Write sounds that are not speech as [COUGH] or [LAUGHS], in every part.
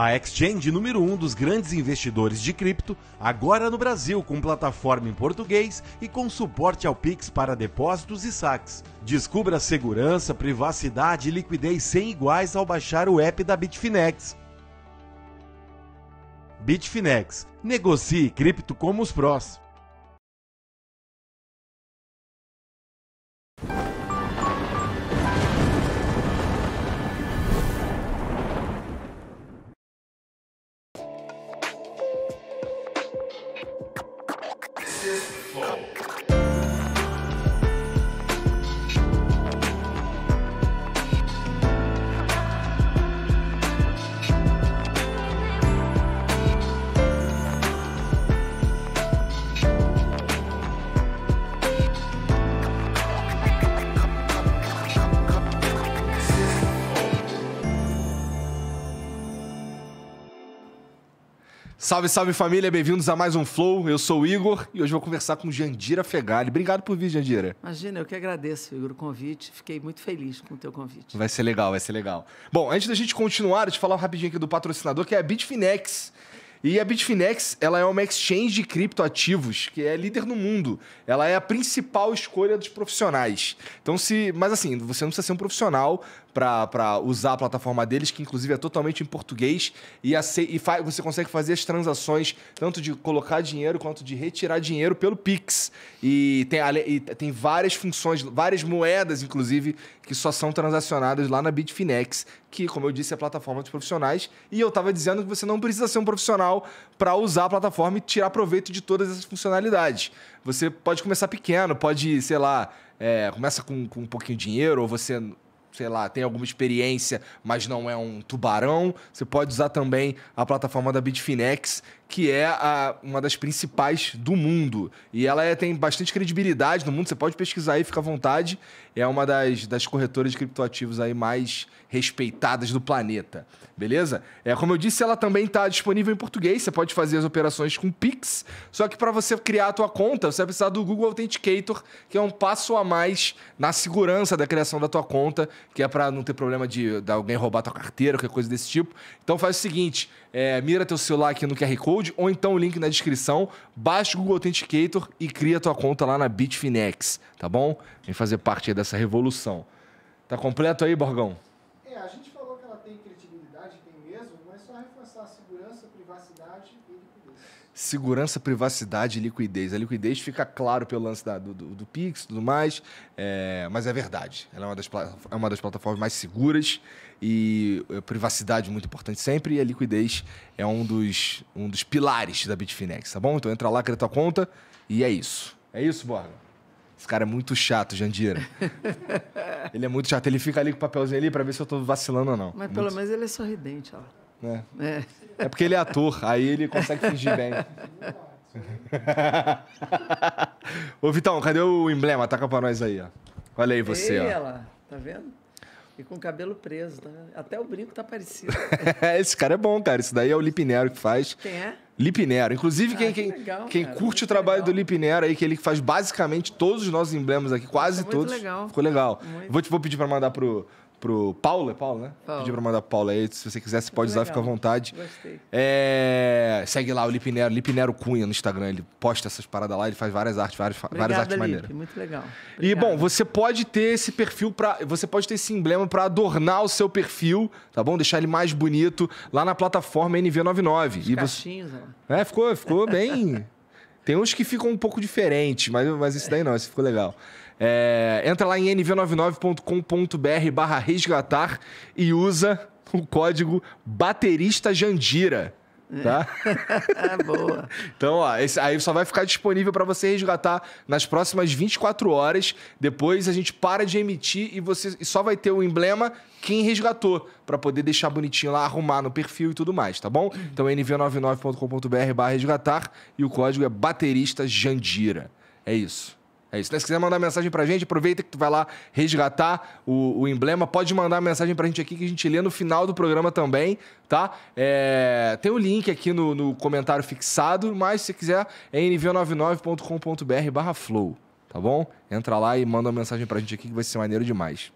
A exchange número um dos grandes investidores de cripto, agora no Brasil com plataforma em português e com suporte ao Pix para depósitos e saques. Descubra segurança, privacidade e liquidez sem iguais ao baixar o app da Bitfinex. Bitfinex. Negocie cripto como os prós. Salve, salve família, bem-vindos a mais um Flow. Eu sou o Igor e hoje vou conversar com Jandira Fegali. Obrigado por vir, Jandira. Imagina, eu que agradeço, Igor, o convite. Fiquei muito feliz com o teu convite. Vai ser legal, vai ser legal. Bom, antes da gente continuar, deixa eu falar rapidinho aqui do patrocinador, que é a Bitfinex. E a Bitfinex, ela é uma exchange de criptoativos que é líder no mundo. Ela é a principal escolha dos profissionais. Então se, mas assim, você não precisa ser um profissional para usar a plataforma deles, que inclusive é totalmente em português, e, e você consegue fazer as transações, tanto de colocar dinheiro quanto de retirar dinheiro pelo Pix. E tem, e tem várias funções, várias moedas, inclusive, que só são transacionadas lá na Bitfinex, que, como eu disse, é a plataforma de profissionais. E eu estava dizendo que você não precisa ser um profissional para usar a plataforma e tirar proveito de todas essas funcionalidades. Você pode começar pequeno, pode, sei lá, é, começa com, com um pouquinho de dinheiro, ou você sei lá, tem alguma experiência, mas não é um tubarão. Você pode usar também a plataforma da Bitfinex, que é a, uma das principais do mundo. E ela é, tem bastante credibilidade no mundo, você pode pesquisar aí, fica à vontade. É uma das, das corretoras de criptoativos aí mais respeitadas do planeta, beleza? É, como eu disse, ela também está disponível em português, você pode fazer as operações com Pix, só que para você criar a tua conta, você vai precisar do Google Authenticator, que é um passo a mais na segurança da criação da tua conta, que é para não ter problema de, de alguém roubar tua carteira, qualquer coisa desse tipo. Então faz o seguinte, é, mira teu celular aqui no QR Code ou então o link na descrição. Baixa o Google Authenticator e cria tua conta lá na Bitfinex, tá bom? Vem fazer parte dessa revolução. Tá completo aí, Borgão? É, a gente segurança, privacidade e liquidez. A liquidez fica claro pelo lance da, do, do, do Pix e tudo mais, é, mas é verdade. Ela é uma, das, é uma das plataformas mais seguras e é, privacidade muito importante sempre. E a liquidez é um dos, um dos pilares da Bitfinex, tá bom? Então entra lá, cria tua conta e é isso. É isso, Borga? Esse cara é muito chato, Jandira. [LAUGHS] ele é muito chato. Ele fica ali com o papelzinho ali para ver se eu tô vacilando ou não. Mas muito... pelo menos ele é sorridente, ó. Né? É. é porque ele é ator, aí ele consegue fingir bem. [LAUGHS] Ô, Vitão, cadê o emblema? Ataca pra nós aí, ó. Olha aí você, Ei, ó. Ela, tá vendo? E com o cabelo preso, tá vendo? Até o brinco tá parecido. [LAUGHS] Esse cara é bom, cara. Isso daí é o Lipinero que faz. Quem é? Lipinero. Inclusive, ah, quem, que legal, quem, curte o trabalho legal. do Lipinero aí, que ele faz basicamente todos os nossos emblemas aqui, quase Nossa, todos. Legal. Ficou legal. Muito. Vou, te, vou pedir para mandar pro, pro Paulo, é Paulo, né? Paulo. Pedi pra mandar pro Paulo aí, se você quiser, você pode Legal. usar, fica à vontade. Gostei. É... Segue lá o Lipinero, Lipinero Cunha no Instagram, ele posta essas paradas lá, ele faz várias artes, várias, Obrigada, várias artes Lipe, maneiras. muito legal. Obrigada. E bom, você pode ter esse perfil para, você pode ter esse emblema para adornar o seu perfil, tá bom? Deixar ele mais bonito lá na plataforma NV99. Os e cachinhos, você... né? É, ficou, ficou bem. [LAUGHS] Tem uns que ficam um pouco diferentes, mas mas esse daí não, esse ficou legal. É, entra lá em nv99.com.br barra resgatar e usa o código baterista Jandira. Tá? [LAUGHS] Boa. Então, ó, esse, aí só vai ficar disponível para você resgatar nas próximas 24 horas. Depois a gente para de emitir e você e só vai ter o emblema quem resgatou, para poder deixar bonitinho lá, arrumar no perfil e tudo mais, tá bom? Então, nv99.com.br/resgatar e o código é baterista Jandira. É isso. É isso. Né? Se quiser mandar mensagem pra gente, aproveita que tu vai lá resgatar o, o, emblema. Pode mandar mensagem pra gente aqui que a gente lê no final do programa também, tá? É... tem o um link aqui no, no, comentário fixado, mas se quiser é nv99.com.br barra flow, tá bom? Entra lá e manda uma mensagem pra gente aqui que vai ser maneiro demais.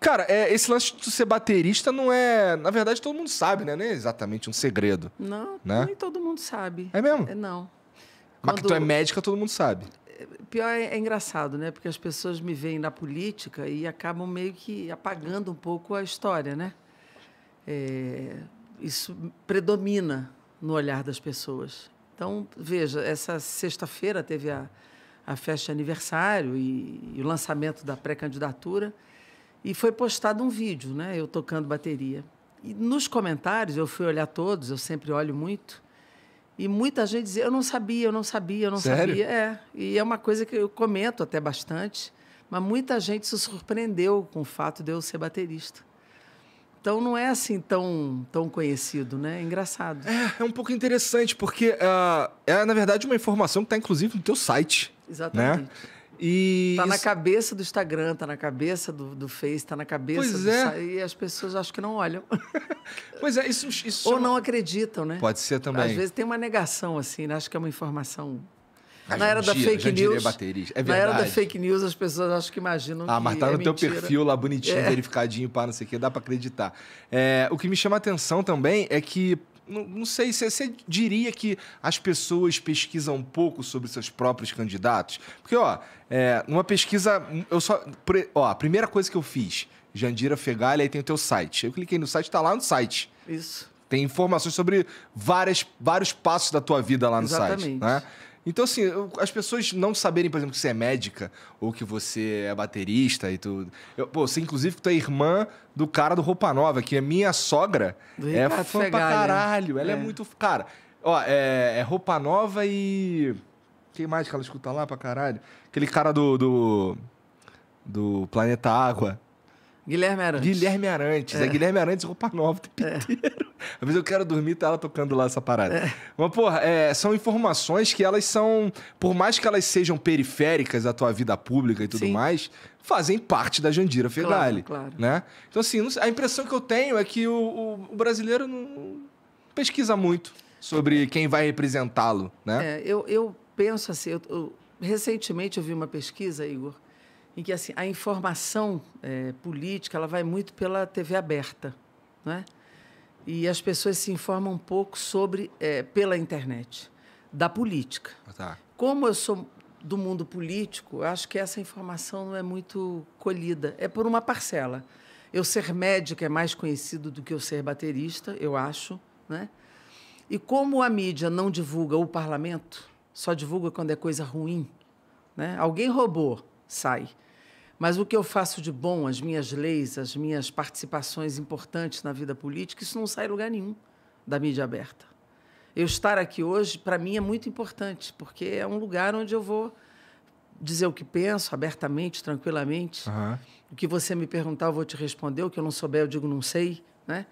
Cara, é, esse lance de tu ser baterista não é. Na verdade, todo mundo sabe, né? Não é exatamente um segredo. Não, né? nem todo mundo sabe. É mesmo? É, não. Mas Quando... que tu é médica, todo mundo sabe pior é, é, engraçado, né? Porque as pessoas me veem na política e acabam meio que apagando um pouco a história, né? É, isso predomina no olhar das pessoas. Então, veja, essa sexta-feira teve a, a festa de aniversário e, e o lançamento da pré-candidatura e foi postado um vídeo, né? Eu tocando bateria. E nos comentários, eu fui olhar todos, eu sempre olho muito. E muita gente dizia, eu não sabia, eu não sabia, eu não Sério? sabia. É, e é uma coisa que eu comento até bastante, mas muita gente se surpreendeu com o fato de eu ser baterista. Então não é assim tão, tão conhecido, né? É engraçado. É, é um pouco interessante, porque uh, é, na verdade, uma informação que está inclusive no teu site. Né? Exatamente. Né? E tá isso... na cabeça do Instagram, tá na cabeça do, do Face, tá na cabeça pois do... é. e as pessoas acho que não olham. [LAUGHS] Pois é, isso, isso Ou chama... não acreditam, né? Pode ser também. Às vezes tem uma negação assim, né? acho que é uma informação na era da fake é news. É, é na era da fake news, as pessoas acho que imaginam ah, que. mas tá é no teu perfil lá bonitinho, é. verificadinho, para não sei o quê, dá pra acreditar. É, o que me chama atenção também é que não, não, sei, você, você diria que as pessoas pesquisam um pouco sobre seus próprios candidatos? Porque, ó, é, numa pesquisa, eu só. Ó, a primeira coisa que eu fiz, Jandira Fegalha, aí tem o teu site. Eu cliquei no site, tá lá no site. Isso. Tem informações sobre várias, vários passos da tua vida lá no Exatamente. site. Né? Então, assim, as pessoas não saberem, por exemplo, que você é médica ou que você é baterista e tudo. Eu, pô, você, inclusive, tu é irmã do cara do Roupa Nova, que é minha sogra. Do é fã Fegalha. pra caralho. Ela é. é. muito. Cara, ó, é, é Roupa Nova e. Quem mais que ela escuta lá pra caralho? Aquele cara do. do, do Planeta Água. Guilherme Arantes. Guilherme Arantes. É, é Guilherme Arantes, roupa é. nova tem tempo é. Às vezes eu quero dormir e tá ela tocando lá essa parada. É. Mas, porra, é, são informações que elas são, por mais que elas sejam periféricas à tua vida pública e tudo Sim. mais, fazem parte da Jandira Fegali. Claro, claro. Né? Então, assim, a impressão que eu tenho é que o, o, o brasileiro não pesquisa muito sobre quem vai representá-lo, né? É, eu, eu penso assim, eu, eu, recentemente eu vi uma pesquisa, Igor, em que assim, a informação é, política ela vai muito pela TV aberta, não é? E as pessoas se informam um pouco sobre é, pela internet da política. Ah, tá. Como eu sou do mundo político, eu acho que essa informação não é muito colhida. É por uma parcela. Eu ser médica é mais conhecido do que eu ser baterista, eu acho, né? E como a mídia não divulga o parlamento, só divulga quando é coisa ruim, né? Alguém roubou, sai. Mas o que eu faço de bom, as minhas leis, as minhas participações importantes na vida política, isso não sai em lugar nenhum da mídia aberta. Eu estar aqui hoje, para mim, é muito importante, porque é um lugar onde eu vou dizer o que penso abertamente, tranquilamente. Uhum. O que você me perguntar, eu vou te responder. O que eu não souber, eu digo não sei. Né?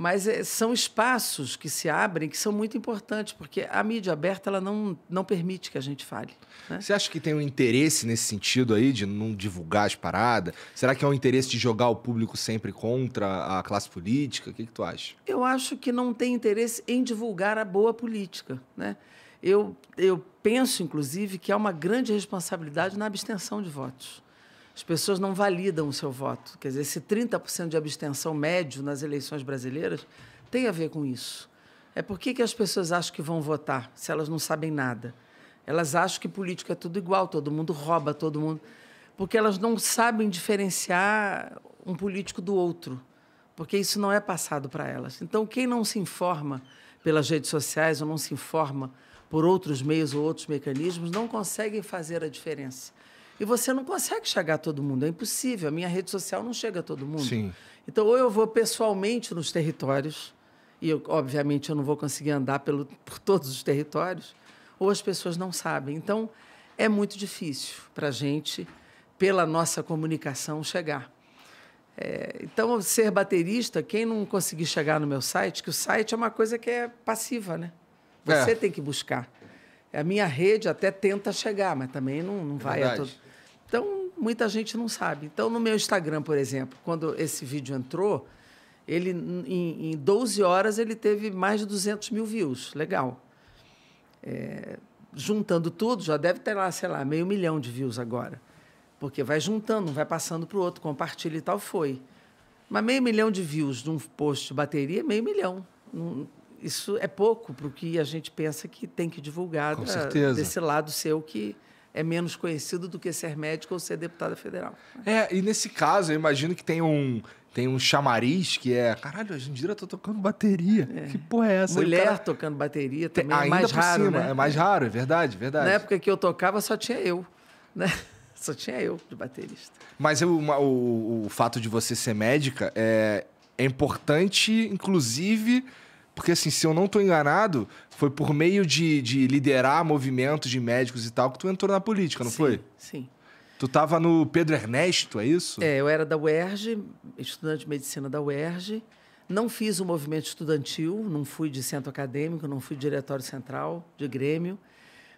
Mas eh, são espaços que se abrem que são muito importantes, porque a mídia aberta ela não, não permite que a gente fale. Né? Você acha que tem um interesse nesse sentido aí, de não divulgar as paradas? Será que é um interesse de jogar o público sempre contra a classe política? O que, que tu acha? Eu acho que não tem interesse em divulgar a boa política. Né? Eu, eu penso, inclusive, que há uma grande responsabilidade na abstenção de votos as pessoas não validam o seu voto. Quer dizer, esse 30% de abstenção médio nas eleições brasileiras tem a ver com isso. É por que as pessoas acham que vão votar se elas não sabem nada? Elas acham que política é tudo igual, todo mundo rouba, todo mundo. Porque elas não sabem diferenciar um político do outro, porque isso não é passado para elas. Então, quem não se informa pelas redes sociais ou não se informa por outros meios ou outros mecanismos, não conseguem fazer a diferença. E você não consegue chegar a todo mundo, é impossível. A minha rede social não chega a todo mundo. Sim. Então, ou eu vou pessoalmente nos territórios, e eu, obviamente eu não vou conseguir andar pelo, por todos os territórios, ou as pessoas não sabem. Então, é muito difícil para a gente, pela nossa comunicação, chegar. É, então, ser baterista, quem não conseguir chegar no meu site, que o site é uma coisa que é passiva, né? É. Você é. tem que buscar. A minha rede até tenta chegar, mas também não, não é vai a todo. Então, muita gente não sabe. Então, no meu Instagram, por exemplo, quando esse vídeo entrou, ele em, em 12 horas ele teve mais de 200 mil views. Legal. É, juntando tudo, já deve ter lá, sei lá, meio milhão de views agora. Porque vai juntando, vai passando para o outro, compartilha e tal, foi. Mas meio milhão de views de um post de bateria, meio milhão isso é pouco para o que a gente pensa que tem que divulgar certeza. desse lado seu que é menos conhecido do que ser médico ou ser deputada federal. É, e nesse caso, eu imagino que tem um tem um chamariz que é, caralho, hoje em dia eu tô tocando bateria. É. Que porra é essa? Mulher cara... tocando bateria também é Ainda é mais raro, cima, né? É mais raro, é verdade, verdade. Na época que eu tocava só tinha eu, né? [LAUGHS] Só tinha eu de baterista. Mas eu, uma, o, o fato de você ser médica é, é importante, inclusive porque, assim, se eu não estou enganado, foi por meio de, de liderar movimentos de médicos e tal que tu entrou na política, não sim, foi? Sim. Tu estava no Pedro Ernesto, é isso? É, eu era da UERJ, estudante de medicina da UERJ. Não fiz o movimento estudantil, não fui de centro acadêmico, não fui diretório central de Grêmio,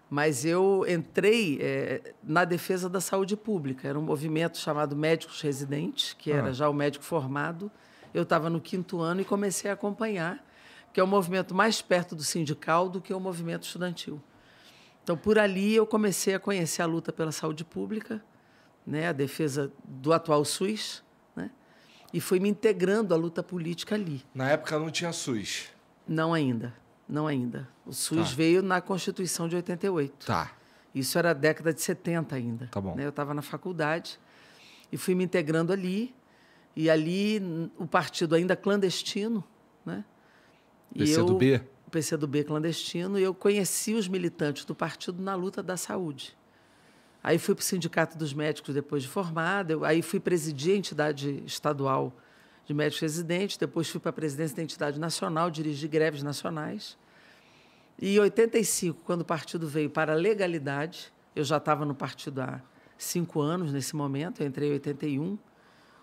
mas eu entrei é, na defesa da saúde pública. Era um movimento chamado Médicos Residentes, que era ah. já o médico formado. Eu estava no quinto ano e comecei a acompanhar que é o movimento mais perto do sindical do que o movimento estudantil. Então, por ali eu comecei a conhecer a luta pela saúde pública, né, a defesa do atual SUS, né, e fui me integrando à luta política ali. Na época não tinha SUS? Não ainda, não ainda. O SUS tá. veio na Constituição de 88. Tá. Isso era a década de 70 ainda. Tá bom. Né, eu estava na faculdade e fui me integrando ali, e ali o partido ainda clandestino, né? PC do B? O PC do B clandestino. E eu conheci os militantes do partido na luta da saúde. Aí fui para o Sindicato dos Médicos depois de formada. aí fui presidir a entidade estadual de médicos residentes. Depois fui para a presidência da entidade nacional, dirigi greves nacionais. E em 85, quando o partido veio para a legalidade, eu já estava no partido há cinco anos nesse momento, eu entrei em 81.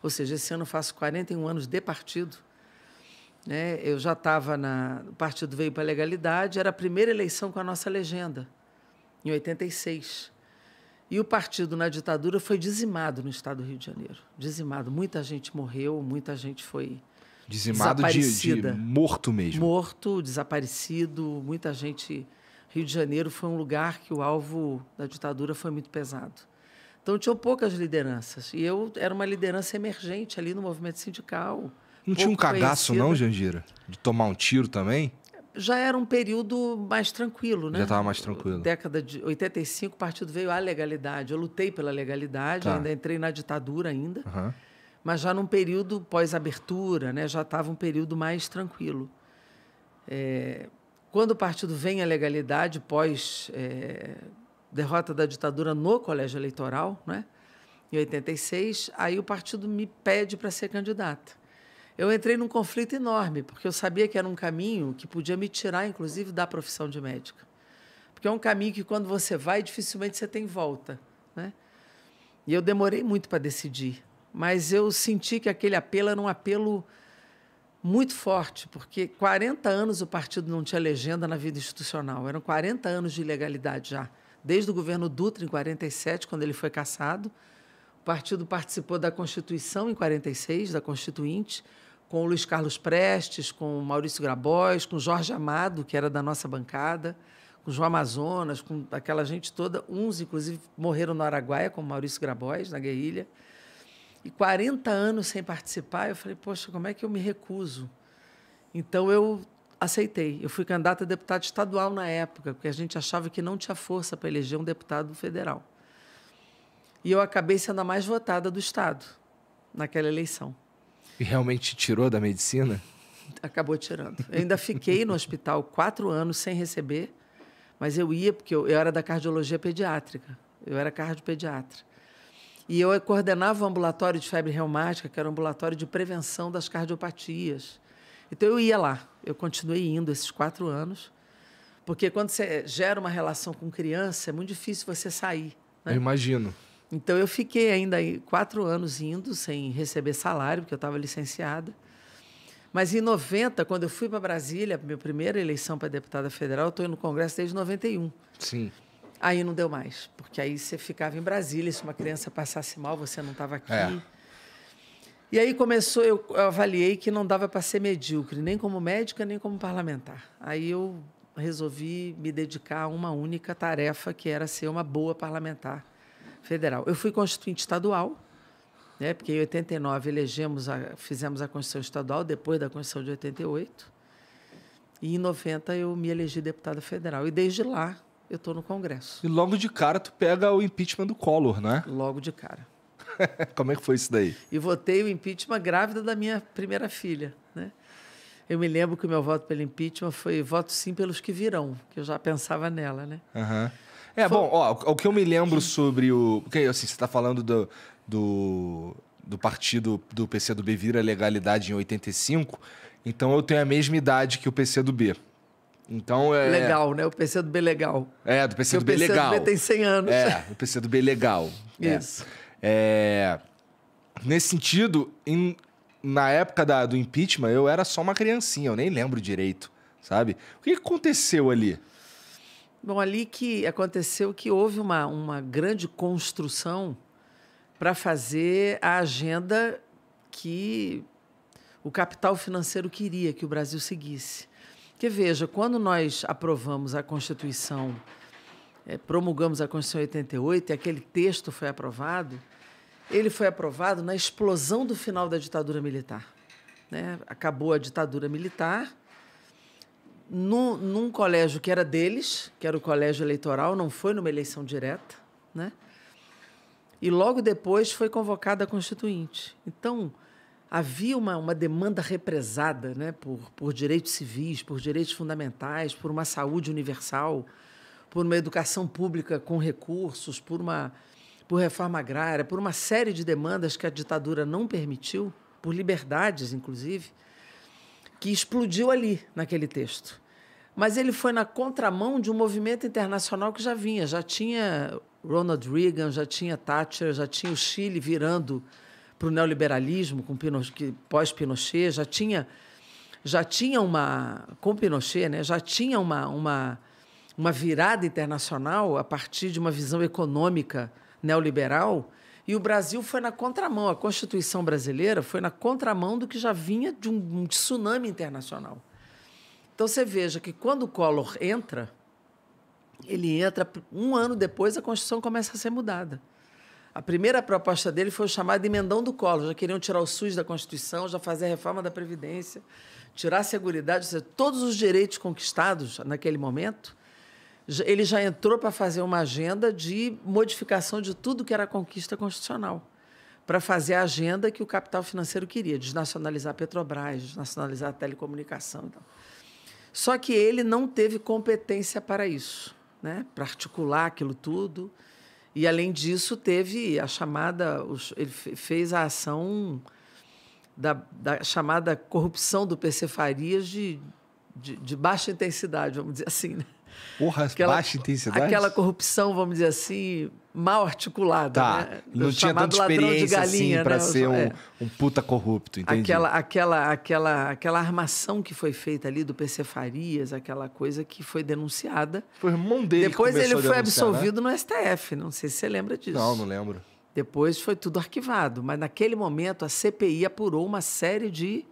Ou seja, esse ano eu faço 41 anos de partido. Né? Eu já estava na. O partido veio para a legalidade, era a primeira eleição com a nossa legenda, em 86. E o partido na ditadura foi dizimado no estado do Rio de Janeiro. Dizimado. Muita gente morreu, muita gente foi. Dizimado desaparecida. De, de morto mesmo. Morto, desaparecido, muita gente. Rio de Janeiro foi um lugar que o alvo da ditadura foi muito pesado. Então tinham poucas lideranças. E eu era uma liderança emergente ali no movimento sindical. Não tinha um cagaço, conhecida. não, Jandira? De tomar um tiro também? Já era um período mais tranquilo, né? Já estava mais tranquilo. Década de 85, o partido veio à legalidade. Eu lutei pela legalidade, tá. ainda entrei na ditadura ainda. Uhum. Mas já num período pós-abertura, né? Já estava um período mais tranquilo. É... Quando o partido vem à legalidade, pós é... derrota da ditadura no colégio eleitoral, né? em 86, aí o partido me pede para ser candidata eu entrei num conflito enorme, porque eu sabia que era um caminho que podia me tirar, inclusive, da profissão de médica. Porque é um caminho que, quando você vai, dificilmente você tem volta. Né? E eu demorei muito para decidir. Mas eu senti que aquele apelo era um apelo muito forte, porque 40 anos o partido não tinha legenda na vida institucional. Eram 40 anos de ilegalidade já. Desde o governo Dutra, em 47, quando ele foi cassado. O partido participou da Constituição em 46, da Constituinte com o Luiz Carlos Prestes, com o Maurício Grabois, com o Jorge Amado, que era da nossa bancada, com o João Amazonas, com aquela gente toda. Uns, inclusive, morreram no Araguaia, como Maurício Grabois, na guerrilha. E 40 anos sem participar, eu falei, poxa, como é que eu me recuso? Então, eu aceitei. Eu fui candidata a deputado estadual na época, porque a gente achava que não tinha força para eleger um deputado federal. E eu acabei sendo a mais votada do Estado naquela eleição. E realmente tirou da medicina? Acabou tirando. Eu ainda fiquei no hospital quatro anos sem receber, mas eu ia, porque eu, eu era da cardiologia pediátrica. Eu era cardiopediatra. E eu coordenava o ambulatório de febre reumática, que era o um ambulatório de prevenção das cardiopatias. Então eu ia lá, eu continuei indo esses quatro anos, porque quando você gera uma relação com criança, é muito difícil você sair. Né? Eu imagino. Então eu fiquei ainda quatro anos indo sem receber salário, porque eu estava licenciada. Mas em 90, quando eu fui para Brasília, minha primeira eleição para deputada federal, estou no Congresso desde 91. Sim. Aí não deu mais, porque aí você ficava em Brasília, se uma criança passasse mal, você não estava aqui. É. E aí começou, eu avaliei que não dava para ser medíocre, nem como médica, nem como parlamentar. Aí eu resolvi me dedicar a uma única tarefa, que era ser uma boa parlamentar federal. Eu fui constituinte estadual, né, porque em 89 elegemos a, fizemos a Constituição Estadual, depois da Constituição de 88. E em 90 eu me elegi deputada federal. E desde lá eu estou no Congresso. E logo de cara tu pega o impeachment do Collor, né? Logo de cara. [LAUGHS] Como é que foi isso daí? E votei o impeachment grávida da minha primeira filha, né? Eu me lembro que o meu voto pelo impeachment foi voto sim pelos que virão, que eu já pensava nela, né? Uhum. É, Foi... bom, ó, o que eu me lembro sobre o. Porque, assim, você está falando do, do, do, partido do PC do B vira legalidade em 85, então eu tenho a mesma idade que o PC do B. Então é. Legal, né? O PC do B é legal. É, do PC do B é legal. O PC do B tem 100 anos. É, o PC do B é legal. [LAUGHS] Isso. É. é... Nesse sentido, em... na época da, do impeachment, eu era só uma criancinha, eu nem lembro direito, sabe? O que aconteceu ali? Bom, ali que aconteceu que houve uma, uma grande construção para fazer a agenda que o capital financeiro queria que o Brasil seguisse. Porque, veja, quando nós aprovamos a Constituição, é, promulgamos a Constituição 88 e aquele texto foi aprovado, ele foi aprovado na explosão do final da ditadura militar. Né? Acabou a ditadura militar, no, num colégio que era deles, que era o colégio eleitoral, não foi numa eleição direta, né? E logo depois foi convocada a Constituinte. Então, havia uma, uma demanda represada né, por, por direitos civis, por direitos fundamentais, por uma saúde universal, por uma educação pública com recursos, por uma por reforma agrária, por uma série de demandas que a ditadura não permitiu, por liberdades, inclusive que explodiu ali, naquele texto. Mas ele foi na contramão de um movimento internacional que já vinha, já tinha Ronald Reagan, já tinha Thatcher, já tinha o Chile virando para o neoliberalismo com Pinochet, pós Pinochet, já tinha já tinha uma com Pinochet, né? Já tinha uma uma uma virada internacional a partir de uma visão econômica neoliberal e o Brasil foi na contramão. A Constituição brasileira foi na contramão do que já vinha de um tsunami internacional. Então você veja que quando o Collor entra, ele entra um ano depois a Constituição começa a ser mudada. A primeira proposta dele foi o chamado emendão do Collor. Já queriam tirar o SUS da Constituição, já fazer a reforma da Previdência, tirar a Seguridade, ou seja, todos os direitos conquistados naquele momento ele já entrou para fazer uma agenda de modificação de tudo que era conquista constitucional, para fazer a agenda que o capital financeiro queria, desnacionalizar a Petrobras, desnacionalizar a telecomunicação. Então. Só que ele não teve competência para isso, né? para articular aquilo tudo. E, além disso, teve a chamada. Ele fez a ação da, da chamada corrupção do PC Farias de, de, de baixa intensidade, vamos dizer assim. Né? Porra, aquela, baixa intensidade? Aquela corrupção, vamos dizer assim, mal articulada. Tá. Né? Não tinha tanta experiência assim galinha, assim para né? ser um, é. um, puta corrupto, entendi. Aquela, aquela, aquela, aquela armação que foi feita ali do PC Farias, aquela coisa que foi denunciada. Foi o irmão dele Depois que ele foi né? absolvido né? no STF, não sei se você lembra disso. Não, não lembro. Depois foi tudo arquivado, mas naquele momento a CPI apurou uma série de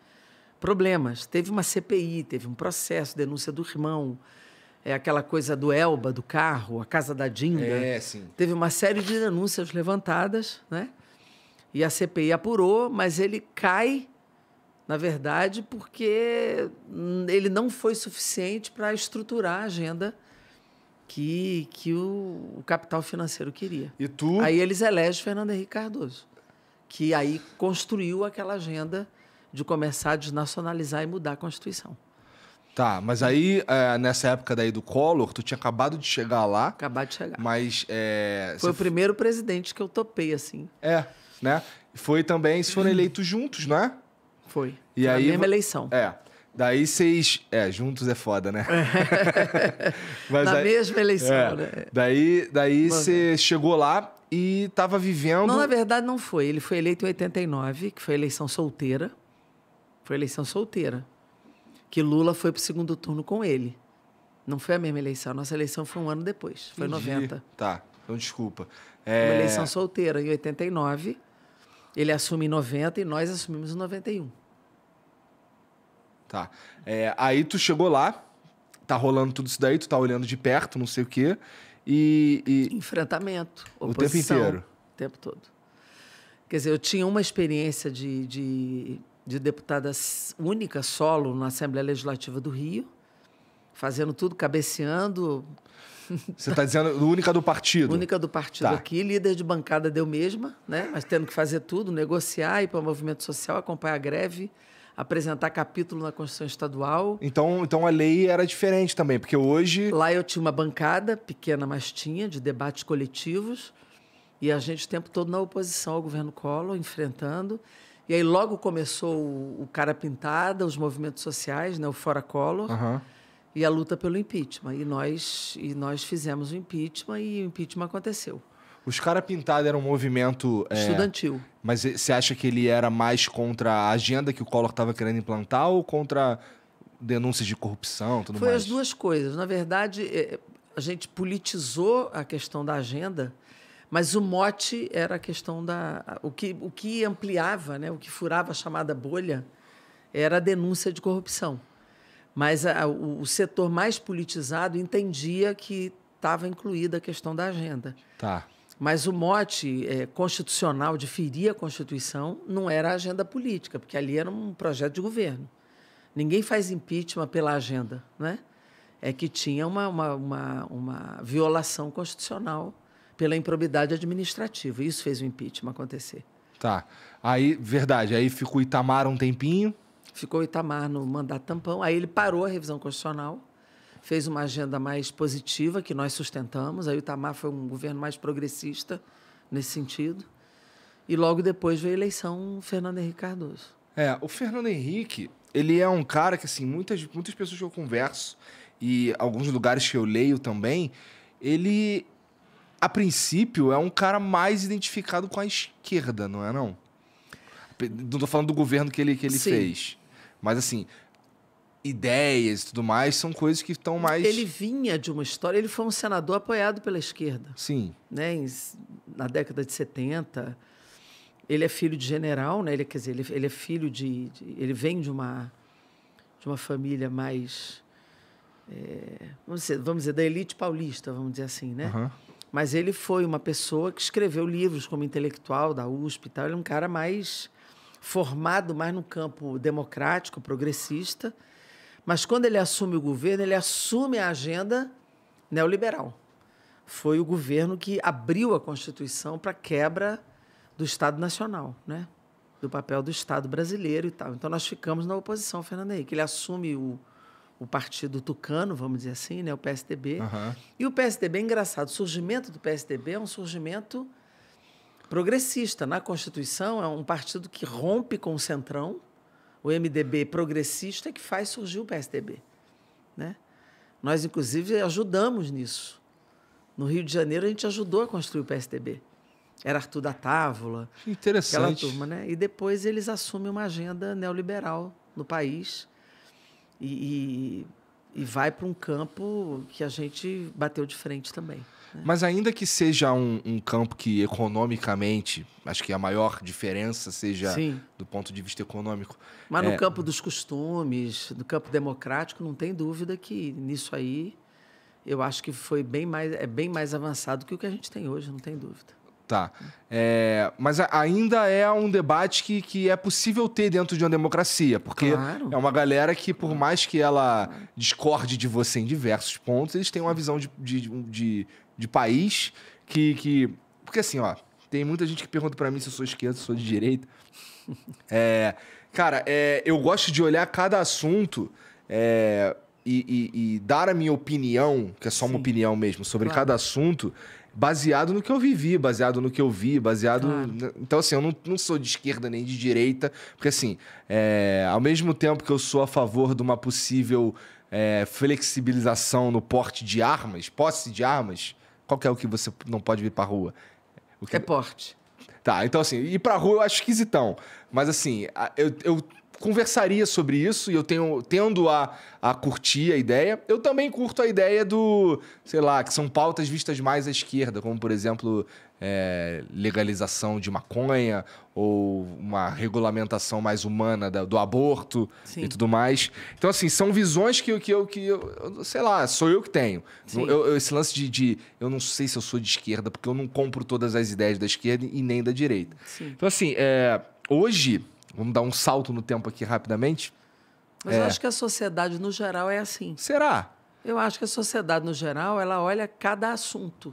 problemas. Teve uma CPI, teve um processo, denúncia do irmão, é aquela coisa do Elba, do carro, a casa da Dinda. É, sim. Teve uma série de denúncias levantadas, né? E a CPI apurou, mas ele cai, na verdade, porque ele não foi suficiente para estruturar a agenda que, que o, o, capital financeiro queria. E tu? Aí eles elegem Fernando Henrique Cardoso, que aí construiu aquela agenda de começar a desnacionalizar e mudar a Constituição. Tá, mas aí, é, nessa época daí do Collor, tu tinha acabado de chegar lá. Acabado de chegar. Mas. É, Foi o f... primeiro presidente que eu topei, assim. É, né? Foi também, vocês foram eleitos juntos, né? Foi. E Foi aí, a mesma eleição. É. Daí vocês. É, juntos é foda, né? [LAUGHS] Mas Na aí, mesma eleição, é. né? Daí, daí você chegou lá e tava vivendo. Não, na verdade não foi. Ele foi eleito em 89, que foi eleição solteira. Foi eleição solteira que Lula foi para o segundo turno com ele. Não foi a mesma eleição. Nossa eleição foi um ano depois. Foi Entendi. 90. Tá. Então, desculpa. É... Uma eleição solteira em 89. Ele assume em 90 e nós assumimos em 91. Tá. É, aí tu chegou lá, tá rolando tudo isso daí, tu tá olhando de perto, não sei o quê. E. e... Enfrentamento. Oposição, o tempo inteiro. O tempo todo. Quer dizer, eu tinha uma experiência de, de de deputada única, solo, na Assembleia Legislativa do Rio, fazendo tudo, cabeceando. Você está dizendo única do partido? Única do partido tá. aqui, líder de bancada deu mesma, né? mas tendo que fazer tudo, negociar, ir para o movimento social, acompanhar a greve, apresentar capítulo na Constituição Estadual. Então, então a lei era diferente também, porque hoje. Lá eu tinha uma bancada, pequena, mas tinha, de debates coletivos, e a gente o tempo todo na oposição ao governo Collor, enfrentando. E aí logo começou o, o Cara Pintada, os movimentos sociais, né, o Fora Collor, uhum. e a luta pelo impeachment. E nós, e nós fizemos o impeachment e o impeachment aconteceu. Os Cara Pintada era um movimento... É, Estudantil. É, mas você acha que ele era mais contra a agenda que o Collor estava querendo implantar ou contra denúncias de corrupção, tudo Foi mais? Foi as duas coisas. Na verdade, é, é, a gente politizou a questão da agenda mas o mote era a questão da. O que, o que ampliava, né, o que furava a chamada bolha, era a denúncia de corrupção. Mas a, o, o, setor mais politizado entendia que estava incluída a questão da agenda. Tá. Mas o mote é, constitucional de ferir a Constituição não era a agenda política, porque ali era um projeto de governo. Ninguém faz impeachment pela agenda, né? É que tinha uma, uma, uma, uma violação constitucional pela improbidade administrativa. Isso fez o impeachment acontecer. Tá. Aí, verdade, aí ficou Itamar um tempinho. Ficou Itamar no mandato tampão. Aí ele parou a revisão constitucional, fez uma agenda mais positiva, que nós sustentamos. Aí o Itamar foi um governo mais progressista nesse sentido. E logo depois veio a eleição Fernando Henrique Cardoso. É, o Fernando Henrique, ele é um cara que, assim, muitas, muitas pessoas que eu converso e alguns lugares que eu leio também, ele a princípio, é um cara mais identificado com a esquerda, não é não? Não tô falando do governo que ele, que ele fez. Mas assim, ideias e tudo mais são coisas que estão mais. Ele vinha de uma história, ele foi um senador apoiado pela esquerda. Sim. Né? Em, na década de 70. Ele é filho de general, né? Ele, quer dizer, ele, ele é filho de, de, Ele vem de uma, de uma família mais. É, vamos, dizer, vamos dizer, da elite paulista, vamos dizer assim, né? Uhum mas ele foi uma pessoa que escreveu livros como intelectual da USP e tal. Ele é um cara mais formado, mais no campo democrático, progressista. Mas quando ele assume o governo, ele assume a agenda neoliberal. Foi o governo que abriu a Constituição para quebra do Estado Nacional, né? do papel do Estado brasileiro e tal. Então nós ficamos na oposição, Fernando Henrique. Ele assume o, o partido tucano, vamos dizer assim, né, o PSDB. Uhum. E o PSDB, é engraçado, o surgimento do PSDB é um surgimento progressista. Na Constituição, é um partido que rompe com o centrão, o MDB progressista, é que faz surgir o PSDB. Né? Nós, inclusive, ajudamos nisso. No Rio de Janeiro, a gente ajudou a construir o PSDB. Era Arthur da Távola, aquela turma, né? E depois eles assumem uma agenda neoliberal no país e, e, e vai para um campo que a gente bateu de frente também. Né? Mas ainda que seja um, um, campo que economicamente, acho que a maior diferença seja Sim. do ponto de vista econômico. Mas é... no campo dos costumes, no campo democrático, não tem dúvida que nisso aí eu acho que foi bem mais, é bem mais avançado que o que a gente tem hoje, não tem dúvida. Tá. É, mas ainda é um debate que, que é possível ter dentro de uma democracia, porque claro. é uma galera que, por mais que ela discorde de você em diversos pontos, eles têm uma visão de, de, de, de país que, que. Porque assim, ó, tem muita gente que pergunta para mim se eu sou esquerda, se eu sou de direita. [LAUGHS] É, cara, é, eu gosto de olhar cada assunto. É, e, e, e, dar a minha opinião, que é só Sim. uma opinião mesmo, sobre claro. cada assunto, baseado no que eu vivi, baseado no que eu vi, baseado. Claro. Então, assim, eu não, não, sou de esquerda nem de direita, porque, assim, é... ao mesmo tempo que eu sou a favor de uma possível é... flexibilização no porte de armas, posse de armas, qual que é o que você não pode vir pra rua? O que... É porte. Tá, então, assim, ir pra rua eu acho esquisitão. Mas, assim, eu, eu conversaria sobre isso e eu tenho, tendo a, a curtir a ideia. Eu também curto a ideia do, sei lá, que são pautas vistas mais à esquerda, como por exemplo é, legalização de maconha ou uma regulamentação mais humana da, do aborto Sim. e tudo mais. Então, assim, são visões que, que, eu, que eu, sei lá, sou eu que tenho. Eu, eu, esse lance de, de, eu não sei se eu sou de esquerda, porque eu não compro todas as ideias da esquerda e nem da direita. Sim. Então, assim, é, hoje Vamos dar um salto no tempo aqui rapidamente. Mas é... eu acho que a sociedade no geral é assim. Será? Eu acho que a sociedade no geral ela olha cada assunto.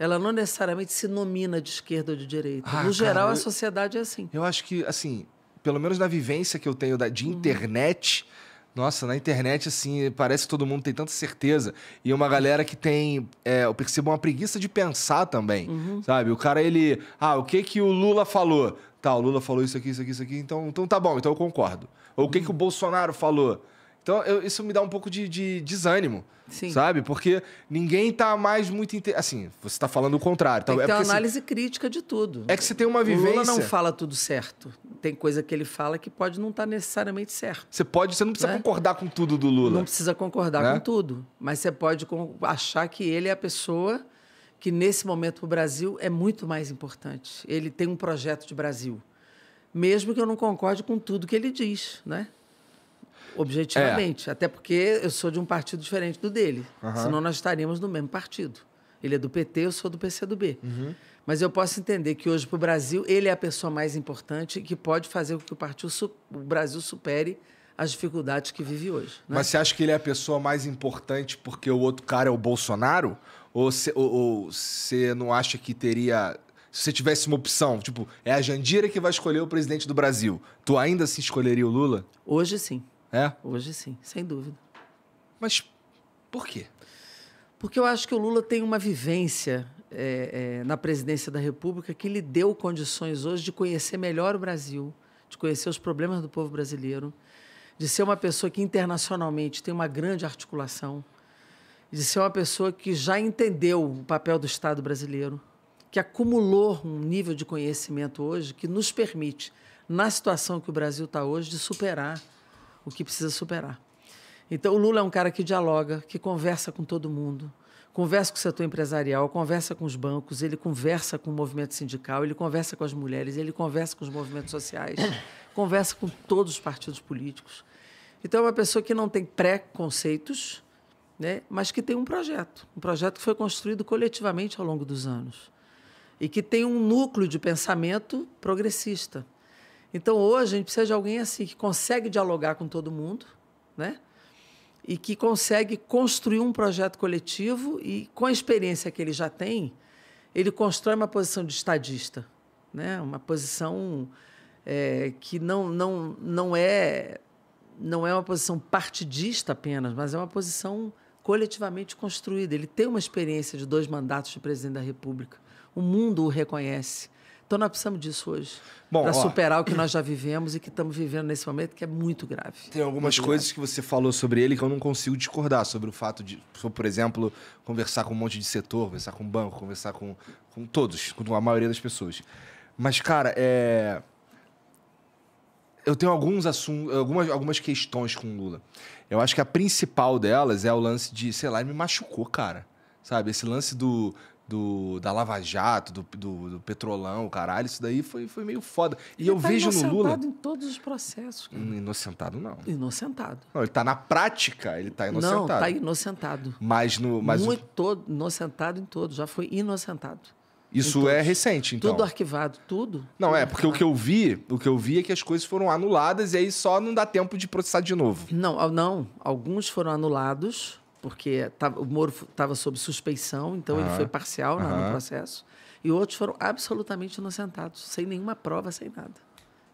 Ela não necessariamente se nomina de esquerda ou de direita. Ah, no geral, eu... a sociedade é assim. Eu acho que, assim, pelo menos na vivência que eu tenho de uhum. internet, hum. Nossa, na internet, assim, parece que todo mundo tem tanta certeza. E uma galera que tem, é, eu percebo uma preguiça de pensar também, uhum. sabe? O cara, ele... Ah, o que que o Lula falou? Tá, o Lula falou isso aqui, isso aqui, isso aqui, então, então tá bom, então eu concordo. Ou o que, que o Bolsonaro falou? Então, eu, isso me dá um pouco de, de desânimo, Sim. sabe? Porque ninguém tá mais muito... Inte... Assim, você tá falando o contrário. Então, tem que é ter análise assim, crítica de tudo. É que você tem uma vivência... O Lula não fala tudo certo. Tem coisa que ele fala que pode não estar tá necessariamente certo. Você pode... Você não precisa né? concordar com tudo do Lula. Não precisa concordar né? com tudo. Mas você pode achar que ele é a pessoa que nesse momento o Brasil é muito mais importante. Ele tem um projeto de Brasil, mesmo que eu não concorde com tudo que ele diz, né? Objetivamente, é. até porque eu sou de um partido diferente do dele, uhum. senão nós estaríamos no mesmo partido. Ele é do PT, eu sou do PCdoB. Uhum. Mas eu posso entender que hoje para o Brasil ele é a pessoa mais importante e que pode fazer com que o, partido, o Brasil supere as dificuldades que vive hoje. Né? Mas você acha que ele é a pessoa mais importante porque o outro cara é o Bolsonaro? Ou você não acha que teria. Se você tivesse uma opção, tipo, é a Jandira que vai escolher o presidente do Brasil, tu ainda se assim escolheria o Lula? Hoje sim. É? Hoje sim, sem dúvida. Mas por quê? Porque eu acho que o Lula tem uma vivência é, é, na presidência da República que lhe deu condições hoje de conhecer melhor o Brasil, de conhecer os problemas do povo brasileiro, de ser uma pessoa que internacionalmente tem uma grande articulação de ser uma pessoa que já entendeu o papel do Estado brasileiro, que acumulou um nível de conhecimento hoje que nos permite, na situação que o Brasil está hoje, de superar o que precisa superar. Então, o Lula é um cara que dialoga, que conversa com todo mundo, conversa com o setor empresarial, conversa com os bancos, ele conversa com o movimento sindical, ele conversa com as mulheres, ele conversa com os movimentos sociais, [COUGHS] conversa com todos os partidos políticos. Então, é uma pessoa que não tem preconceitos, né? mas que tem um projeto, um projeto que foi construído coletivamente ao longo dos anos e que tem um núcleo de pensamento progressista. Então, hoje, a gente precisa de alguém assim que consegue dialogar com todo mundo né? e que consegue construir um projeto coletivo e, com a experiência que ele já tem, ele constrói uma posição de estadista, né? uma posição é, que não, não, não, é, não é uma posição partidista apenas, mas é uma posição coletivamente construída. Ele tem uma experiência de dois mandatos de presidente da República. O mundo o reconhece. Então nós precisamos disso hoje. Para superar o que [COUGHS] nós já vivemos e que estamos vivendo nesse momento, que é muito grave. Tem algumas muito coisas grave. que você falou sobre ele que eu não consigo discordar, sobre o fato de, por exemplo, conversar com um monte de setor, conversar com banco, conversar com, com todos, com a maioria das pessoas. Mas, cara, é. Eu tenho alguns assuntos, algumas, algumas questões com o Lula. Eu acho que a principal delas é o lance de, sei lá, ele me machucou, cara. Sabe? Esse lance do, do da Lava Jato, do, do, do, Petrolão, caralho, isso daí foi, foi meio foda. E ele eu tá vejo no Lula. Inocentado em todos os processos. Cara. Hum, inocentado não. Inocentado. Não, ele tá na prática, ele tá inocentado. Não, tá inocentado. Mas no. Mas Muito o... todo, inocentado em todos, já foi inocentado. Isso então, é recente, então. Tudo arquivado, tudo. Não, tudo é, porque arquivado. o que eu vi, o que eu vi é que as coisas foram anuladas e aí só não dá tempo de processar de novo. Não, ah, não. Alguns foram anulados, porque tava, tá, o Moro estava sob suspeição, então ele foi parcial né, no processo. E outros foram absolutamente inocentados, sem nenhuma prova, sem nada.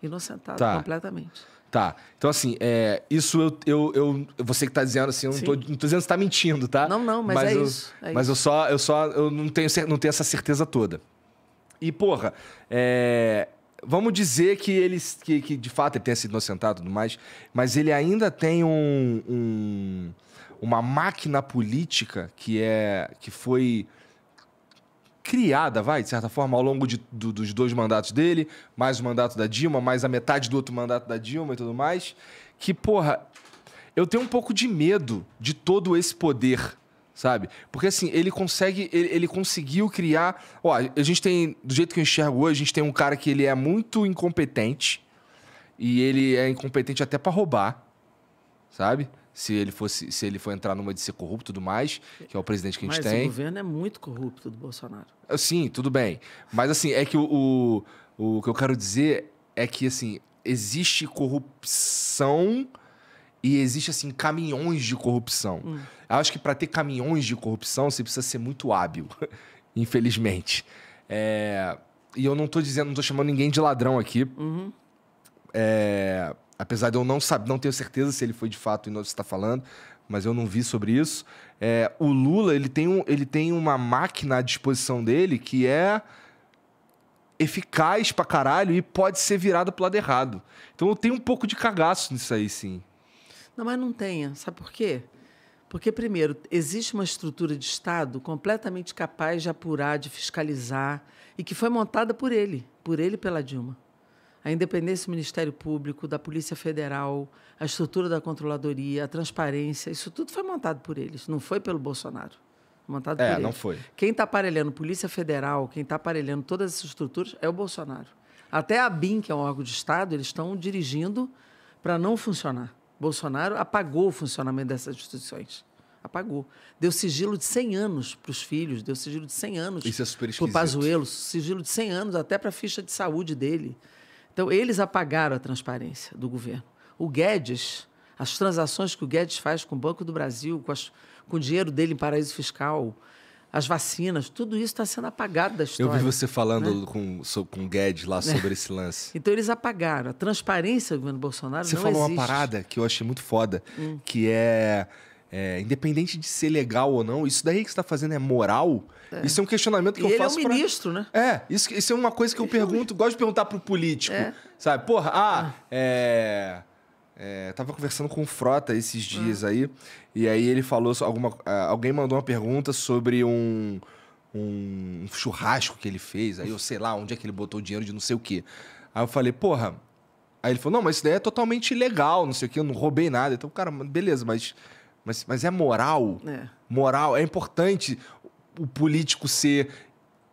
Inocentado tá. completamente. Tá. Então, assim, é, isso eu, eu, eu. Você que tá dizendo assim, eu não, tô, não tô, dizendo que você tá mentindo, tá? Não, não, mas, mas é, eu, isso, é mas eu só, eu só eu não, tenho, não tenho essa certeza toda. E, porra, é, vamos dizer que ele que, que, de fato ele tenha sido inocentado e tudo mais, mas ele ainda tem um, um, uma máquina política que é. que foi criada, vai, de certa forma, ao longo de, do, dos dois mandatos dele, mais o mandato da Dilma, mais a metade do outro mandato da Dilma e tudo mais, que, porra, eu tenho um pouco de medo de todo esse poder, sabe? Porque, assim, ele consegue, ele, ele conseguiu criar... Ó, a gente tem, do jeito que eu enxergo hoje, a gente tem um cara que ele é muito incompetente, e ele é incompetente até para roubar, sabe? se ele fosse se ele for entrar numa de ser corrupto e tudo mais, que é o presidente que a gente Mas tem. Mas o governo é muito corrupto do Bolsonaro. Ah, sim, tudo bem. Mas assim, é que o, o, o que eu quero dizer é que assim, existe corrupção e existe assim caminhões de corrupção. Hum. Eu acho que para ter caminhões de corrupção, você precisa ser muito hábil, [LAUGHS] infelizmente. É... e eu não estou dizendo, não tô chamando ninguém de ladrão aqui. Uhum. É, apesar de eu não saber, não tenho certeza se ele foi de fato inocente está falando, mas eu não vi sobre isso. É, o Lula ele tem, um, ele tem uma máquina à disposição dele que é eficaz pra caralho e pode ser virada pro lado errado. Então eu tenho um pouco de cagaço nisso aí, sim. Não, mas não tenha. Sabe por quê? Porque, primeiro, existe uma estrutura de Estado completamente capaz de apurar, de fiscalizar, e que foi montada por ele, por ele e pela Dilma a independência do Ministério Público, da Polícia Federal, a estrutura da controladoria, a transparência, isso tudo foi montado por eles, não foi pelo Bolsonaro. Montado é, por não foi. Quem está aparelhando Polícia Federal, quem está aparelhando todas essas estruturas é o Bolsonaro. Até a BIM, que é um órgão de Estado, eles estão dirigindo para não funcionar. Bolsonaro apagou o funcionamento dessas instituições apagou. Deu sigilo de 100 anos para os filhos, deu sigilo de 100 anos. é Para o Pazuelo, sigilo de 100 anos até para a ficha de saúde dele. Então, eles apagaram a transparência do governo. O Guedes, as transações que o Guedes faz com o Banco do Brasil, com, as, com o dinheiro dele em paraíso fiscal, as vacinas, tudo isso está sendo apagado da história. Eu vi você falando né? com, com o Guedes lá sobre é. esse lance. Então eles apagaram. A transparência do governo Bolsonaro você não existe. Você falou uma parada que eu achei muito foda, hum. que é é, independente de ser legal ou não, isso daí que você tá fazendo é moral? É. Isso é um questionamento que e eu ele é faço. Ele é um ministro, né? É, isso, isso é uma coisa que eu é pergunto, gosto de perguntar pro político. É. Sabe? Porra, ah, ah. é. É, tava conversando com o Frota esses dias ah. aí, e aí ele falou. Alguma, ah, alguém mandou uma pergunta sobre um, um churrasco que ele fez, aí eu sei lá onde é que ele botou o dinheiro de não sei o quê. Aí eu falei, porra. Aí ele falou, não, mas isso daí é totalmente legal, não sei o quê, eu não roubei nada. Então, cara, beleza, mas mas, mas é moral. É. Moral. É importante o político ser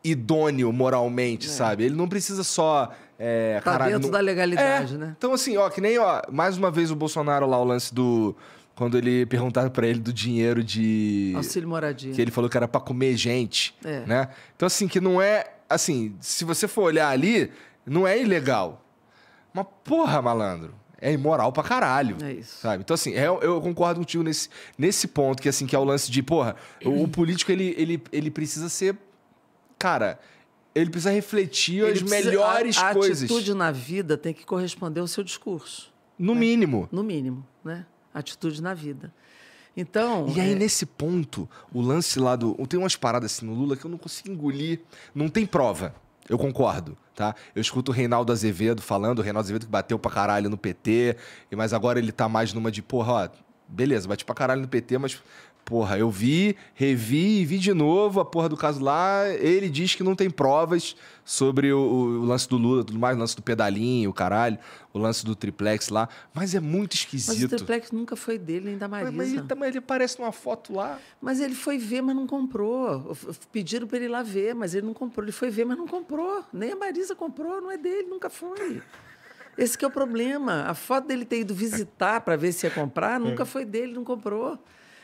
idôneo moralmente, é. sabe? Ele não precisa só. É, tá caralho, dentro não... da legalidade, é. né? Então, assim, ó, que nem, ó, mais uma vez o Bolsonaro lá, o lance do. Quando ele perguntaram para ele do dinheiro de. Auxílio moradia. Que ele falou que era para comer gente, é. né? Então, assim, que não é. Assim, se você for olhar ali, não é ilegal. Mas, porra, malandro é imoral pra caralho. É isso. Sabe? Então, assim, eu, é, eu concordo contigo nesse, nesse ponto, que assim, que é o lance de, porra, o, o político, ele, ele, ele precisa ser. Cara, ele precisa refletir ele as precisa, melhores a, a coisas. A atitude na vida tem que corresponder ao seu discurso. No né? mínimo. No mínimo, né? Atitude na vida. Então. E aí, é... nesse ponto, o lance lá do. Tem umas paradas assim no Lula que eu não consigo engolir. Não tem prova. Eu concordo tá? Eu escuto o Reinaldo Azevedo falando, o Reinaldo Azevedo que bateu pra caralho no PT, mas agora ele tá mais numa de, porra, ó, beleza, bati pra caralho no PT, mas Porra, eu vi, revi e vi de novo a porra do caso lá. Ele diz que não tem provas sobre o, o, lance do Lula, tudo mais, o lance do pedalinho, o caralho, o lance do triplex lá. Mas é muito esquisito. Mas o triplex nunca foi dele, nem da Marisa. Mas, mas, ele, mas ele aparece numa foto lá. Mas ele foi ver, mas não comprou. Pediram para ele ir lá ver, mas ele não comprou. Ele foi ver, mas não comprou. Nem a Marisa comprou, não é dele, nunca foi. Esse que é o problema. A foto dele ter ido visitar para ver se ia comprar é. nunca foi dele, não comprou.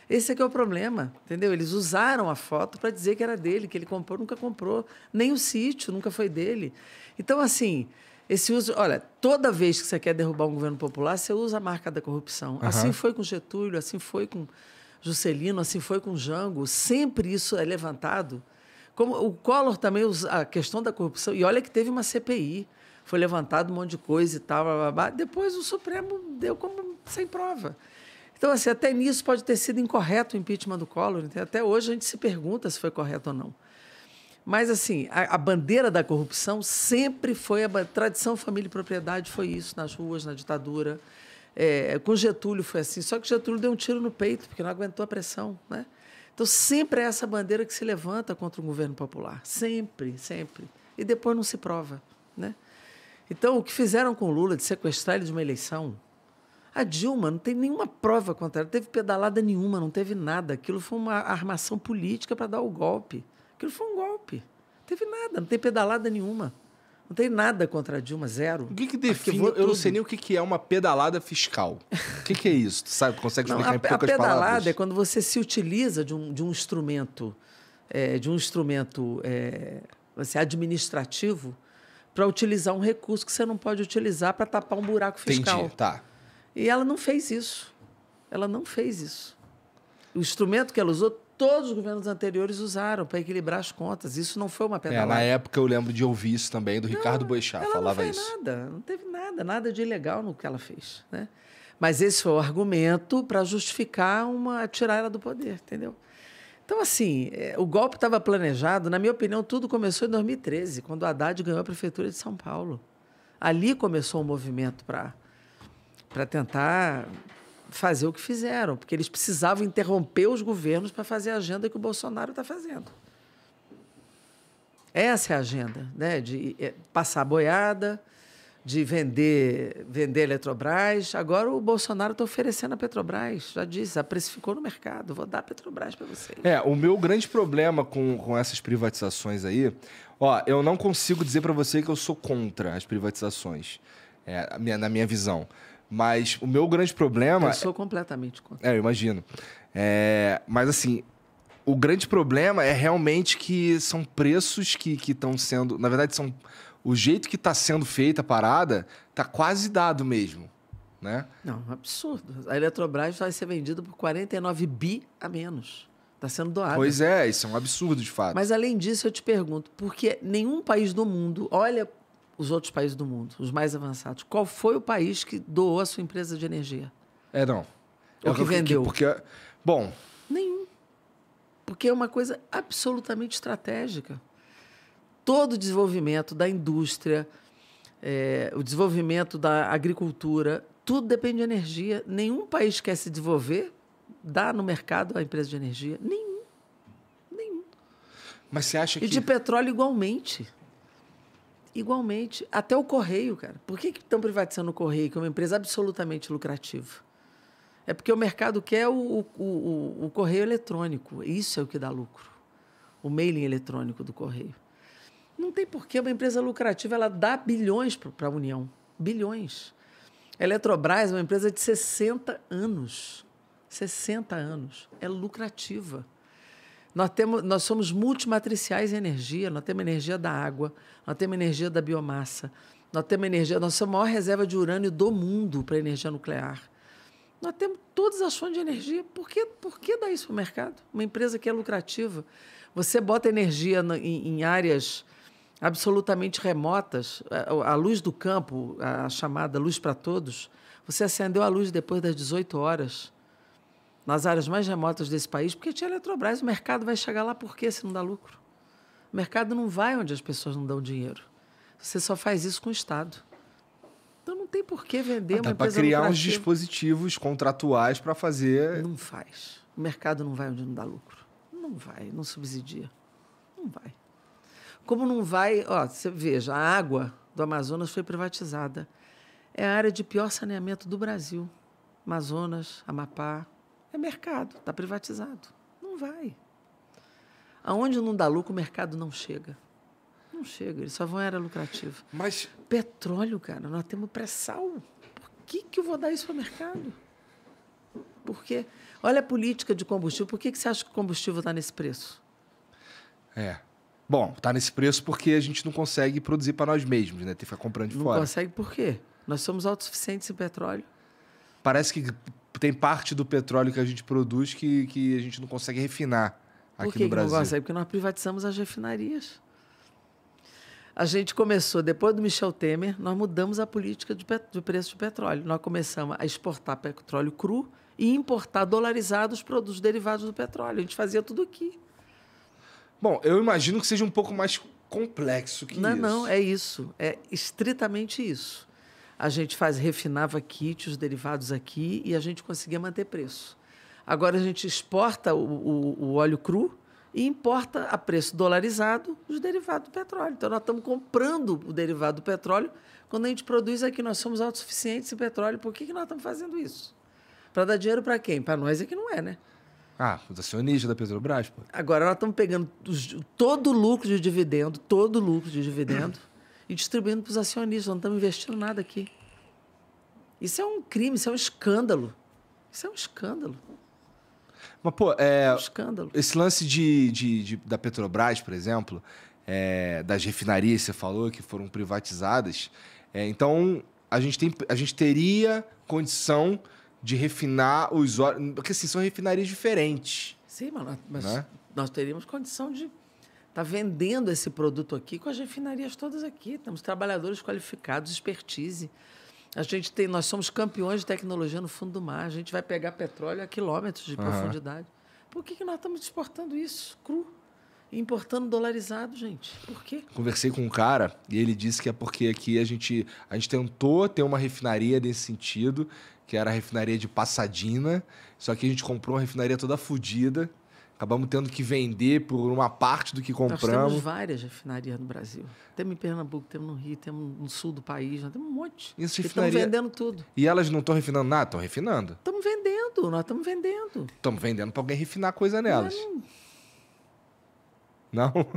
Esse é que é o problema, entendeu? Eles usaram a foto para dizer que era dele, que ele comprou, nunca comprou. Nem o sítio nunca foi dele. Então, assim, esse uso. Olha, toda vez que você quer derrubar um governo popular, você usa a marca da corrupção. Uhum. Assim foi com Getúlio, assim foi com Juscelino, assim foi com Jango. Sempre isso é levantado. Como o Collor também, usa a questão da corrupção. E olha que teve uma CPI foi levantado um monte de coisa e tal, blá, blá, blá. depois o Supremo deu como sem prova. Então, assim, até nisso pode ter sido incorreto o impeachment do Collor. Então, até hoje a gente se pergunta se foi correto ou não. Mas, assim, a, a bandeira da corrupção sempre foi a tradição família e propriedade, foi isso, nas ruas, na ditadura. É, com Getúlio foi assim, só que Getúlio deu um tiro no peito, porque não aguentou a pressão, né? Então, sempre é essa bandeira que se levanta contra o governo popular. Sempre, sempre. E depois não se prova, né? Então, o que fizeram com Lula de sequestrar ele de uma eleição, a Dilma não tem nenhuma prova contra ela, não teve pedalada nenhuma, não teve nada. Aquilo foi uma armação política para dar o golpe. Aquilo foi um golpe. Não teve nada, não tem pedalada nenhuma. Não tem nada contra a Dilma, zero. O que, que define? Eu não sei nem o que, que é uma pedalada fiscal. O que, que é isso? Tu sabe, consegue explicar não, a, em poucas palavras? A pedalada palavras? é quando você se utiliza de um, de um instrumento, é, de um instrumento é, assim, administrativo para utilizar um recurso que você não pode utilizar para tapar um buraco fiscal. Entendi, tá. E ela não fez isso. Ela não fez isso. O instrumento que ela usou todos os governos anteriores usaram para equilibrar as contas. Isso não foi uma pedalada. É, na época eu lembro de ouvir isso também do não, Ricardo Boechat, falava não teve Nada, não teve nada, nada de ilegal no que ela fez, né? Mas esse foi o argumento para justificar uma tirar ela do poder, entendeu? Então, assim, é, o golpe estava planejado. Na minha opinião, tudo começou em 2013, quando o Haddad ganhou a prefeitura de São Paulo. Ali começou o um movimento para para tentar fazer o que fizeram, porque eles precisavam interromper os governos para fazer a agenda que o Bolsonaro está fazendo. Essa é a agenda, né? De é, passar boiada, de vender, vender Eletrobras. Agora o Bolsonaro está oferecendo a Petrobras, já disse, a precificou no mercado, vou dar a Petrobras para vocês. É, o meu grande problema com, com essas privatizações aí, ó, eu não consigo dizer para você que eu sou contra as privatizações, é, na minha visão. Mas o meu grande problema. Eu sou completamente contra. É, eu imagino. É, mas assim, o grande problema é realmente que são preços que estão sendo. Na verdade, são. O jeito que está sendo feita a parada está quase dado mesmo. Né? Não, é absurdo. A Eletrobras vai ser vendida por 49 bi a menos. Está sendo doada. Pois é, isso é um absurdo de fato. Mas além disso, eu te pergunto, porque nenhum país do mundo olha os outros países do mundo, os mais avançados, qual foi o país que doou a sua empresa de energia? É, não. Ou que vendeu? Porque, é, bom... Nenhum. Porque é uma coisa absolutamente estratégica. Todo o desenvolvimento da indústria, é, o desenvolvimento da agricultura, tudo depende de energia. Nenhum país quer se desenvolver, dá no mercado a empresa de energia. Nenhum. Nenhum. Mas você acha e que. E de petróleo igualmente. Igualmente, até o correio, cara. Por que estão privatizando o correio, que é uma empresa absolutamente lucrativa? É porque o mercado quer o, o, o, o correio eletrônico. Isso é o que dá lucro. O mailing eletrônico do correio. Não tem porquê uma empresa lucrativa ela dá bilhões para a União. Bilhões. A Eletrobras é uma empresa de 60 anos. 60 anos. É lucrativa. Nós, temos, nós somos multimatriciais em energia, nós temos energia da água, nós temos energia da biomassa, nós temos energia, nós somos a maior reserva de urânio do mundo para energia nuclear. Nós temos todas as fontes de energia. Por que, por que dar isso para o mercado? Uma empresa que é lucrativa. Você bota energia no, em, em, áreas absolutamente remotas, a, a luz do campo, a, a chamada luz para todos. Você acendeu a luz depois das 18 horas nas áreas mais remotas desse país, porque tinha Eletrobras. O mercado vai chegar lá por quê se não dá lucro? O mercado não vai onde as pessoas não dão dinheiro. Você só faz isso com o Estado. Então não tem por que vender ah, uma empresa para criar lucrativa. uns dispositivos contratuais para fazer... Não faz. O mercado não vai onde não dá lucro. Não vai, não subsidia. Não vai. Como não vai... Ó, você veja, a água do Amazonas foi privatizada. É a área de pior saneamento do Brasil. Amazonas, Amapá, é mercado, está privatizado. Não vai. Aonde não dá lucro, o mercado não chega. Não chega, eles só vão era lucrativo. Mas. Petróleo, cara, nós temos pré-sal. Por que, que eu vou dar isso para o mercado? Por quê? Olha a política de combustível. Por que, que você acha que o combustível está nesse preço? É. Bom, está nesse preço porque a gente não consegue produzir para nós mesmos, né? Tem que ficar comprando de não fora. Não consegue por quê? Nós somos autossuficientes em petróleo. Parece que tem parte do petróleo que a gente produz que, que a gente não consegue refinar aqui que no Brasil. não consegue? Porque nós privatizamos as refinarias. A gente começou, depois do Michel Temer, nós mudamos a política de, de preço de petróleo. Nós começamos a exportar petróleo cru e importar dolarizados os produtos derivados do petróleo. A gente fazia tudo aqui. Bom, eu imagino que seja um pouco mais complexo que não, é isso. Não, não, é isso. É estritamente isso a gente faz, refinava kit, os derivados aqui, e a gente conseguia manter preço. Agora a gente exporta o, o, o óleo cru e importa a preço dolarizado os derivados do petróleo. Então nós estamos comprando o derivado do petróleo. Quando a gente produz aqui, nós somos autossuficientes em petróleo. Por que, que nós estamos fazendo isso? Para dar dinheiro para quem? Para nós é que não é, né? Ah, os acionistas da Petrobras, pô. Agora nós estamos pegando os, todo o lucro de dividendo, todo o lucro de dividendo, e distribuindo para os acionistas. Não estamos investindo nada aqui. Isso é um crime, isso é um escândalo. Isso é um escândalo. Mas, pô, é, é um esse lance de, de, de, da Petrobras, por exemplo, é, das refinarias, você falou, que foram privatizadas. É, então, a gente, tem, a gente teria condição de refinar os óleos. Porque, assim, são refinarias diferentes. Sim, mas, né? nós teríamos condição de está vendendo esse produto aqui com as refinarias todas aqui. Temos trabalhadores qualificados, expertise. A gente tem, nós somos campeões de tecnologia no fundo do mar. A gente vai pegar petróleo a quilômetros de uhum. profundidade. Por que, que nós estamos exportando isso cru? importando dolarizado, gente. Por quê? Conversei com um cara e ele disse que é porque aqui a gente, a gente tentou ter uma refinaria nesse sentido, que era a refinaria de Passadina, só que a gente comprou uma refinaria toda fodida Acabamos tendo que vender por uma parte do que compramos. Nós temos várias refinarias no Brasil. Temos em Pernambuco, temos no Rio, temos no sul do país, nós temos um monte. Estão refinaria... vendendo tudo. E elas não estão refinando nada? Estão refinando? Estamos vendendo, nós estamos vendendo. Estamos vendendo para alguém refinar coisa nelas. Não? Não,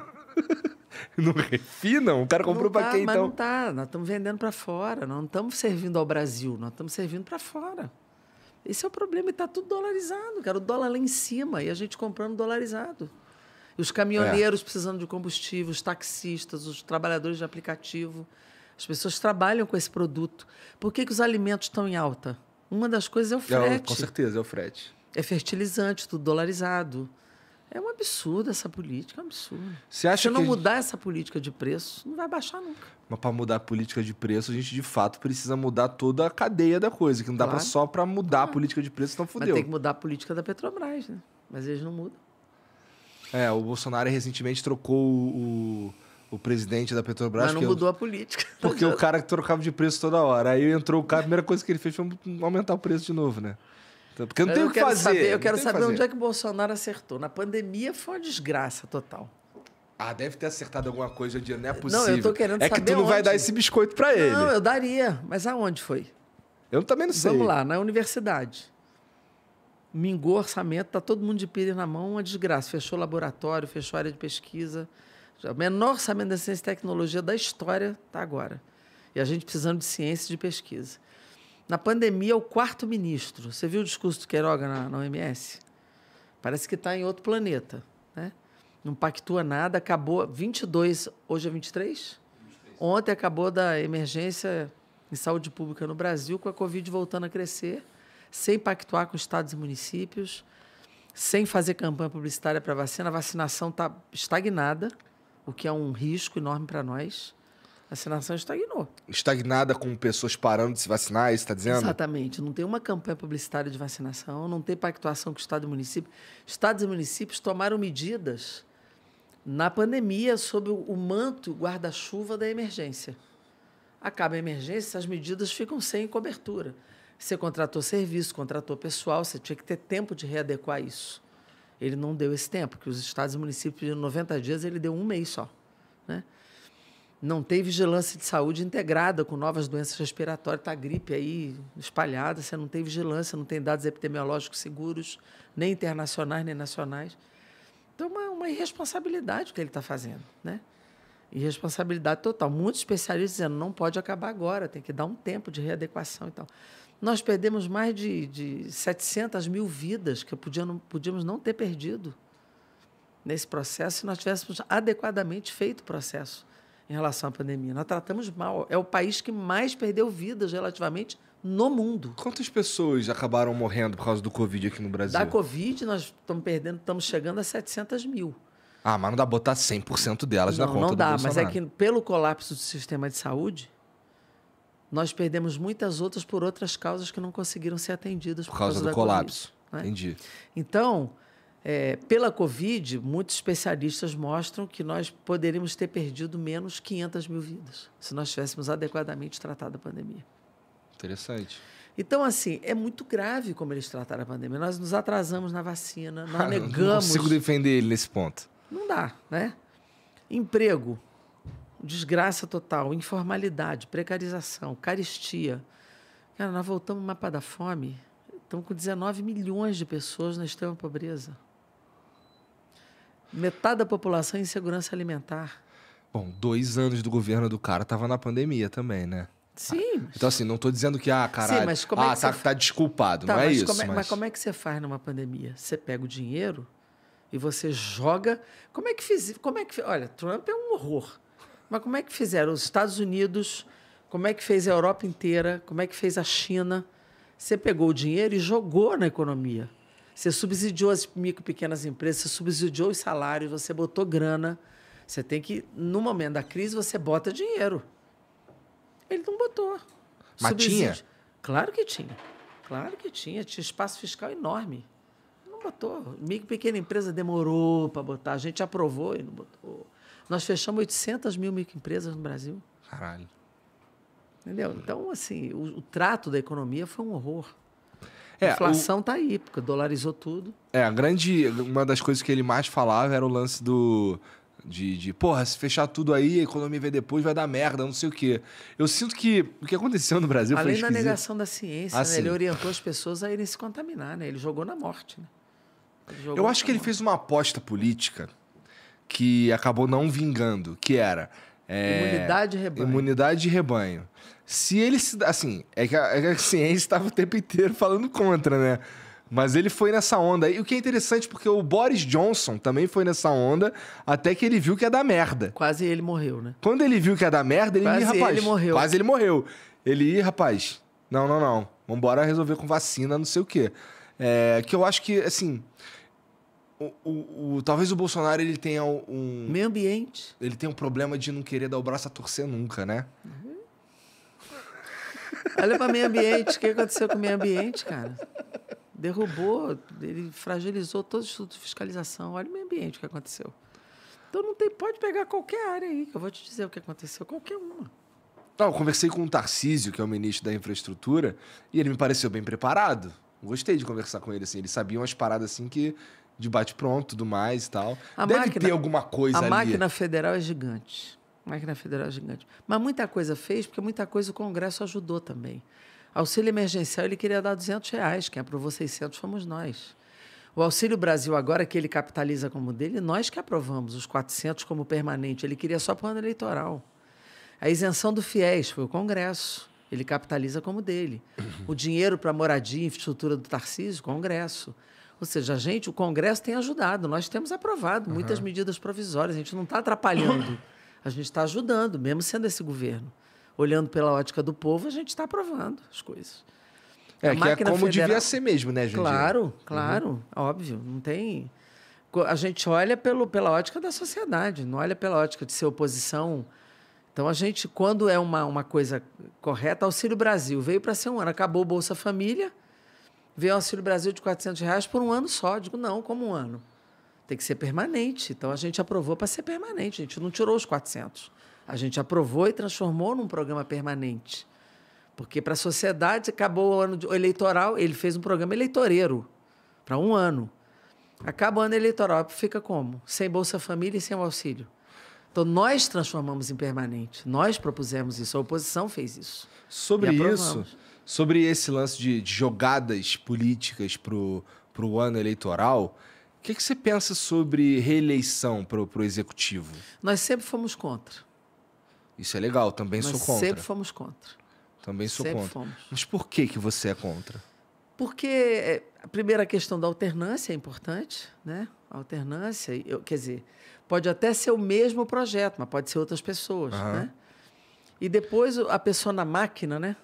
[LAUGHS] não refinam? O cara comprou tá, para quem então? Mas não está. nós estamos vendendo para fora, nós não estamos servindo ao Brasil, nós estamos servindo para fora. Esse é o problema, está tudo dolarizado, cara. O dólar lá em cima e a gente comprando dolarizado. E os caminhoneiros é. precisando de combustível, os taxistas, os trabalhadores de aplicativo. As pessoas trabalham com esse produto. Por que, que os alimentos estão em alta? Uma das coisas é o frete. É, com certeza, é o frete. É fertilizante, tudo dolarizado. É um absurdo essa política, é um absurdo. Você acha Se não mudar gente... essa política de preço, não vai baixar nunca. Mas para mudar a política de preço, a gente de fato precisa mudar toda a cadeia da coisa, que não dá pra só para mudar ah. a política de preço, então fodeu. tem que mudar a política da Petrobras, né? Mas eles não mudam. É, o Bolsonaro recentemente trocou o, o presidente da Petrobras. Mas não mudou eu... a política. Porque o [LAUGHS] cara que trocava de preço toda hora. Aí entrou o cara, a primeira coisa que ele fez foi aumentar o preço de novo, né? Porque não tem o que fazer. Saber, eu quero saber onde é que o Bolsonaro acertou. Na pandemia foi uma desgraça total. Ah, deve ter acertado alguma coisa, eu não é possível. Não, eu tô querendo é saber. É que tu não onde? vai dar esse biscoito para ele. Não, eu daria, mas aonde foi? Eu também não sei. Vamos lá, na universidade. Mingou orçamento, tá todo mundo de pires na mão, uma desgraça. Fechou laboratório, fechou área de pesquisa. O menor orçamento da ciência e tecnologia da história tá agora. E a gente precisando de ciência e de pesquisa. Na pandemia, o quarto ministro. Você viu o discurso do Queiroga na, na OMS? Parece que está em outro planeta. Né? Não pactua nada, acabou 22, hoje é 23? 23? Ontem acabou da emergência em saúde pública no Brasil, com a Covid voltando a crescer, sem pactuar com estados e municípios, sem fazer campanha publicitária para vacina. A vacinação está estagnada, o que é um risco enorme para nós. Vacinação estagnou. Estagnada com pessoas parando de se vacinar, é isso está dizendo? Exatamente. Não tem uma campanha publicitária de vacinação, não tem pactuação com o Estado e município. Estados e municípios tomaram medidas na pandemia sob o manto guarda-chuva da emergência. Acaba a emergência, as medidas ficam sem cobertura. Você contratou serviço, contratou pessoal, você tinha que ter tempo de readequar isso. Ele não deu esse tempo, que os estados e municípios em 90 dias, ele deu um mês só. Né? não tem vigilância de saúde integrada com novas doenças respiratórias, está gripe aí espalhada, você não tem vigilância, não tem dados epidemiológicos seguros, nem internacionais, nem nacionais. Então, é uma, uma irresponsabilidade o que ele está fazendo, né? Irresponsabilidade total. Muitos especialistas dizendo não pode acabar agora, tem que dar um tempo de readequação e tal. Nós perdemos mais de, de 700 mil vidas que podíamos, podíamos não ter perdido nesse processo se nós tivéssemos adequadamente feito o processo em relação à pandemia. Nós tratamos mal. É o país que mais perdeu vidas relativamente no mundo. Quantas pessoas acabaram morrendo por causa do Covid aqui no Brasil? Da Covid, nós estamos perdendo, estamos chegando a 700 mil. Ah, mas não dá botar 100% delas não, na conta do Não dá, mas é que pelo colapso do sistema de saúde, nós perdemos muitas outras por outras causas que não conseguiram ser atendidas. Por, por causa, causa, do colapso. COVID, né? Entendi. Então, é, pela Covid, muitos especialistas mostram que nós poderíamos ter perdido menos 500 mil vidas se nós tivéssemos adequadamente tratado a pandemia. Interessante. Então, assim, é muito grave como eles trataram a pandemia. Nós nos atrasamos na vacina, nós ah, negamos. Não consigo defender ele nesse ponto. Não dá, né? Emprego, desgraça total, informalidade, precarização, caristia. Cara, nós voltamos no mapa da fome. Estamos com 19 milhões de pessoas na extrema pobreza. Metade da população em segurança alimentar. Bom, dois anos do governo do cara tava na pandemia também, né? Sim. Mas... Ah, então, assim, não tô dizendo que, ah, caralho, Sim, mas como é ah, que tá, você... tá desculpado, tá, não é mas isso. Como é, mas... mas como é que você faz numa pandemia? Você pega o dinheiro e você joga. Como é que fiz? Como é que Olha, Trump é um horror. Mas como é que fizeram os Estados Unidos? Como é que fez a Europa inteira? Como é que fez a China? Você pegou o dinheiro e jogou na economia. Você subsidiou as micro e pequenas empresas, você subsidiou os salários, você botou grana. Você tem que, no momento da crise, você bota dinheiro. Ele não botou. Mas Subsídio. tinha? Claro que tinha. Claro que tinha. Tinha espaço fiscal enorme. Não botou. Micro e pequena empresa demorou para botar. A gente aprovou e não botou. Nós fechamos 800 mil microempresas no Brasil. Caralho. Entendeu? Então, assim, o, o trato da economia foi um horror. É, a inflação o... tá aí, porque dolarizou tudo. É, a grande. Uma das coisas que ele mais falava era o lance do. De, de, porra, se fechar tudo aí, a economia vem depois, vai dar merda, não sei o quê. Eu sinto que o que aconteceu no Brasil Além foi Além da negação da ciência, ah, né? ele orientou as pessoas a irem se contaminar, né? Ele jogou na morte, né? Eu acho que morte. ele fez uma aposta política que acabou não vingando, que era é, imunidade de rebanho. Imunidade de rebanho. Se ele se. Assim, é que a, é a ciência estava o tempo inteiro falando contra, né? Mas ele foi nessa onda. E o que é interessante, porque o Boris Johnson também foi nessa onda, até que ele viu que ia dar merda. Quase ele morreu, né? Quando ele viu que ia dar merda, ele quase ia, rapaz. Ele morreu. Quase ele morreu. Ele ia, rapaz. Não, não, não. Vambora resolver com vacina, não sei o quê. É, que eu acho que, assim. O, o, o, talvez o Bolsonaro ele tenha um. Meio ambiente. Ele tem um problema de não querer dar o braço a torcer nunca, né? Uhum. Olha para meio ambiente. O que aconteceu com o meio ambiente, cara? Derrubou, ele fragilizou todo o estudo de fiscalização. Olha o meio ambiente o que aconteceu. Então não tem, pode pegar qualquer área aí, que eu vou te dizer o que aconteceu, qualquer uma. Não, eu conversei com o Tarcísio, que é o ministro da infraestrutura, e ele me pareceu bem preparado. Gostei de conversar com ele, assim. Ele sabia umas paradas assim que de bate-pronto tudo mais e tal. A Deve máquina, ter alguma coisa a ali. A máquina federal é gigante. A máquina federal é gigante. Mas muita coisa fez, porque muita coisa o Congresso ajudou também. Auxílio emergencial, ele queria dar 200 reais. Quem aprovou 600 fomos nós. O Auxílio Brasil, agora que ele capitaliza como dele, nós que aprovamos os 400 como permanente. Ele queria só para o ano eleitoral. A isenção do FIES foi o Congresso. Ele capitaliza como dele. O dinheiro para moradia e infraestrutura do Tarcísio, Congresso. Ou seja, a gente, o Congresso tem ajudado, nós temos aprovado uhum. muitas medidas provisórias, a gente não está atrapalhando, a gente está ajudando, mesmo sendo esse governo. Olhando pela ótica do povo, a gente está aprovando as coisas. É, a que é como federal... devia ser mesmo, né, gente? Claro, claro, uhum. óbvio. Não tem. A gente olha pelo, pela ótica da sociedade, não olha pela ótica de ser oposição. Então, a gente, quando é uma, uma coisa correta, Auxílio Brasil veio para ser um ano, acabou o Bolsa Família, veio o Auxílio Brasil de 400 reais por um ano só. digo, não, como um ano? Tem que ser permanente. Então, a gente aprovou para ser permanente. A gente não tirou os 400. A gente aprovou e transformou num programa permanente. Porque para a sociedade, acabou o ano eleitoral, ele fez um programa eleitoreiro para um ano. Acaba o ano eleitoral, fica como? Sem Bolsa Família e sem o auxílio. Então, nós transformamos em permanente. Nós propusemos isso, a oposição fez isso. Sobre isso, sobre esse lance de, de jogadas políticas pro, pro ano eleitoral. O que, que, você pensa sobre reeleição pro, pro executivo? Nós sempre fomos contra. Isso é legal, também Nós sou contra. Sempre fomos contra. Também sou sempre contra. Fomos. Mas por que, que você é contra? Porque é, a primeira questão da alternância é importante, né? A alternância, eu, quer dizer, pode até ser o mesmo projeto, mas pode ser outras pessoas, uhum. né? E depois a pessoa na máquina, né?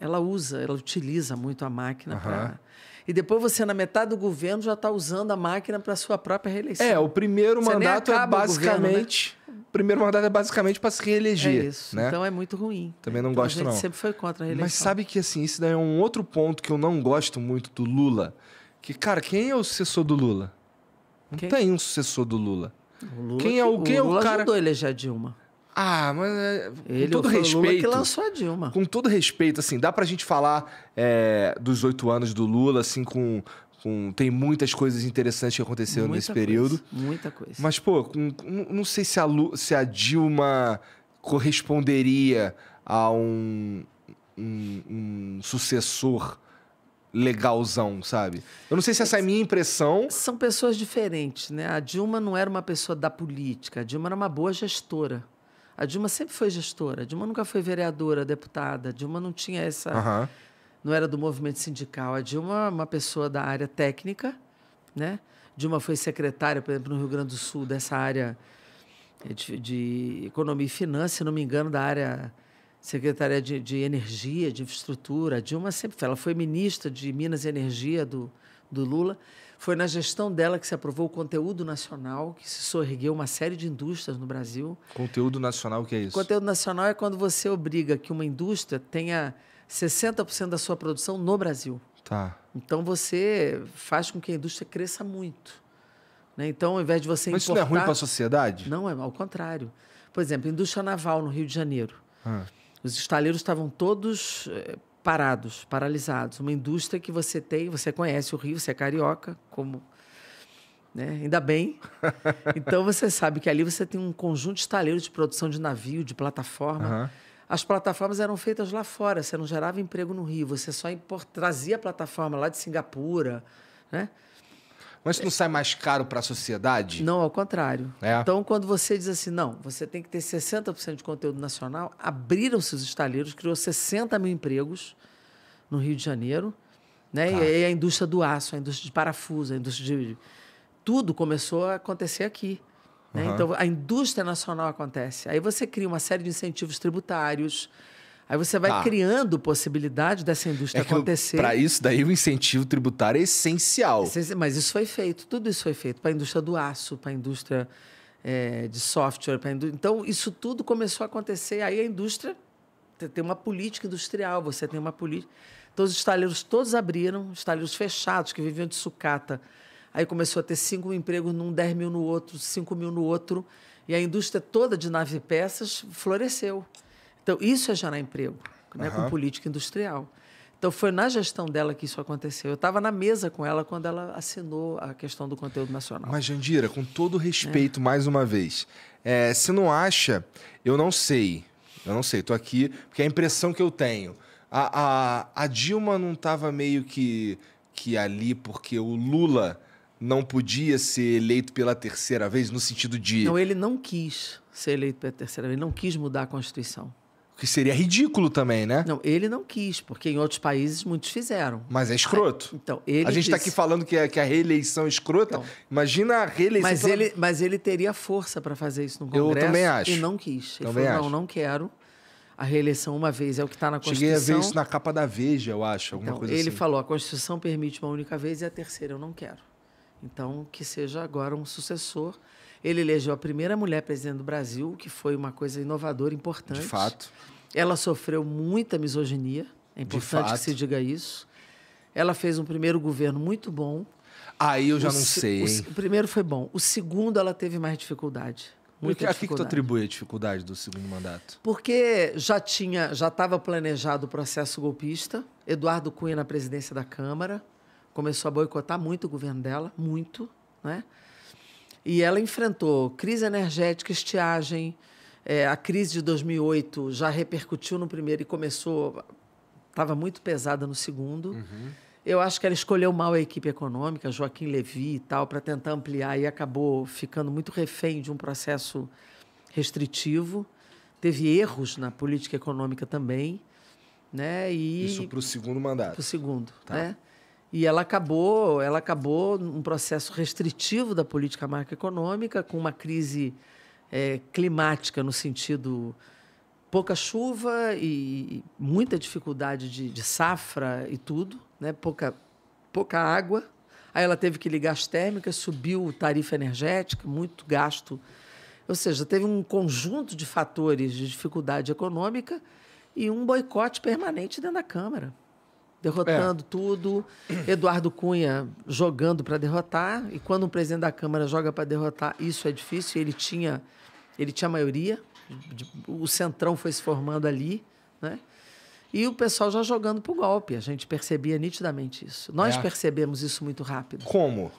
Ela usa, ela utiliza muito a máquina uhum. para. E depois você, na metade do governo, já está usando a máquina para sua própria reeleição. É, o primeiro você mandato é basicamente. O governo, né? primeiro mandato é basicamente para se reeleger. É isso. Né? Então é muito ruim. Também não então, gosto, a gente não. sempre foi contra a reeleição. Mas sabe que assim, isso daí é um outro ponto que eu não gosto muito do Lula. Que, cara, quem é o sucessor do Lula? Não quem? tem um sucessor do Lula. Lula quem é o, quem o Lula é o cara... ajudou a eleger a Dilma. Ah, mas. É, Ele, com todo respeito. Lula que lançou a Dilma. Com todo respeito, assim, dá pra gente falar é, dos oito anos do Lula, assim, com, com. tem muitas coisas interessantes que aconteceram muita nesse coisa, período. Muita coisa. Mas, pô, com, não sei se a, se a Dilma corresponderia a um, um, um sucessor legalzão, sabe? Eu não sei se essa é a minha impressão. São pessoas diferentes, né? A Dilma não era uma pessoa da política, a Dilma era uma boa gestora. A Dilma sempre foi gestora, a Dilma nunca foi vereadora, deputada, a Dilma não tinha essa. Uhum. Não era do movimento sindical. A Dilma é uma pessoa da área técnica, né? Dilma foi secretária, por exemplo, no Rio Grande do Sul, dessa área de, de economia e finanças, se não me engano, da área secretária de, de, energia, de infraestrutura. A Dilma sempre foi, ela foi ministra de Minas e Energia do, do Lula. Foi na gestão dela que se aprovou o conteúdo nacional, que se sorrigueu uma série de indústrias no Brasil. Conteúdo nacional, o que é isso? Conteúdo nacional é quando você obriga que uma indústria tenha 60% da sua produção no Brasil. Tá. Então você faz com que a indústria cresça muito. Né? Então, ao invés de você Mas importar... Mas isso não é ruim para a sociedade? Não, é ao contrário. Por exemplo, indústria naval no Rio de Janeiro. Ah. Os estaleiros estavam todos eh, parados, paralisados. Uma indústria que você tem, você conhece o Rio, você é carioca, como. Né? Ainda bem. [LAUGHS] Então você sabe que ali você tem um conjunto estaleiro de produção de navio, de plataforma. Uhum. As plataformas eram feitas lá fora, você não gerava emprego no Rio, você só import... trazia a plataforma lá de Singapura, né? Mas isso não sai mais caro para a sociedade? Não, ao contrário. É. Então, quando você diz assim, não, você tem que ter 60% de conteúdo nacional, abriram-se os estaleiros, criou 60 mil empregos no Rio de Janeiro, né? Tá. E aí a indústria do aço, a indústria de parafuso, a indústria de... Tudo começou a acontecer aqui. Né? Uhum. Então, a indústria nacional acontece. Aí você cria uma série de incentivos tributários, Aí você vai tá. criando possibilidade dessa indústria é acontecer. Para isso, daí o incentivo tributário é essencial. É mas isso foi feito, tudo isso foi feito para a indústria do aço, para a indústria é, de software, para então isso tudo começou a acontecer. Aí a indústria tem uma política industrial, você tem uma política. Então os estaleiros todos abriram, estaleiros fechados que viviam de sucata. Aí começou a ter cinco empregos num, dez mil no outro, cinco mil no outro. E a indústria toda de nave e peças floresceu. Então, isso é gerar emprego, né, uhum. com política industrial. Então, foi na gestão dela que isso aconteceu. Eu estava na mesa com ela quando ela assinou a questão do conteúdo nacional. Mas, Jandira, com todo respeito, é. mais uma vez, é, você não acha, eu não sei, eu não sei, estou aqui, porque é a impressão que eu tenho, a, a, a Dilma não estava meio que, que ali porque o Lula não podia ser eleito pela terceira vez, no sentido de. Não, ele não quis ser eleito pela terceira vez, ele não quis mudar a Constituição. Que seria ridículo também, né? Não, ele não quis, porque em outros países muitos fizeram. Mas é escroto. então, ele A gente está aqui falando que, é, que é a reeleição é escrota. Então, Imagina a reeleição. Mas, pela... ele, mas ele teria força para fazer isso no Congresso. Eu também acho. E não quis. Ele também falou, acho. não, não quero a reeleição uma vez. É o que está na Constituição. Cheguei a ver isso na capa da Veja, eu acho. Alguma então, coisa ele assim. falou, a Constituição permite uma única vez e a terceira eu não quero. Então, que seja agora um sucessor ele elegeu a primeira mulher presidente do Brasil, que foi uma coisa inovadora, importante. De fato. Ela sofreu muita misoginia, é importante que se diga isso. Ela fez um primeiro governo muito bom. Aí eu já o não sei. O, o, primeiro foi bom. O segundo, ela teve mais dificuldade. Muita dificuldade. A que, que tu atribui a dificuldade do segundo mandato? Porque já tinha, já estava planejado o processo golpista. Eduardo Cunha na presidência da Câmara começou a boicotar muito o governo dela, muito, né? E ela enfrentou crise energética, estiagem. É, a crise de 2008 já repercutiu no primeiro e começou. Estava muito pesada no segundo. Uhum. Eu acho que ela escolheu mal a equipe econômica, Joaquim Levi e tal, para tentar ampliar e acabou ficando muito refém de um processo restritivo. Teve erros na política econômica também. Né? E... Isso para o segundo mandato. Para o segundo. Tá. Né? E ela acabou, ela acabou num processo restritivo da política macroeconômica, com uma crise é, climática no sentido pouca chuva e, muita dificuldade de, de, safra e tudo, né? pouca, pouca água. Aí ela teve que ligar as térmicas, subiu tarifa energética, muito gasto. Ou seja, teve um conjunto de fatores de dificuldade econômica e um boicote permanente dentro da Câmara derrotando é. tudo, Eduardo Cunha jogando para derrotar, e quando um presidente da Câmara joga para derrotar, isso é difícil, ele tinha ele tinha maioria, o centrão foi se formando ali, né? E o pessoal já jogando para o golpe, a gente percebia nitidamente isso. Nós é. percebemos isso muito rápido. Como?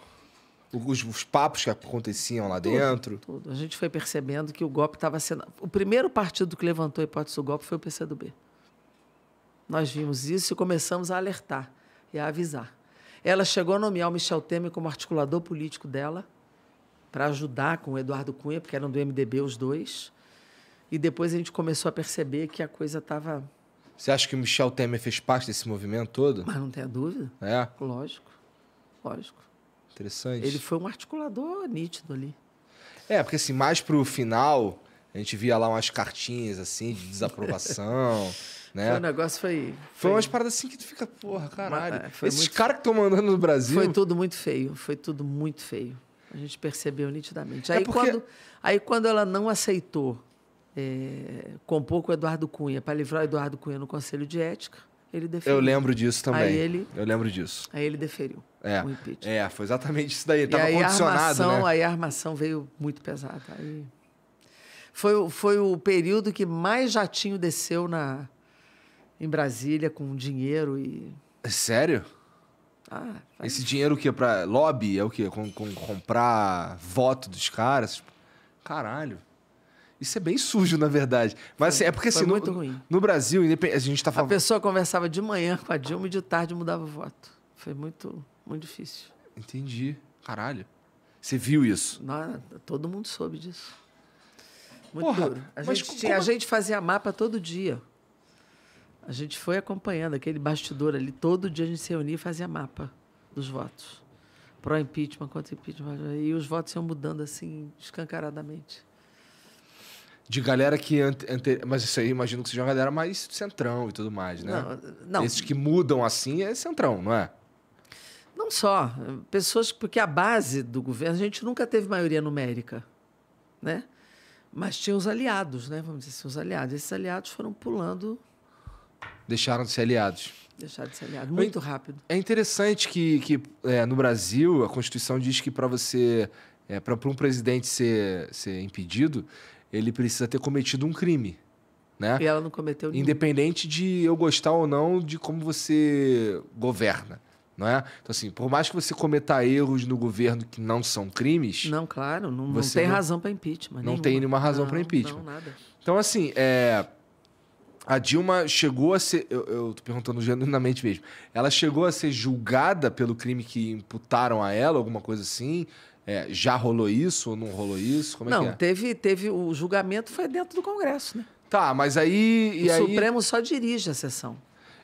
Os, os, papos que aconteciam lá tudo, dentro. Tudo. A gente foi percebendo que o golpe estava sendo. O primeiro partido que levantou a hipótese do golpe foi o PCdoB. Nós vimos isso e começamos a alertar e a avisar. Ela chegou a nomear o Michel Temer como articulador político dela, para ajudar com o Eduardo Cunha, porque eram do MDB os dois. E depois a gente começou a perceber que a coisa estava. Você acha que o Michel Temer fez parte desse movimento todo? Mas não tenha dúvida. É? Lógico. Lógico. Interessante. Ele foi um articulador nítido ali. É, porque assim, mais pro final, a gente via lá umas cartinhas assim de desaprovação. [LAUGHS] Né? Foi um negócio, foi. Foi, foi umas paradas assim que tu fica, porra, caralho. Mas, é, Esses muito... caras que estão mandando no Brasil. Foi tudo muito feio, foi tudo muito feio. A gente percebeu nitidamente. É aí, é porque... quando, aí quando ela não aceitou é, compor com o Eduardo Cunha, para livrar o Eduardo Cunha no Conselho de Ética, ele deferiu. Eu lembro disso também. Aí ele, Eu lembro disso. Aí ele deferiu é, É, foi exatamente isso daí. estava condicionado, a armação, né? Aí a armação veio muito pesada. Aí... Foi, foi o período que mais jatinho desceu na, em Brasília com dinheiro e. É sério? Ah, faz... Esse dinheiro o quê? Pra lobby? É o quê? Com, com, comprar voto dos caras? Caralho. Isso é bem sujo, na verdade. Mas assim, é porque assim, no, no, Brasil, a gente tá falando. A pessoa conversava de manhã com a Dilma e de tarde mudava o voto. Foi muito, muito difícil. Entendi. Caralho. Você viu isso? Não, todo mundo soube disso. Muito Porra, duro. A gente, tinha, a é gente fazia mapa todo dia. A gente foi acompanhando aquele bastidor ali. Todo dia a gente se reunia e fazia mapa dos votos. Pró-impeachment, contra impeachment. E os votos iam mudando assim, escancaradamente. De galera que. Ante... Mas isso aí imagino que seja uma galera mais centrão e tudo mais, né? Não, não. Esses que mudam assim é centrão, não é? Não só. Pessoas. Porque a base do governo, a gente nunca teve maioria numérica, né? Mas tinha os aliados, né? Vamos dizer assim, os aliados. Esses aliados foram pulando deixaram de ser aliados. Deixaram de ser aliados, muito é, rápido. É interessante que, que é, no Brasil, a Constituição diz que para você, é, para um presidente ser, ser impedido, ele precisa ter cometido um crime. Né? E ela não cometeu nenhum. Independente de eu gostar ou não de como você governa. É? Então, assim, por mais que você cometa erros no governo que não são crimes. Não, claro, não, não tem não, razão para impeachment. Não nenhuma. tem nenhuma razão para impeachment. Não, nada. Então, assim, é, a Dilma chegou a ser. Eu, eu tô perguntando genuinamente mesmo. Ela chegou a ser julgada pelo crime que imputaram a ela, alguma coisa assim? É, já rolou isso ou não rolou isso? Como não, é que é? teve, teve. O julgamento foi dentro do Congresso, né? Tá, mas aí. o aí... Supremo só dirige a sessão.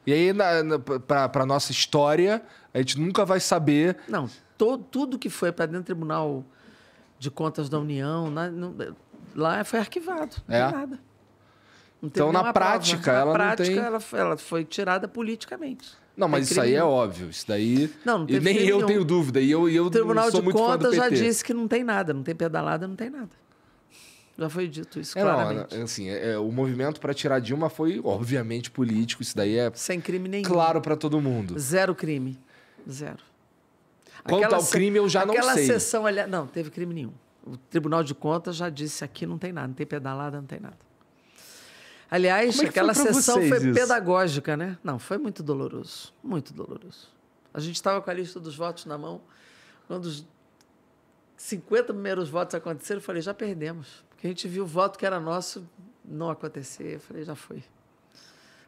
E aí, na, na, pra, pra nossa história, a gente nunca vai saber. Não, to, tudo que foi para dentro do Tribunal de Contas da União, na, no, lá foi arquivado. Não é? nada então, na prática, na prática, tem... ela ela foi tirada politicamente. Não, mas é isso aí é óbvio. Isso daí. Não, não e nem eu nenhum. tenho dúvida. E eu, e eu o Tribunal sou de muito Contas já disse que não tem nada, não tem pedalada, não tem nada. Já foi dito isso é, claramente. Não, é, assim, é, é, o movimento para tirar Dilma foi, obviamente, político. Isso daí é. Sem crime nenhum. Claro para todo mundo. Zero crime. Zero. Quanto aquela ao crime, eu já não sei. Aquela sessão, olha, não, teve crime nenhum. O Tribunal de Contas já disse aqui não tem nada, não tem pedalada, não tem nada. Aliás, é aquela sessão foi isso? pedagógica, né? Não, foi muito doloroso. Muito doloroso. A gente estava com a lista dos votos na mão. Quando os 50 primeiros votos aconteceram, eu falei, já perdemos. Porque a gente viu o voto que era nosso não acontecer. Eu falei, já foi.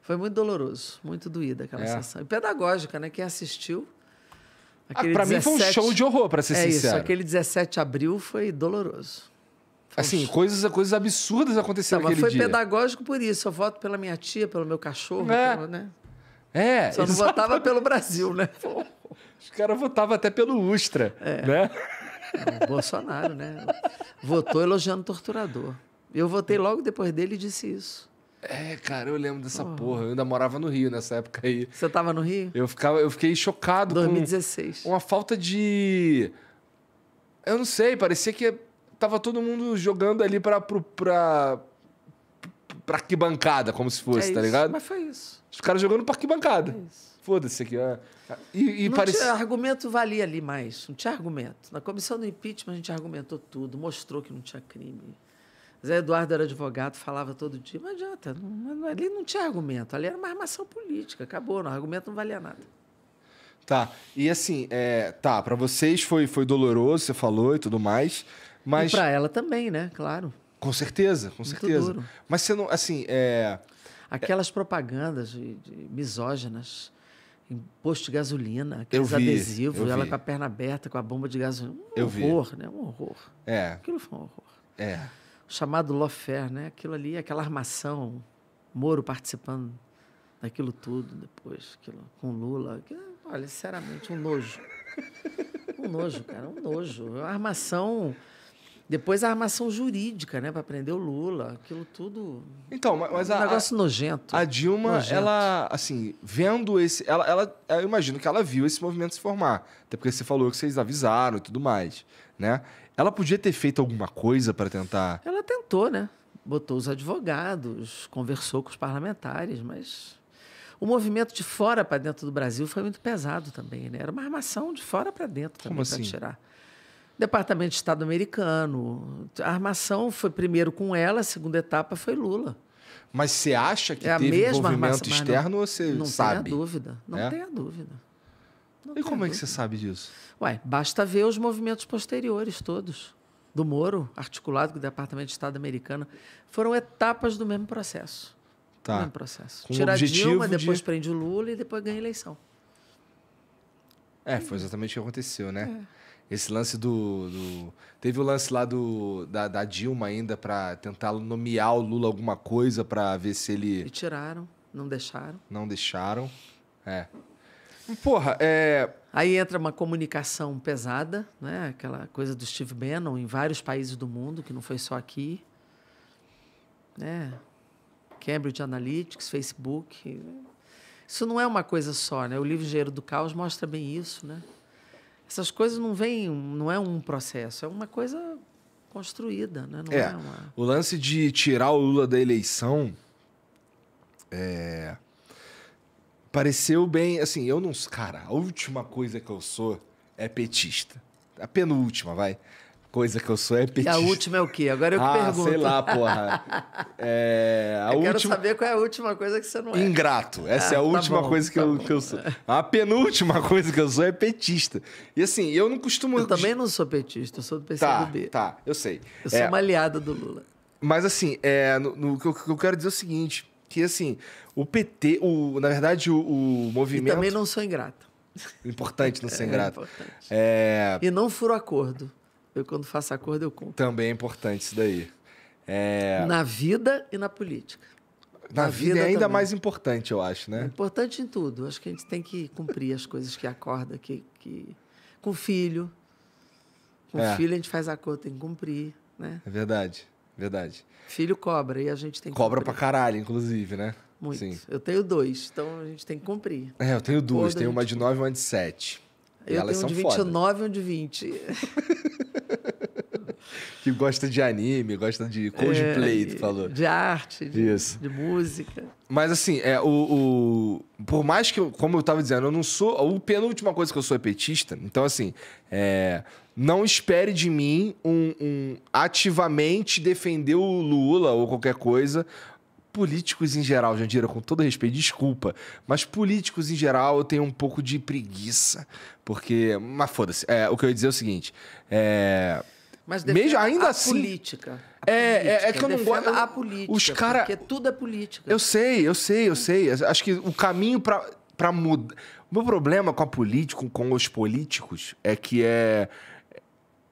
Foi muito doloroso, muito doída aquela é. sessão. E pedagógica, né? Quem assistiu. Ah, aquele ah, Para 17... mim foi um show de horror, para ser é sincero. Isso, aquele 17 de abril foi doloroso. Assim, coisas, coisas absurdas aconteceram tá, naquele foi dia. foi pedagógico por isso. Eu voto pela minha tia, pelo meu cachorro, é. Pelo, né? É, Só não votava pelo Brasil, né? [LAUGHS] Os caras votavam até pelo Ustra, é. né? o Bolsonaro, né? Votou elogiando o torturador. Eu votei logo depois dele e disse isso. É, cara, eu lembro dessa oh. porra. Eu ainda morava no Rio nessa época aí. Você tava no Rio? Eu, ficava, eu fiquei chocado 2016. com uma falta de... Eu não sei, parecia que tava todo mundo jogando ali pra, pra, pra, pra arquibancada, como se fosse, é tá ligado? Mas foi isso. Os caras jogando pra arquibancada. É Foda-se aqui. Ah. E, e parecia... tinha, argumento valia ali mais. Não tinha argumento. Na comissão do impeachment a gente argumentou tudo, mostrou que não tinha crime. Zé Eduardo era advogado, falava todo dia. Mas adianta, não, ali não tinha argumento. Ali era uma armação política. Acabou, não, argumento não valia nada. Tá. E assim, é, tá, para vocês foi, foi doloroso, você falou e tudo mais. Mas... E para ela também, né? Claro. Com certeza, com Muito certeza. Duro. Mas você não, assim, é... Aquelas é propagandas de, de misóginas em posto de gasolina, aqueles vi, adesivos, ela com a perna aberta, com a bomba de gasolina. Um eu horror, vi. né? Um horror. É. Aquilo foi um horror. É. O chamado Lofer né? Aquilo ali, aquela armação, Moro participando daquilo tudo depois, aquilo, com Lula. Aquilo, olha, sinceramente, um nojo. [LAUGHS] Um nojo, cara, um nojo. Uma armação depois a armação jurídica, né, para prender o Lula, aquilo tudo. Então, mas é um a, negócio nojento. A Dilma, nojento. ela, assim, vendo esse, ela, ela, eu imagino que ela viu esse movimento se formar, até porque você falou que vocês avisaram e tudo mais, né? Ela podia ter feito alguma coisa para tentar. Ela tentou, né? Botou os advogados, conversou com os parlamentares, mas o movimento de fora para dentro do Brasil foi muito pesado também, né? Era uma armação de fora para dentro também para assim? tirar. Departamento de Estado americano. A armação foi primeiro com ela, a segunda etapa foi Lula. Mas você acha que é teve envolvimento externo não, ou você não sabe? Não tenha dúvida, não é? tenha dúvida. Não e como é que você sabe disso? Ué, basta ver os movimentos posteriores todos. Do Moro, articulado com o Departamento de Estado americano. Foram etapas do mesmo processo. Tá. Do mesmo processo. Com Tira Dilma, de... depois prende o Lula e depois ganha a eleição. É, foi exatamente o que aconteceu, né? É. Esse lance do, do. Teve o lance lá do, da, da Dilma ainda para tentar nomear o Lula alguma coisa para ver se ele. E tiraram, não deixaram. Não deixaram. É. Porra, é. Aí entra uma comunicação pesada, né? Aquela coisa do Steve Bannon em vários países do mundo, que não foi só aqui. Né? Cambridge Analytics, Facebook. Isso não é uma coisa só, né? O livro Engenheiro do Caos mostra bem isso, né? Essas coisas não vêm, não é um processo, é uma coisa construída, né? Não é, é uma... o lance de tirar o Lula da eleição é... pareceu bem, assim, eu não, cara, a última coisa que eu sou é petista, a penúltima, vai coisa que eu sou é petista. E a última é o quê? Agora eu ah, pergunto. sei lá, porra. [LAUGHS] É, a eu última... quero saber qual é a última coisa que você não é. Ingrato. Ah, Essa ah, é a tá última tá bom, coisa que, tá eu, que, eu, sou. A penúltima [LAUGHS] coisa que eu sou é petista. E assim, eu não costumo... Eu também não sou petista, eu sou do PCdoB. Tá, tá eu sei. Eu sou é... uma aliada do Lula. Mas assim, é, no, no, que, eu, que eu quero dizer é o seguinte, que assim, o PT, o, na verdade, o, o movimento... E também não sou ingrato. Importante não ser [LAUGHS] é ingrato. É, é... E não furo acordo. Eu, quando faço acordo, eu compro. Também é importante isso daí. É... Na vida e na política. Na, na vida, é vida, é ainda também. mais importante, eu acho, né? É importante em tudo. Acho que a gente tem que cumprir as coisas que acorda, que, que... com filho. Com é. filho a gente faz acordo, tem que cumprir, né? É verdade, verdade. Filho cobra e a gente tem que Cobra cumprir. pra caralho, inclusive, né? Muito. Sim. Eu tenho dois, então a gente tem que cumprir. É, eu tenho duas. Tenho uma de nove e uma de sete. Eu tenho um de 29 e um de 20. [LAUGHS] que gosta de anime, gosta de cosplay, é, tu falou. De arte, de, Isso. de música. Mas assim, é o, o, Por mais que, eu, como eu tava dizendo, eu não sou. A penúltima coisa que eu sou é petista. Então, assim, é, não espere de mim um, um ativamente defender o Lula ou qualquer coisa políticos em geral, Jandira, com todo respeito, desculpa, mas políticos em geral eu tenho um pouco de preguiça. Porque, mas foda-se, é, o que eu ia dizer é o seguinte, é... Mas mesmo ainda a assim, política. A é, política, é, é que eu não gosto. A política. Os cara, porque tudo é política. Eu sei, eu sei, eu sei. Acho que o caminho para mudar. O meu problema com a política, com os políticos, é que é.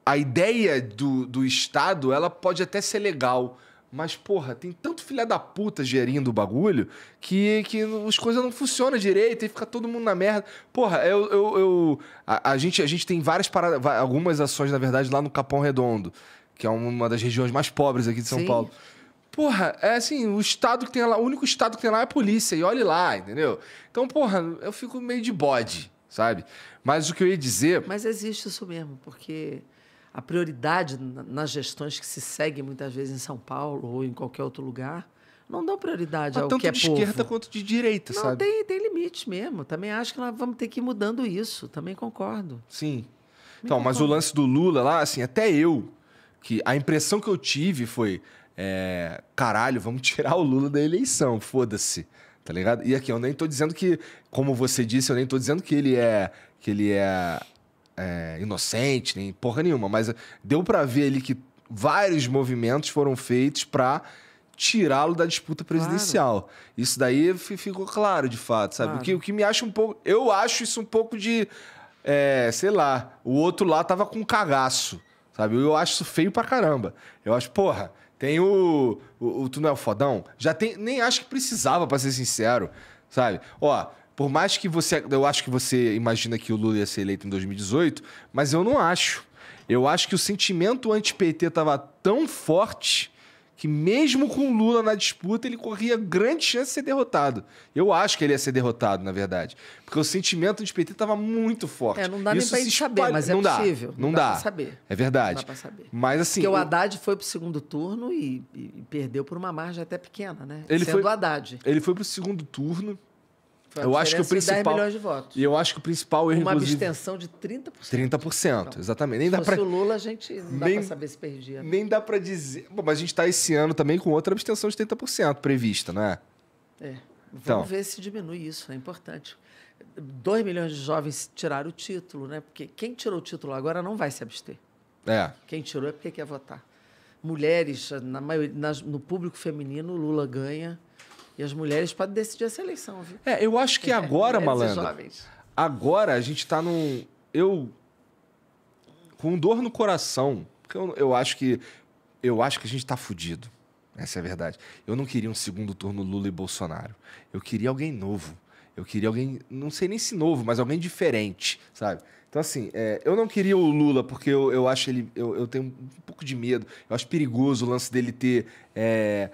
A ideia do, do Estado, ela pode até ser legal, mas, porra, tem tanto filha da puta gerindo o bagulho que, que as coisas não funcionam direito e fica todo mundo na merda. Porra, eu. eu, eu a, a, gente, a gente tem várias paradas, algumas ações, na verdade, lá no Capão Redondo, que é uma das regiões mais pobres aqui de São Sim. Paulo. Porra, é assim, o estado que tem lá, o único estado que tem lá é a polícia, e olhe lá, entendeu? Então, porra, eu fico meio de bode, sabe? Mas o que eu ia dizer. Mas existe isso mesmo, porque a prioridade nas gestões que se seguem muitas vezes em São Paulo ou em qualquer outro lugar não dão prioridade Mas ah, ao que é de esquerda quanto de direita, não, sabe? Tem, tem limite mesmo. Também acho que nós vamos ter que ir mudando isso. Também concordo. Sim. Então, mas o lance do Lula lá, assim, até eu, que a impressão que eu tive foi, é, caralho, vamos tirar o Lula da eleição, foda-se, tá ligado? E aqui, eu nem tô dizendo que, como você disse, eu nem tô dizendo que ele é, que ele é é, inocente, nem porra nenhuma, mas deu para ver ali que vários movimentos foram feitos para tirá-lo da disputa presidencial. Claro. Isso daí ficou claro, de fato, sabe? Claro. O, que, o que me acha um pouco. Eu acho isso um pouco de. É, sei lá, o outro lá tava com cagaço, sabe? Eu acho isso feio pra caramba. Eu acho, porra, tem o. O, o Túnel é Fodão. Já tem. Nem acho que precisava, para ser sincero, sabe? Ó. Por mais que você. Eu acho que você imagina que o Lula ia ser eleito em 2018, mas eu não acho. Eu acho que o sentimento anti-PT estava tão forte que, mesmo com o Lula na disputa, ele corria grande chance de ser derrotado. Eu acho que ele ia ser derrotado, na verdade. Porque o sentimento anti-PT estava muito forte. É, não dá Isso nem pra gente saber, mas é não possível. Dá. Não, não dá. dá. Pra saber. É verdade. Não dá pra saber. Mas assim. Porque o Haddad foi pro segundo turno e, e perdeu por uma margem até pequena, né? Ele Sendo foi... o Haddad. Ele foi pro segundo turno eu acho que o principal. E eu acho que o principal erro. Uma inclusive, abstenção de 30%. 30%, então, exatamente. Nem dá para. o Lula, a gente não dá pra saber se perdia. Nem dá para dizer. Bom, mas a gente está esse ano também com outra abstenção de 30% prevista, não é? É. Vamos então. ver se diminui isso, é importante. 2 milhões de jovens tiraram o título, né? Porque quem tirou o título agora não vai se abster. É. Quem tirou é porque quer votar. Mulheres, na maioria, nas, no público feminino, Lula ganha e as mulheres podem decidir essa eleição, viu? É, eu acho que é, agora, é, malandro. Agora a gente está num. Eu. Com dor no coração. Porque eu, eu acho que. Eu acho que a gente está fudido. Essa é a verdade. Eu não queria um segundo turno Lula e Bolsonaro. Eu queria alguém novo. Eu queria alguém, não sei nem se novo, mas alguém diferente, sabe? Então, assim, é, eu não queria o Lula, porque eu, eu acho ele. Eu, eu tenho um pouco de medo. Eu acho perigoso o lance dele ter. É,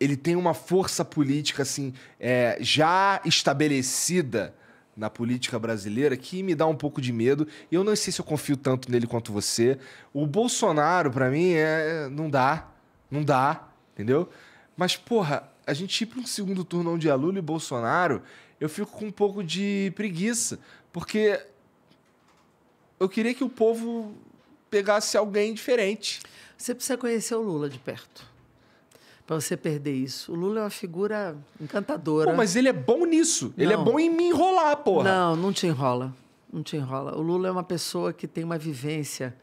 ele tem uma força política assim é, já estabelecida na política brasileira que me dá um pouco de medo. E eu não sei se eu confio tanto nele quanto você. O Bolsonaro, para mim, é não dá, não dá, entendeu? Mas porra, a gente ir para um segundo turno onde é Lula e Bolsonaro, eu fico com um pouco de preguiça, porque eu queria que o povo pegasse alguém diferente. Você precisa conhecer o Lula de perto para você perder isso. O Lula é uma figura encantadora. Pô, mas ele é bom nisso. Não. Ele é bom em me enrolar, porra. Não, não te enrola. Não te enrola. O Lula é uma pessoa que tem uma vivência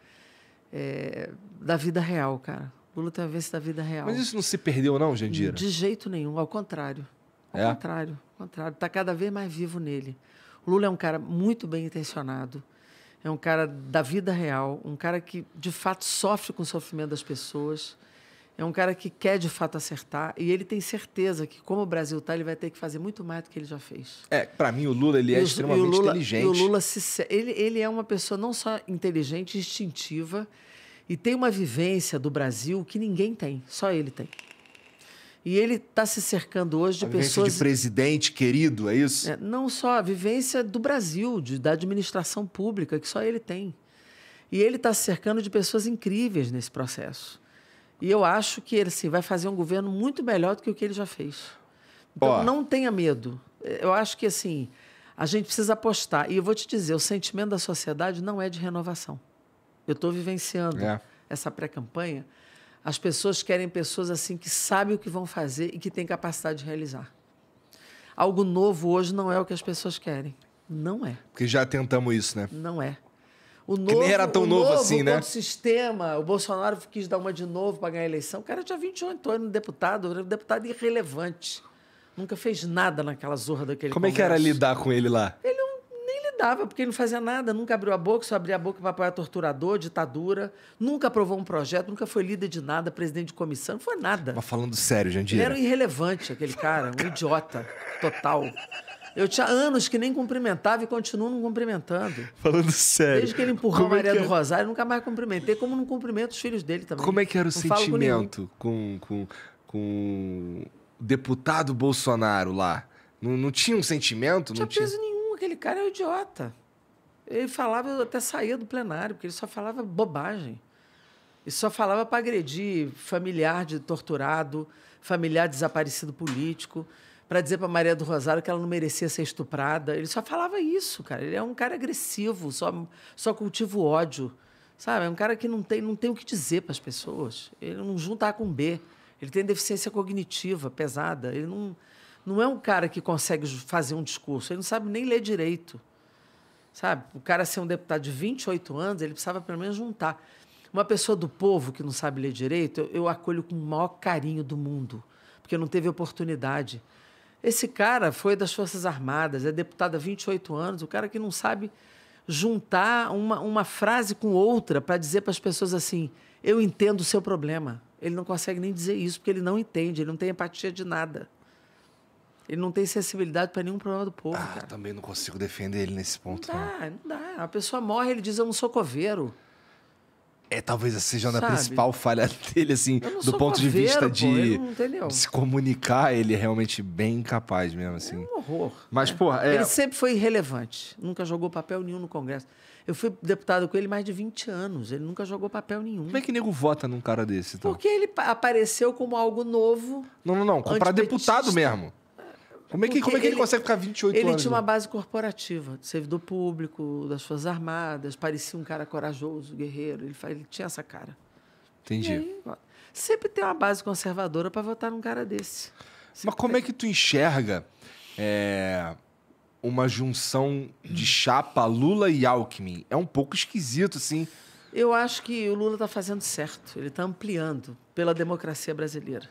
é, da vida real, cara. O Lula tem uma vivência da vida real. Mas isso não se perdeu, não, Jandira? De jeito nenhum, ao contrário. Ao é? contrário, ao contrário. Está cada vez mais vivo nele. O Lula é um cara muito bem intencionado. É um cara da vida real, um cara que de fato sofre com o sofrimento das pessoas. É um cara que quer de fato acertar e ele tem certeza que, como o Brasil está, ele vai ter que fazer muito mais do que ele já fez. É, para mim, o Lula ele é extremamente Lula, inteligente. o Lula se, ele, ele é uma pessoa não só inteligente, instintiva e tem uma vivência do Brasil que ninguém tem, só ele tem. E ele está se cercando hoje de a pessoas. de presidente querido, é isso? É, não só a vivência do Brasil, de, da administração pública, que só ele tem. E ele está se cercando de pessoas incríveis nesse processo. E eu acho que ele assim, vai fazer um governo muito melhor do que o que ele já fez. Então, Boa. não tenha medo. Eu acho que assim, a gente precisa apostar. E eu vou te dizer, o sentimento da sociedade não é de renovação. Eu estou vivenciando é. essa pré-campanha. As pessoas querem pessoas assim que sabem o que vão fazer e que têm capacidade de realizar. Algo novo hoje não é o que as pessoas querem. Não é. Porque já tentamos isso, né? Não é. O novo, que nem era tão novo, novo, assim, né? O sistema, o Bolsonaro quis dar uma de novo para ganhar a eleição. O cara tinha 28 então anos, deputado, era um deputado irrelevante. Nunca fez nada naquela zorra daquele Como congresso. é que era lidar com ele lá? Ele não, nem lidava, porque ele não fazia nada, nunca abriu a boca, só abria a boca para apoiar torturador, ditadura, nunca aprovou um projeto, nunca foi líder de nada, presidente de comissão, não foi nada. Mas falando sério, Jandira. Ele era irrelevante, aquele cara, um idiota total. Eu tinha anos que nem cumprimentava e continuo não cumprimentando. Falando sério. Desde que ele empurrou a é Maria é do Rosário, nunca mais cumprimentei, como não cumprimento os filhos dele também. Como é que era o não sentimento com, com, com, com o deputado Bolsonaro lá? Não, não tinha um sentimento? Não, não tinha peso nenhum, aquele cara é um idiota. Ele falava, eu até saía do plenário, porque ele só falava bobagem. E só falava para agredir familiar de torturado, familiar desaparecido político para dizer para Maria do Rosário que ela não merecia ser estuprada. Ele só falava isso, cara. Ele é um cara agressivo, só, só cultiva o ódio. Sabe? É um cara que não tem, não tem o que dizer para as pessoas. Ele não junta A com B. Ele tem deficiência cognitiva pesada. Ele não, não é um cara que consegue fazer um discurso. Ele não sabe nem ler direito. Sabe? O cara ser um deputado de 28 anos, ele precisava pelo menos juntar. Uma pessoa do povo que não sabe ler direito, eu, eu acolho com o maior carinho do mundo, porque não teve oportunidade. Esse cara foi das Forças Armadas, é deputado há 28 anos, o cara que não sabe juntar uma, uma frase com outra para dizer para as pessoas assim: eu entendo o seu problema. Ele não consegue nem dizer isso, porque ele não entende, ele não tem empatia de nada. Ele não tem sensibilidade para nenhum problema do povo. Ah, cara. também não consigo defender ele nesse ponto. Não dá, não. não dá. A pessoa morre, ele diz: eu não sou coveiro é talvez seja a principal falha [LAUGHS] dele, assim, do ponto de vista de, de, se comunicar, ele é realmente bem incapaz mesmo, assim. É um horror. Mas, né? porra. É... Ele sempre foi irrelevante, nunca jogou papel nenhum no Congresso. Eu fui deputado com ele mais de 20 anos, ele nunca jogou papel nenhum. Como é que nego vota num cara desse, então? Porque ele apareceu como algo novo. Não, não, não, para deputado mesmo. Como é que, como é que ele, ele, consegue ficar 28 ele anos? Ele tinha uma base corporativa, de servidor público, das Forças Armadas, parecia um cara corajoso, guerreiro. Ele, ele tinha essa cara. Entendi. Aí, sempre tem uma base conservadora para votar num cara desse. Sempre Mas como tem. é que tu enxerga é, uma junção de chapa Lula e Alckmin? É um pouco esquisito, assim. Eu acho que o Lula está fazendo certo. Ele está ampliando pela democracia brasileira.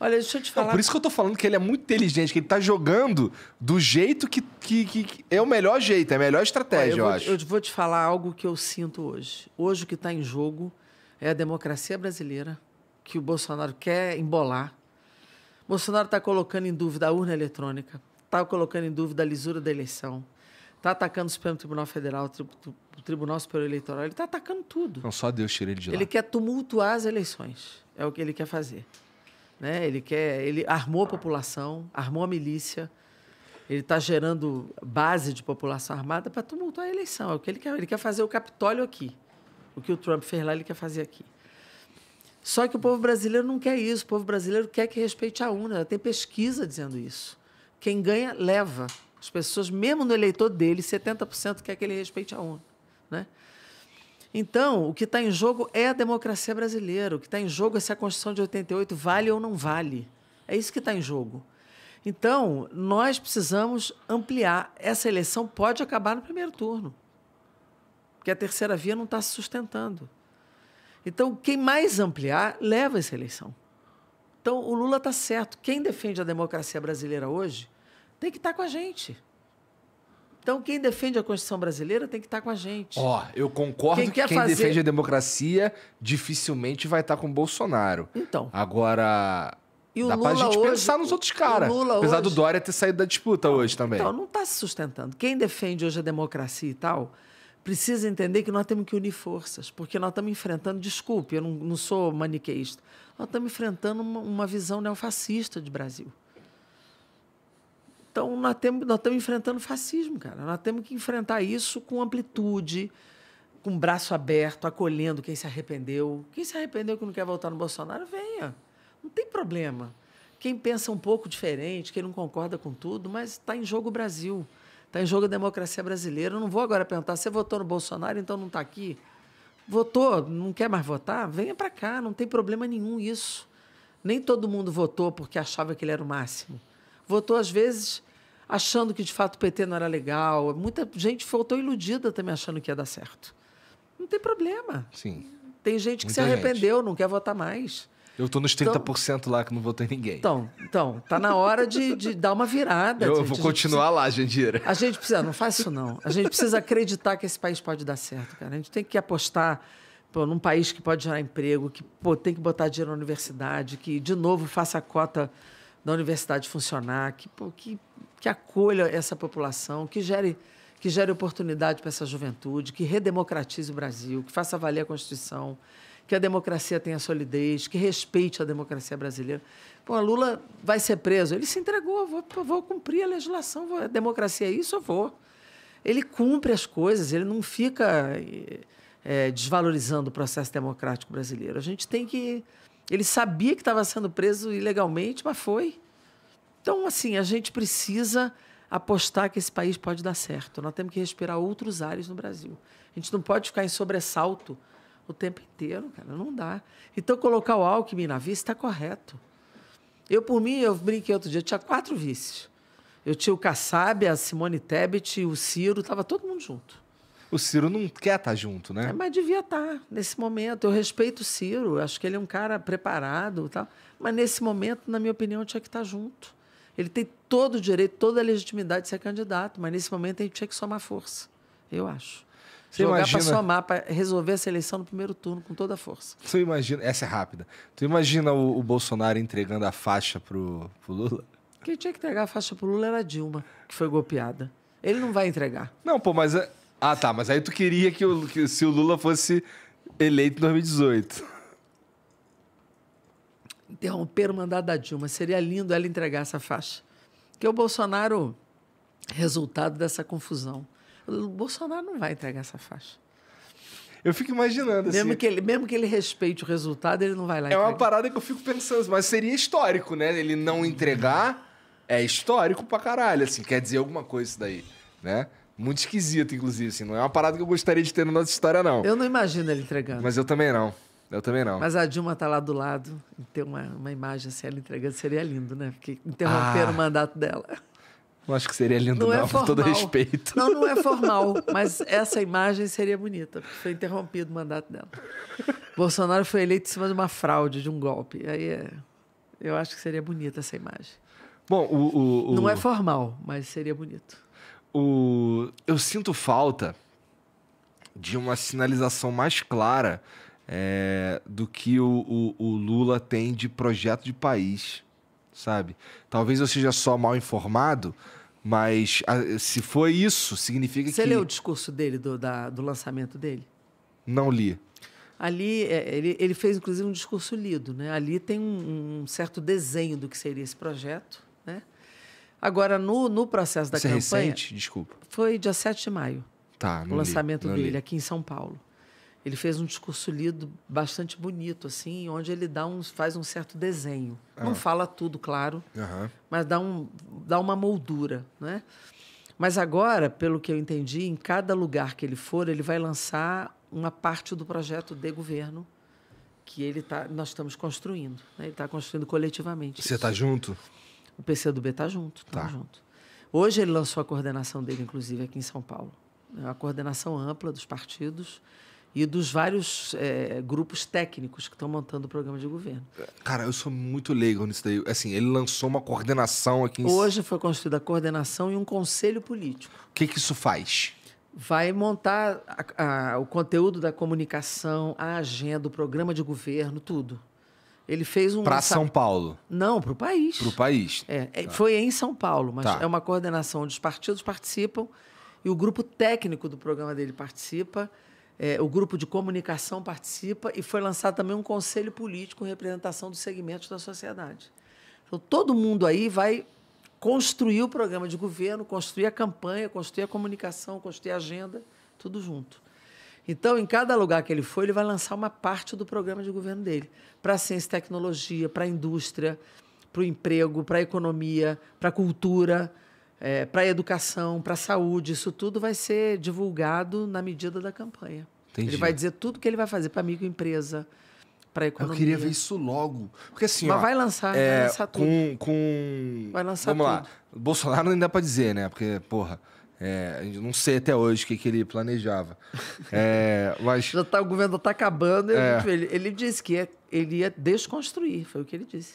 Olha, deixa eu te falar. Não, por isso que eu tô falando que ele é muito inteligente, que ele tá jogando do jeito que, que, que é o melhor jeito, é a melhor estratégia, Olha, eu, eu vou, acho. Eu vou te falar algo que eu sinto hoje. Hoje o que está em jogo é a democracia brasileira, que o Bolsonaro quer embolar. O Bolsonaro está colocando em dúvida a urna eletrônica, está colocando em dúvida a lisura da eleição, está atacando o Supremo Tribunal Federal, o, tri o Tribunal Superior Eleitoral, ele está atacando tudo. Não, só Deus tira ele de lá. Ele quer tumultuar as eleições, é o que ele quer fazer. Né? Ele quer, ele armou a população, armou a milícia. Ele está gerando base de população armada para tumultuar a eleição. É o que ele quer. Ele quer fazer o Capitólio aqui. O que o Trump fez lá, ele quer fazer aqui. Só que o povo brasileiro não quer isso. O povo brasileiro quer que respeite a urna. Tem pesquisa dizendo isso. Quem ganha, leva. As pessoas, mesmo no eleitor dele, 70% quer que ele respeite a urna. Né? Então, o que está em jogo é a democracia brasileira. O que está em jogo é se a Constituição de 88 vale ou não vale. É isso que está em jogo. Então, nós precisamos ampliar. Essa eleição pode acabar no primeiro turno, porque a terceira via não está se sustentando. Então, quem mais ampliar, leva essa eleição. Então, o Lula está certo. Quem defende a democracia brasileira hoje tem que estar tá com a gente. Então, quem defende a Constituição brasileira tem que estar com a gente. Ó, oh, eu concordo quem que quem fazer... defende a democracia dificilmente vai estar com o Bolsonaro. Então. Agora. E o dá Lula pra gente hoje, pensar nos outros caras. Apesar hoje... do Dória ter saído da disputa hoje também. Então, não está se sustentando. Quem defende hoje a democracia e tal, precisa entender que nós temos que unir forças, porque nós estamos enfrentando, desculpe, eu não, não sou maniqueísta, nós estamos enfrentando uma, uma visão neofascista de Brasil. Então, nós temos, nós estamos enfrentando fascismo, cara. Nós temos que enfrentar isso com amplitude, com braço aberto, acolhendo quem se arrependeu. Quem se arrependeu que não quer voltar no Bolsonaro, venha. Não tem problema. Quem pensa um pouco diferente, quem não concorda com tudo, mas está em jogo o Brasil. Está em jogo a democracia brasileira. Eu não vou agora perguntar, você votou no Bolsonaro, então não está aqui? Votou, não quer mais votar? Venha para cá, não tem problema nenhum isso. Nem todo mundo votou porque achava que ele era o máximo. Votou, às vezes, achando que de fato o PT não era legal. Muita gente voltou iludida também achando que ia dar certo. Não tem problema. Sim. Tem gente que Muita se arrependeu, gente. não quer votar mais. Eu estou nos 30% então, lá que não votei ninguém. Então, então, tá na hora de, de dar uma virada. Eu gente. vou continuar lá, Jandira. A gente precisa, não faz isso não. A gente precisa acreditar que esse país pode dar certo, cara. A gente tem que apostar pô, num país que pode gerar emprego, que pô, tem que botar dinheiro na universidade, que, de novo, faça a cota da universidade funcionar, que, pô, que que acolha essa população, que gere, que gere oportunidade para essa juventude, que redemocratize o Brasil, que faça valer a Constituição, que a democracia tenha solidez, que respeite a democracia brasileira. Pô, Lula vai ser preso. Ele se entregou, vou, vou cumprir a legislação, vou, a democracia é isso, eu vou. Ele cumpre as coisas, ele não fica é, desvalorizando o processo democrático brasileiro. A gente tem que. Ele sabia que estava sendo preso ilegalmente, mas foi. Então, assim, a gente precisa apostar que esse país pode dar certo. Nós temos que respirar outros ares no Brasil. A gente não pode ficar em sobressalto o tempo inteiro, cara, não dá. Então, colocar o Alckmin na vice está correto. Eu, por mim, eu brinquei outro dia, eu tinha quatro vices. Eu tinha o Kassab, a Simone Tebet, o Ciro, estava todo mundo junto. O Ciro não quer estar tá junto, né? É, mas devia estar tá nesse momento. Eu respeito o Ciro, acho que ele é um cara preparado, tal. Mas nesse momento, na minha opinião, tinha que estar tá junto. Ele tem todo o direito, toda a legitimidade de ser candidato, mas nesse momento a gente tinha que somar força, eu acho. Você jogar imagina... para somar, para resolver essa eleição no primeiro turno com toda a força. Tu imagina, essa é rápida. Tu imagina o, o Bolsonaro entregando a faixa pro, pro Lula? Quem tinha que entregar a faixa pro Lula era a Dilma, que foi golpeada. Ele não vai entregar. Não, pô, mas. É, ah, tá, mas aí tu queria que, o, que se o Lula fosse eleito em 2018 interromper o mandato da Dilma. Seria lindo ela entregar essa faixa. Que o Bolsonaro, resultado dessa confusão, o Bolsonaro não vai entregar essa faixa. Eu fico imaginando assim. mesmo assim. Que ele, mesmo que ele respeite o resultado, ele não vai lá. É entregar. uma parada que eu fico pensando, mas seria histórico, né? Ele não entregar é histórico pra caralho, assim, quer dizer alguma coisa isso daí, né? Muito esquisito, inclusive, assim, não é uma parada que eu gostaria de ter na nossa história, não. Eu não imagino ele entregando. Mas eu também não. Eu também não. Mas a Dilma tá lá do lado, ter uma, uma imagem assim, ela entregando seria lindo, né? Porque interromper ah. o mandato dela. Não acho que seria lindo, não, é não é formal. com todo respeito. Não, não é [LAUGHS] formal, mas essa imagem seria bonita, porque foi interrompido o mandato dela. Bolsonaro foi eleito em cima de uma fraude, de um golpe. Aí é... eu acho que seria bonita essa imagem. Bom, o, o, Não é formal, mas seria bonito. O... Eu sinto falta de uma sinalização mais clara é, do que o, o, o Lula tem de projeto de país, sabe? Talvez eu seja só mal informado, mas se foi isso, significa Você que. Você leu o discurso dele, do, da, do lançamento dele? Não li. Ali, é, ele, ele fez inclusive um discurso lido, né? Ali tem um, um certo desenho do que seria esse projeto, né? Agora, no, no processo da Isso é campanha. É recente? Desculpa. Foi dia 7 de maio. Tá, o lançamento li, dele li. aqui em São Paulo ele fez um discurso lido bastante bonito, assim, onde ele dá um, faz um certo desenho. Ah. Não fala tudo, claro, uhum. mas dá, um, dá uma moldura, né? Mas agora, pelo que eu entendi, em cada lugar que ele for, ele vai lançar uma parte do projeto de governo que ele tá, nós estamos construindo. Né? Ele está construindo coletivamente. Você está junto? O PCdoB está junto, tá, tá. junto. Hoje ele lançou a coordenação dele, inclusive, aqui em São Paulo. É a coordenação ampla dos partidos e dos vários é, grupos técnicos que estão montando o programa de governo. Cara, eu sou muito leigo nisso daí. Assim, ele lançou uma coordenação aqui em... Hoje foi construída a coordenação e um conselho político. O que, que isso faz? Vai montar a, a, o conteúdo da comunicação, a agenda, o programa de governo, tudo. Ele fez um. Para São Paulo? Não, para o país. Para o país. É, é, tá. Foi em São Paulo, mas tá. é uma coordenação onde os partidos participam e o grupo técnico do programa dele participa é, o grupo de comunicação participa e foi lançado também um conselho político com representação dos segmentos da sociedade. Então, todo mundo aí vai construir o programa de governo, construir a campanha, construir a comunicação, construir a agenda, tudo junto. Então, em cada lugar que ele for, ele vai lançar uma parte do programa de governo dele para a ciência e tecnologia, para a indústria, para o emprego, para a economia, para a cultura é, para a educação, para a saúde, isso tudo vai ser divulgado na medida da campanha. Entendi. Ele vai dizer tudo que ele vai fazer para microempresa, para economia. Eu queria ver isso logo. Porque assim, Mas ó, vai lançar, é, vai lançar tudo. Com, com... Vai lançar Vamos tudo. lá. Bolsonaro não dá para dizer, né? Porque, porra, é, não sei até hoje o que, que ele planejava. [LAUGHS] É, mas... Já tá, o governo está acabando. É. Ele, ele, disse que ia, é, ele ia desconstruir, foi o que ele disse.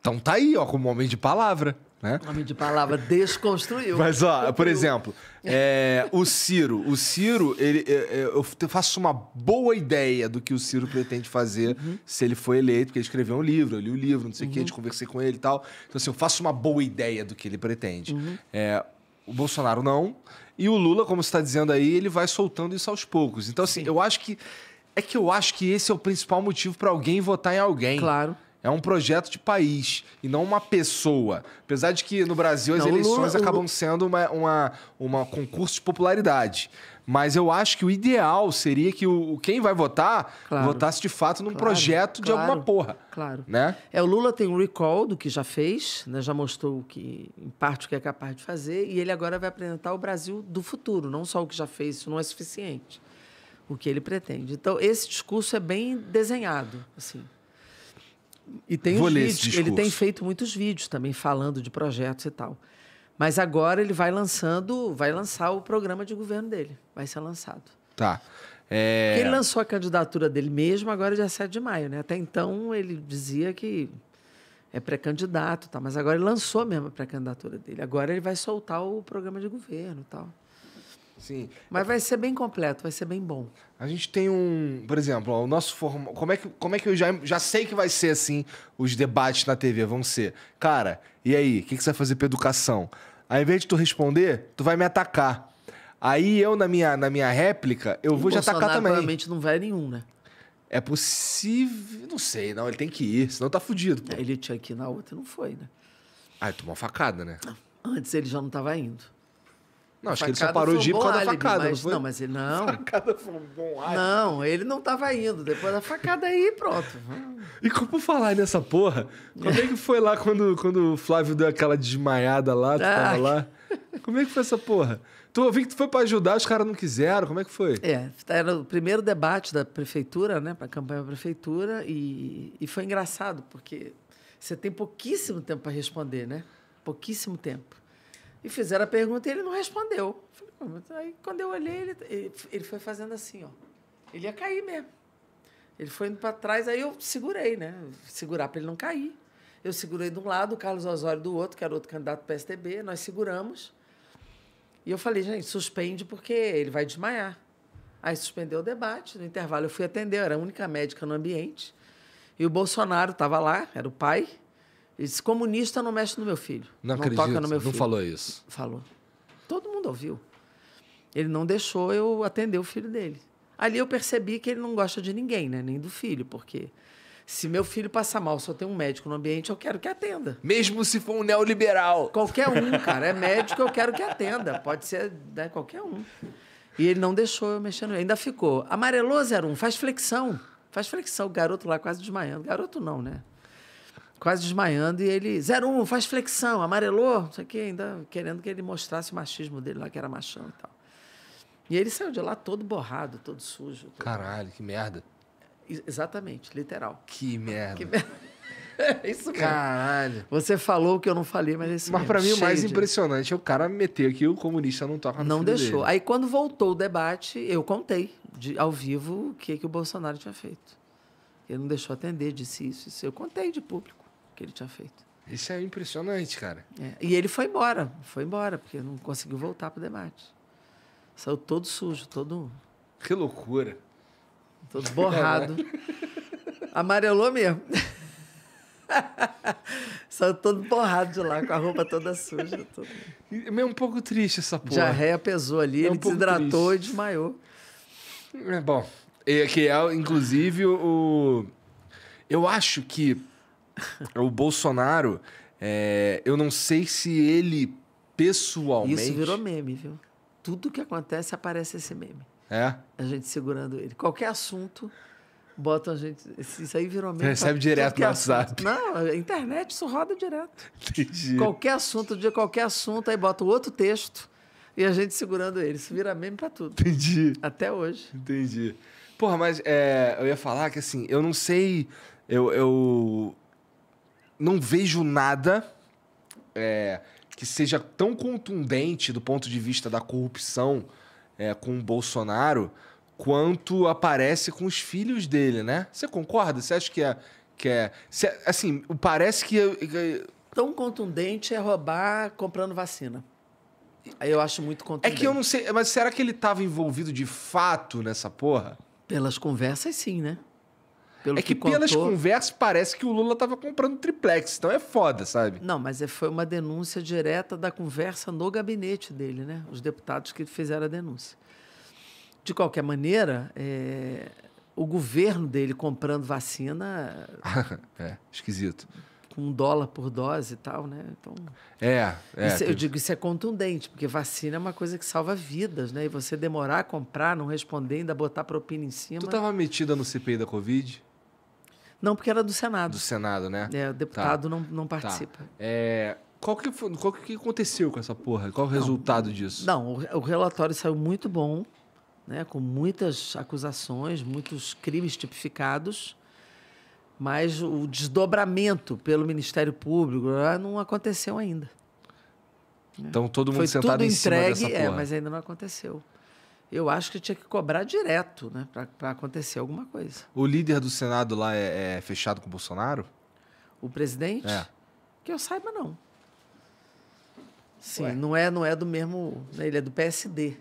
Então tá aí, ó, como homem de palavra né? Nome de palavra, desconstruiu. Mas, ó, por exemplo, é, o Ciro. O Ciro, ele, é, é, eu faço uma boa ideia do que o Ciro pretende fazer uhum. se ele for eleito, porque ele escreveu um livro, eu li o um livro, não sei o uhum. quê, conversei com ele e tal. Então, assim, eu faço uma boa ideia do que ele pretende. Uhum. É, o Bolsonaro não. E o Lula, como você está dizendo aí, ele vai soltando isso aos poucos. Então, assim, Sim. eu acho que. É que eu acho que esse é o principal motivo para alguém votar em alguém. Claro. É um projeto de país e não uma pessoa. Apesar de que no Brasil as não, eleições Lula, é acabam Lula... sendo uma, uma, uma concurso de popularidade. Mas eu acho que o ideal seria que o, quem vai votar claro. votasse de fato num claro, projeto claro, de alguma porra. Claro. Né? É, o Lula tem um recall do que já fez, né? já mostrou que, em parte o que é capaz de fazer, e ele agora vai apresentar o Brasil do futuro, não só o que já fez, isso não é suficiente. O que ele pretende. Então, esse discurso é bem desenhado. Assim. E tem Vou os vídeos. Ele tem feito muitos vídeos também falando de projetos e tal. Mas agora ele vai lançando, vai lançar o programa de governo dele. Vai ser lançado. Tá. É... Ele lançou a candidatura dele mesmo agora é dia 7 de maio, né? Até então ele dizia que é pré-candidato, tá? mas agora ele lançou mesmo a pré-candidatura dele. Agora ele vai soltar o programa de governo tal. Sim. Mas vai ser bem completo, vai ser bem bom. A gente tem um, por exemplo, o nosso formato. Como é que, como é que eu já, já sei que vai ser assim os debates na TV? Vão ser, cara, e aí? O que, que você vai fazer pra educação? Ao invés de tu responder, tu vai me atacar. Aí eu, na minha, na minha réplica, eu e vou Bolsonaro te atacar também. provavelmente não vai nenhum, né? É possível. Não sei, não. Ele tem que ir, senão tá fudido. Pô. Ele tinha que ir na outra e não foi, né? Ah, tomou uma facada, né? Antes ele já não tava indo. Não, acho que ele só parou de ir por causa álibi, da facada, mas, não foi? Não, mas ele não. [LAUGHS] Facada foi um bom álibi. Não, ele não estava indo. Depois da facada aí, pronto. e como falar nessa porra? Como é que foi lá quando, quando o Flávio deu aquela desmaiada lá, tu tava lá? Como é que foi essa porra? Tu ouvi que tu foi para ajudar, os caras não quiseram. Como é que foi? É, era o primeiro debate da prefeitura, né? Para a campanha da prefeitura. E, e foi engraçado, porque você tem pouquíssimo tempo para responder, né? Pouquíssimo tempo. E fizeram a pergunta e ele não respondeu. aí quando eu olhei, ele, ele, foi fazendo assim, ó. Ele ia cair mesmo. Ele foi indo para trás, aí eu segurei, né? Segurar para ele não cair. Eu segurei de um lado, o Carlos Osório do outro, que era outro candidato do PSDB, nós seguramos. E eu falei, gente, suspende porque ele vai desmaiar. Aí suspendeu o debate. No intervalo eu fui atender, eu era a única médica no ambiente. E o Bolsonaro estava lá, era o pai. Ele disse, comunista não mexe no meu filho. Não, não acredito, toca no meu filho. Não falou isso. Falou. Todo mundo ouviu. Ele não deixou eu atender o filho dele. Ali eu percebi que ele não gosta de ninguém, né? Nem do filho, porque se meu filho passar mal, só tem um médico no ambiente, eu quero que atenda. Mesmo se for um neoliberal. Qualquer um, cara. É médico, eu quero que atenda. Pode ser né, qualquer um. E ele não deixou eu mexer no... Ainda ficou. Amarelou, 01, faz flexão. Faz flexão. O garoto lá quase desmaiando. Garoto não, né? quase desmaiando, e ele, 01, faz flexão, amarelou, não sei o que, ainda querendo que ele mostrasse o machismo dele lá, que era machão e tal. E ele saiu de lá todo borrado, todo sujo. Todo... Caralho, que merda. Exatamente, literal. Que merda. Que merda. [LAUGHS] É isso mesmo. Caralho. Você falou que eu não falei, mas é isso Mas para mim o mais de... impressionante é o cara meter que o comunista não toca no Não deixou. Dele. Aí quando voltou o debate, eu contei de, ao vivo o que, que o Bolsonaro tinha feito. Ele não deixou atender, disse isso, isso. Eu contei de público o que ele tinha feito. Isso é impressionante, cara. É. E ele foi embora, foi embora, porque não conseguiu voltar para o debate. Saiu todo sujo, todo. Que loucura. Todo borrado. É, né? Amarelou mesmo. [LAUGHS] Saiu todo borrado de lá, com a roupa toda suja. Todo... É um pouco triste essa porra. Diarreia pesou ali, é um ele desidratou triste. e desmaiou. É bom, é, que é, inclusive, o. Eu acho que [LAUGHS] o Bolsonaro. É... Eu não sei se ele pessoalmente. Isso virou meme, viu? Tudo que acontece aparece esse meme. É? A gente segurando ele. Qualquer assunto, botam a gente. Isso aí virou meme. Recebe direto no WhatsApp. Não, a internet isso roda direto. Entendi. Qualquer assunto, de qualquer assunto, aí bota outro texto e a gente segurando ele. Isso vira meme pra tudo. Entendi. Até hoje. Entendi. Porra, mas é, eu ia falar que assim, eu não sei. Eu, eu não vejo nada é, que seja tão contundente do ponto de vista da corrupção é, com o Bolsonaro quanto aparece com os filhos dele, né? Você concorda? Você acha que é. Que é assim, parece que. tão contundente é roubar comprando vacina. Aí Eu acho muito contundente. É que eu não sei, mas será que ele estava envolvido de fato nessa porra? Pelas conversas, sim, né? Pelo é que, que pelas contou... conversas parece que o Lula estava comprando triplex, então é foda, sabe? Não, mas é, foi uma denúncia direta da conversa no gabinete dele, né? Os deputados que fizeram a denúncia. De qualquer maneira, é... o governo dele comprando vacina. [LAUGHS] é, esquisito com um dólar por dose e tal, né? Então, é, é isso, eu digo, isso é contundente, porque vacina é uma coisa que salva vidas, né? E você demorar a comprar, não responder, ainda botar propina em cima. Tu estava metida no CPI da Covid? Não, porque era do Senado. Do Senado, né? É, o tá. deputado tá. não, não tá. participa. Tá. É, qual que, foi, qual que aconteceu com essa porra? Qual o não, resultado disso? Não, o, o relatório saiu muito bom, né? com muitas acusações, muitos crimes tipificados mas o desdobramento pelo Ministério Público ah, não aconteceu ainda. Né? Então todo mundo Foi sentado tudo em entregue, cima dessa é, porra. É, mas ainda não aconteceu. Eu acho que tinha que cobrar direto, né, para acontecer alguma coisa. O líder do Senado lá é, é fechado com o Bolsonaro? O presidente? É. Que eu saiba não. Sim, Ué. não é, não é do mesmo. Né, ele é do PSD.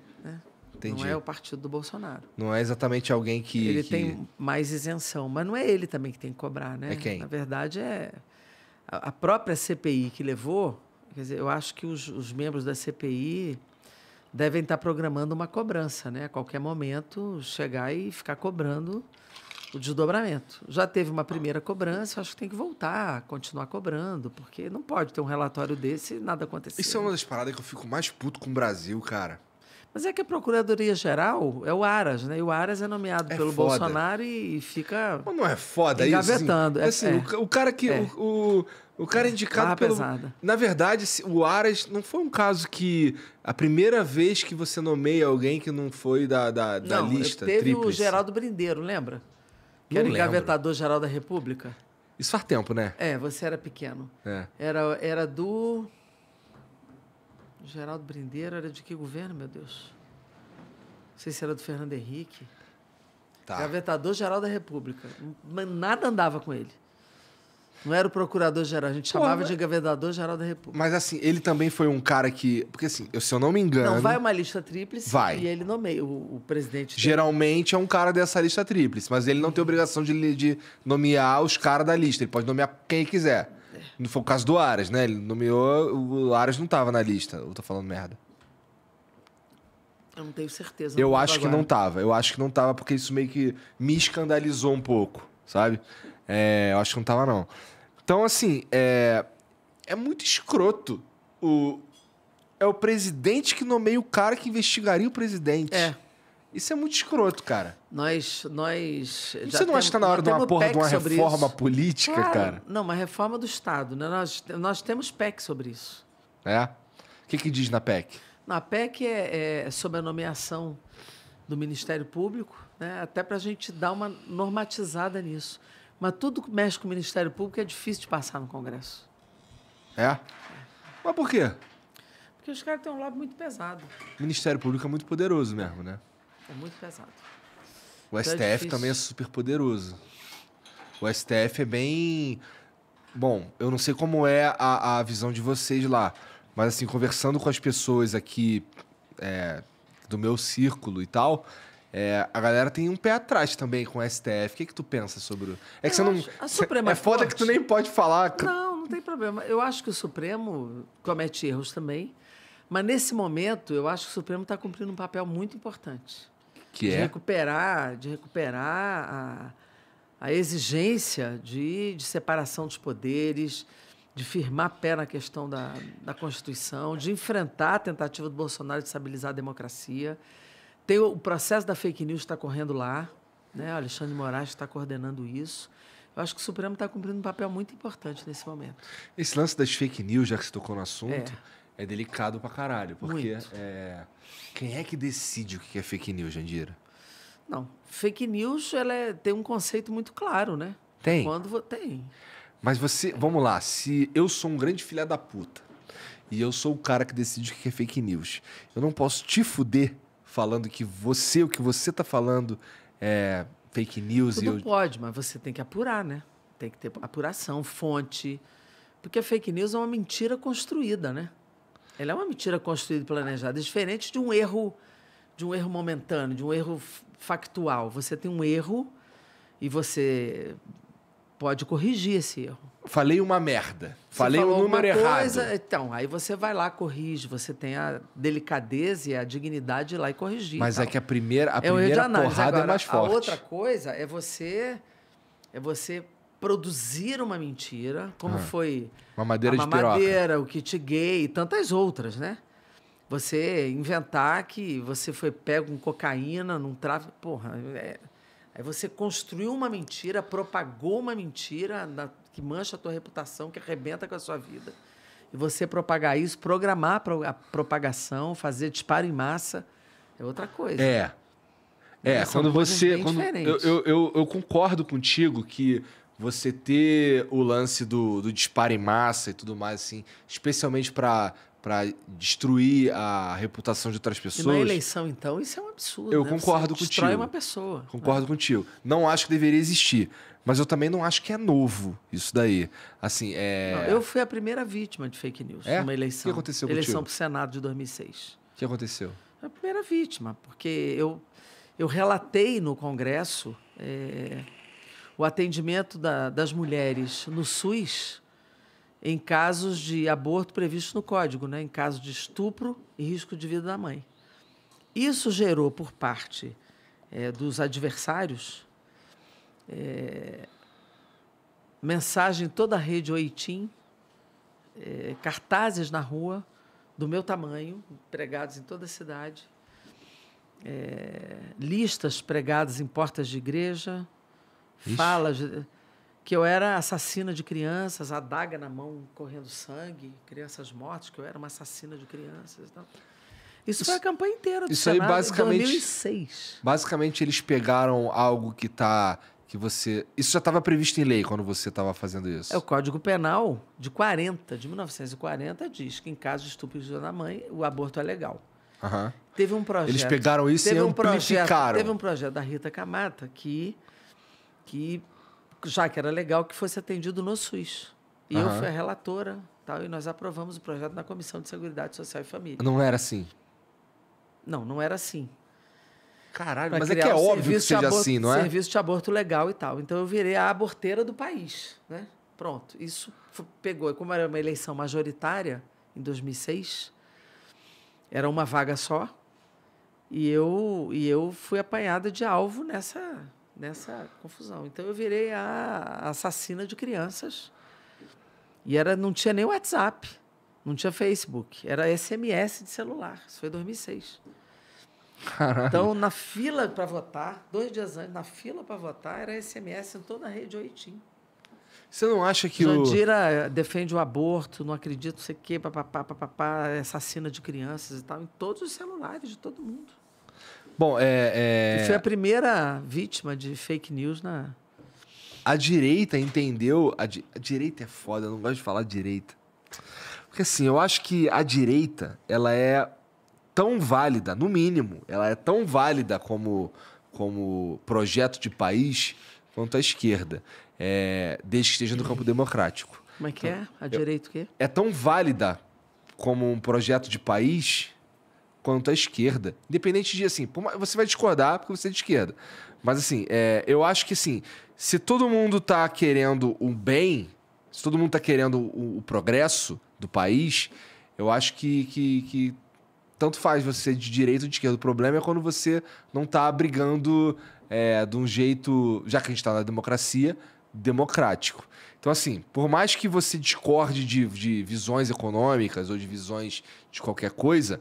Entendi. Não é o partido do Bolsonaro. Não é exatamente alguém que. Ele que... tem mais isenção, mas não é ele também que tem que cobrar, né? É quem? Na verdade, é a própria CPI que levou. Quer dizer, eu acho que os, os membros da CPI devem estar programando uma cobrança, né? A qualquer momento chegar e ficar cobrando o desdobramento. Já teve uma primeira cobrança, acho que tem que voltar, continuar cobrando, porque não pode ter um relatório desse e nada acontecer. Isso é uma né? das paradas que eu fico mais puto com o Brasil, cara. Mas é que a Procuradoria Geral é o Aras, né? E o Aras é nomeado é pelo foda. Bolsonaro e, fica. Mas não é foda isso? Engavetando. É, assim, é, o, o, cara que. É. O, o, o, cara é indicado pelo. Pesada. Na verdade, o Aras não foi um caso que. A primeira vez que você nomeia alguém que não foi da, da, da não, lista. Teve tríplice. o Geraldo Brindeiro, lembra? Que não era engavetador geral da República. Isso faz tempo, né? É, você era pequeno. É. Era, era do. Geraldo Brindeiro era de que governo, meu Deus? Não sei se era do Fernando Henrique. Tá. Gavetador-geral da República. Nada andava com ele. Não era o procurador-geral, a gente Pô, chamava mas... de governador-geral da República. Mas assim, ele também foi um cara que. Porque assim, se eu não me engano. Não, vai uma lista tríplice vai. e ele nomeia o, o presidente. Geralmente dele. é um cara dessa lista tríplice, mas ele não tem obrigação de, de nomear os caras da lista. Ele pode nomear quem quiser. Não foi o caso do Aras, né? Ele nomeou. O Aras não tava na lista. Eu tô falando merda. Eu não tenho certeza. Eu acho que não tava. Eu acho que não tava, porque isso meio que me escandalizou um pouco, sabe? É, eu acho que não tava, não. Então, assim, é, é muito escroto. O, é o presidente que nomeia o cara que investigaria o presidente. É. Isso é muito escroto, cara. Nós. nós Você não temos, acha que tá na hora de uma porra de uma reforma política, claro. cara? Não, uma reforma do Estado. Né? Nós, nós temos PEC sobre isso. É? O que, que diz na PEC? Na PEC é, é sobre a nomeação do Ministério Público, né? até para a gente dar uma normatizada nisso. Mas tudo que mexe com o Ministério Público é difícil de passar no Congresso. É? é. Mas por quê? Porque os caras têm um lobby muito pesado. O Ministério Público é muito poderoso mesmo, né? É muito pesado. O então STF é também é super poderoso. O STF é bem. Bom, eu não sei como é a, a visão de vocês lá, mas assim, conversando com as pessoas aqui é, do meu círculo e tal, é, a galera tem um pé atrás também com o STF. O que, é que tu pensa sobre o. É que eu você não. A Suprema é foda Corte... que tu nem pode falar. Não, não tem problema. Eu acho que o Supremo comete erros também. Mas nesse momento, eu acho que o Supremo está cumprindo um papel muito importante. Que de é? recuperar, de recuperar a, a exigência de, de separação dos poderes, de firmar pé na questão da, da Constituição, de enfrentar a tentativa do Bolsonaro de estabilizar a democracia. Tem o, o processo da fake news está correndo lá, né? O Alexandre Moraes está coordenando isso. Eu acho que o Supremo está cumprindo um papel muito importante nesse momento. Esse lance das fake news, já que se tocou no assunto, é é delicado pra caralho. Porque é, quem é que decide o que é fake news, Jandira? Não, fake news ela é, tem um conceito muito claro, né? Tem. Quando tem. Mas você, vamos lá, se eu sou um grande filha da puta e eu sou o cara que decide o que é fake news, eu não posso te fuder falando que você, o que você tá falando é fake news Tudo e eu... pode, mas você tem que apurar, né? Tem que ter apuração, fonte. Porque a fake news é uma mentira construída, né? Ela é uma mentira construída e planejada, diferente de um erro, de um erro momentâneo, de um erro factual. Você tem um erro e você pode corrigir esse erro. Falei uma merda. Você Falei um número coisa, errado. Então, aí você vai lá, corrige. Você tem a delicadeza e a dignidade de ir lá e corrigir. Mas é tal. é que a primeira, a é primeira porrada é Agora, é mais forte. A outra coisa é você, é você produzir uma mentira, como ah, foi mamadeira a mamadeira, o kit gay e tantas outras, né? Você inventar que você foi pego com cocaína num tráfico. Porra, é... aí você construiu uma mentira, propagou uma mentira na... que mancha a tua reputação, que arrebenta com a sua vida. E você propagar isso, programar a propagação, fazer disparo em massa, é outra coisa. É. É, é quando você. Quando eu, eu, eu, eu concordo contigo que você ter o lance do, do disparo em massa e tudo mais, assim, especialmente para para destruir a reputação de outras pessoas. E na eleição, então, isso é um absurdo. Eu né? concordo você contigo. Destrói uma pessoa. Né? Concordo né? contigo. Não acho que deveria existir. Mas eu também não acho que é novo isso daí. Assim, é... Não, eu fui a primeira vítima de fake news é? numa eleição. O que aconteceu contigo? Eleição para o Senado de 2006. O que aconteceu? A primeira vítima, porque eu, eu relatei no Congresso é, o atendimento da, das mulheres no SUS em casos de aborto previsto no código, né? em caso de estupro e risco de vida da mãe. Isso gerou, por parte é, dos adversários, é, mensagem toda a rede Oitim, é, cartazes na rua, do meu tamanho, pregados em toda a cidade, é, listas pregadas em portas de igreja, Ixi. que eu era assassina de crianças, a daga na mão correndo sangue, crianças mortas, que eu era uma assassina de crianças. Então, isso, isso foi a campanha inteira do isso Senado, aí basicamente, 2006. Basicamente, eles pegaram algo que tá que você... Isso já estava previsto em lei quando você estava fazendo isso. É o Código Penal de 40, de 1940, diz que em caso de estupro da mãe, o aborto é legal. Uhum. Teve um projeto. Eles pegaram isso e um amplificaram. Projeto, teve um projeto da Rita Camata que que já que era legal que fosse atendido no SUS. E uhum. eu fui a relatora tal, e nós aprovamos o projeto na Comissão de Seguridade Social e Família. Não era assim? Não, não era assim. Caralho, pra mas é que é um óbvio que seja assim, não é? Serviço de aborto legal e tal. Então eu virei a aborteira do país, né? Pronto, isso pegou. Como era uma eleição majoritária em 2006, era uma vaga só. E eu, e eu fui apanhada de alvo nessa nessa confusão. Então eu virei a assassina de crianças. E era, não tinha nem WhatsApp, não tinha Facebook, era SMS de celular. Isso foi 2006. Caralho. Então, na fila para votar, dois dias antes, na fila para votar, era SMS em toda a rede Oitim. Você não acha que Jandira o... Eh, defende o aborto, não acredita, não sei o quê, papapá, papapá, assassina de crianças e tal, em todos os celulares de todo mundo. Bom, é. é... foi a primeira vítima de fake news na. A direita entendeu. A, di... a direita é foda, eu não gosto de falar direita. Porque assim, eu acho que a direita, ela é tão válida, no mínimo, ela é tão válida como, como projeto de país quanto a esquerda, é, desde que esteja no campo democrático. Como é que então, é? A direita o quê? É tão válida como um projeto de país quanto à esquerda. Independente de, assim, você vai discordar porque você é de esquerda. Mas, assim, é, eu acho que, assim, se todo mundo tá querendo o bem, se todo mundo tá querendo o, o progresso do país, eu acho que, que, que tanto faz você ser de direita ou de esquerda. O problema é quando você não tá brigando é, de um jeito, já que a gente tá na democracia, democrático. Então, assim, por mais que você discorde de, de visões econômicas ou de visões de qualquer coisa,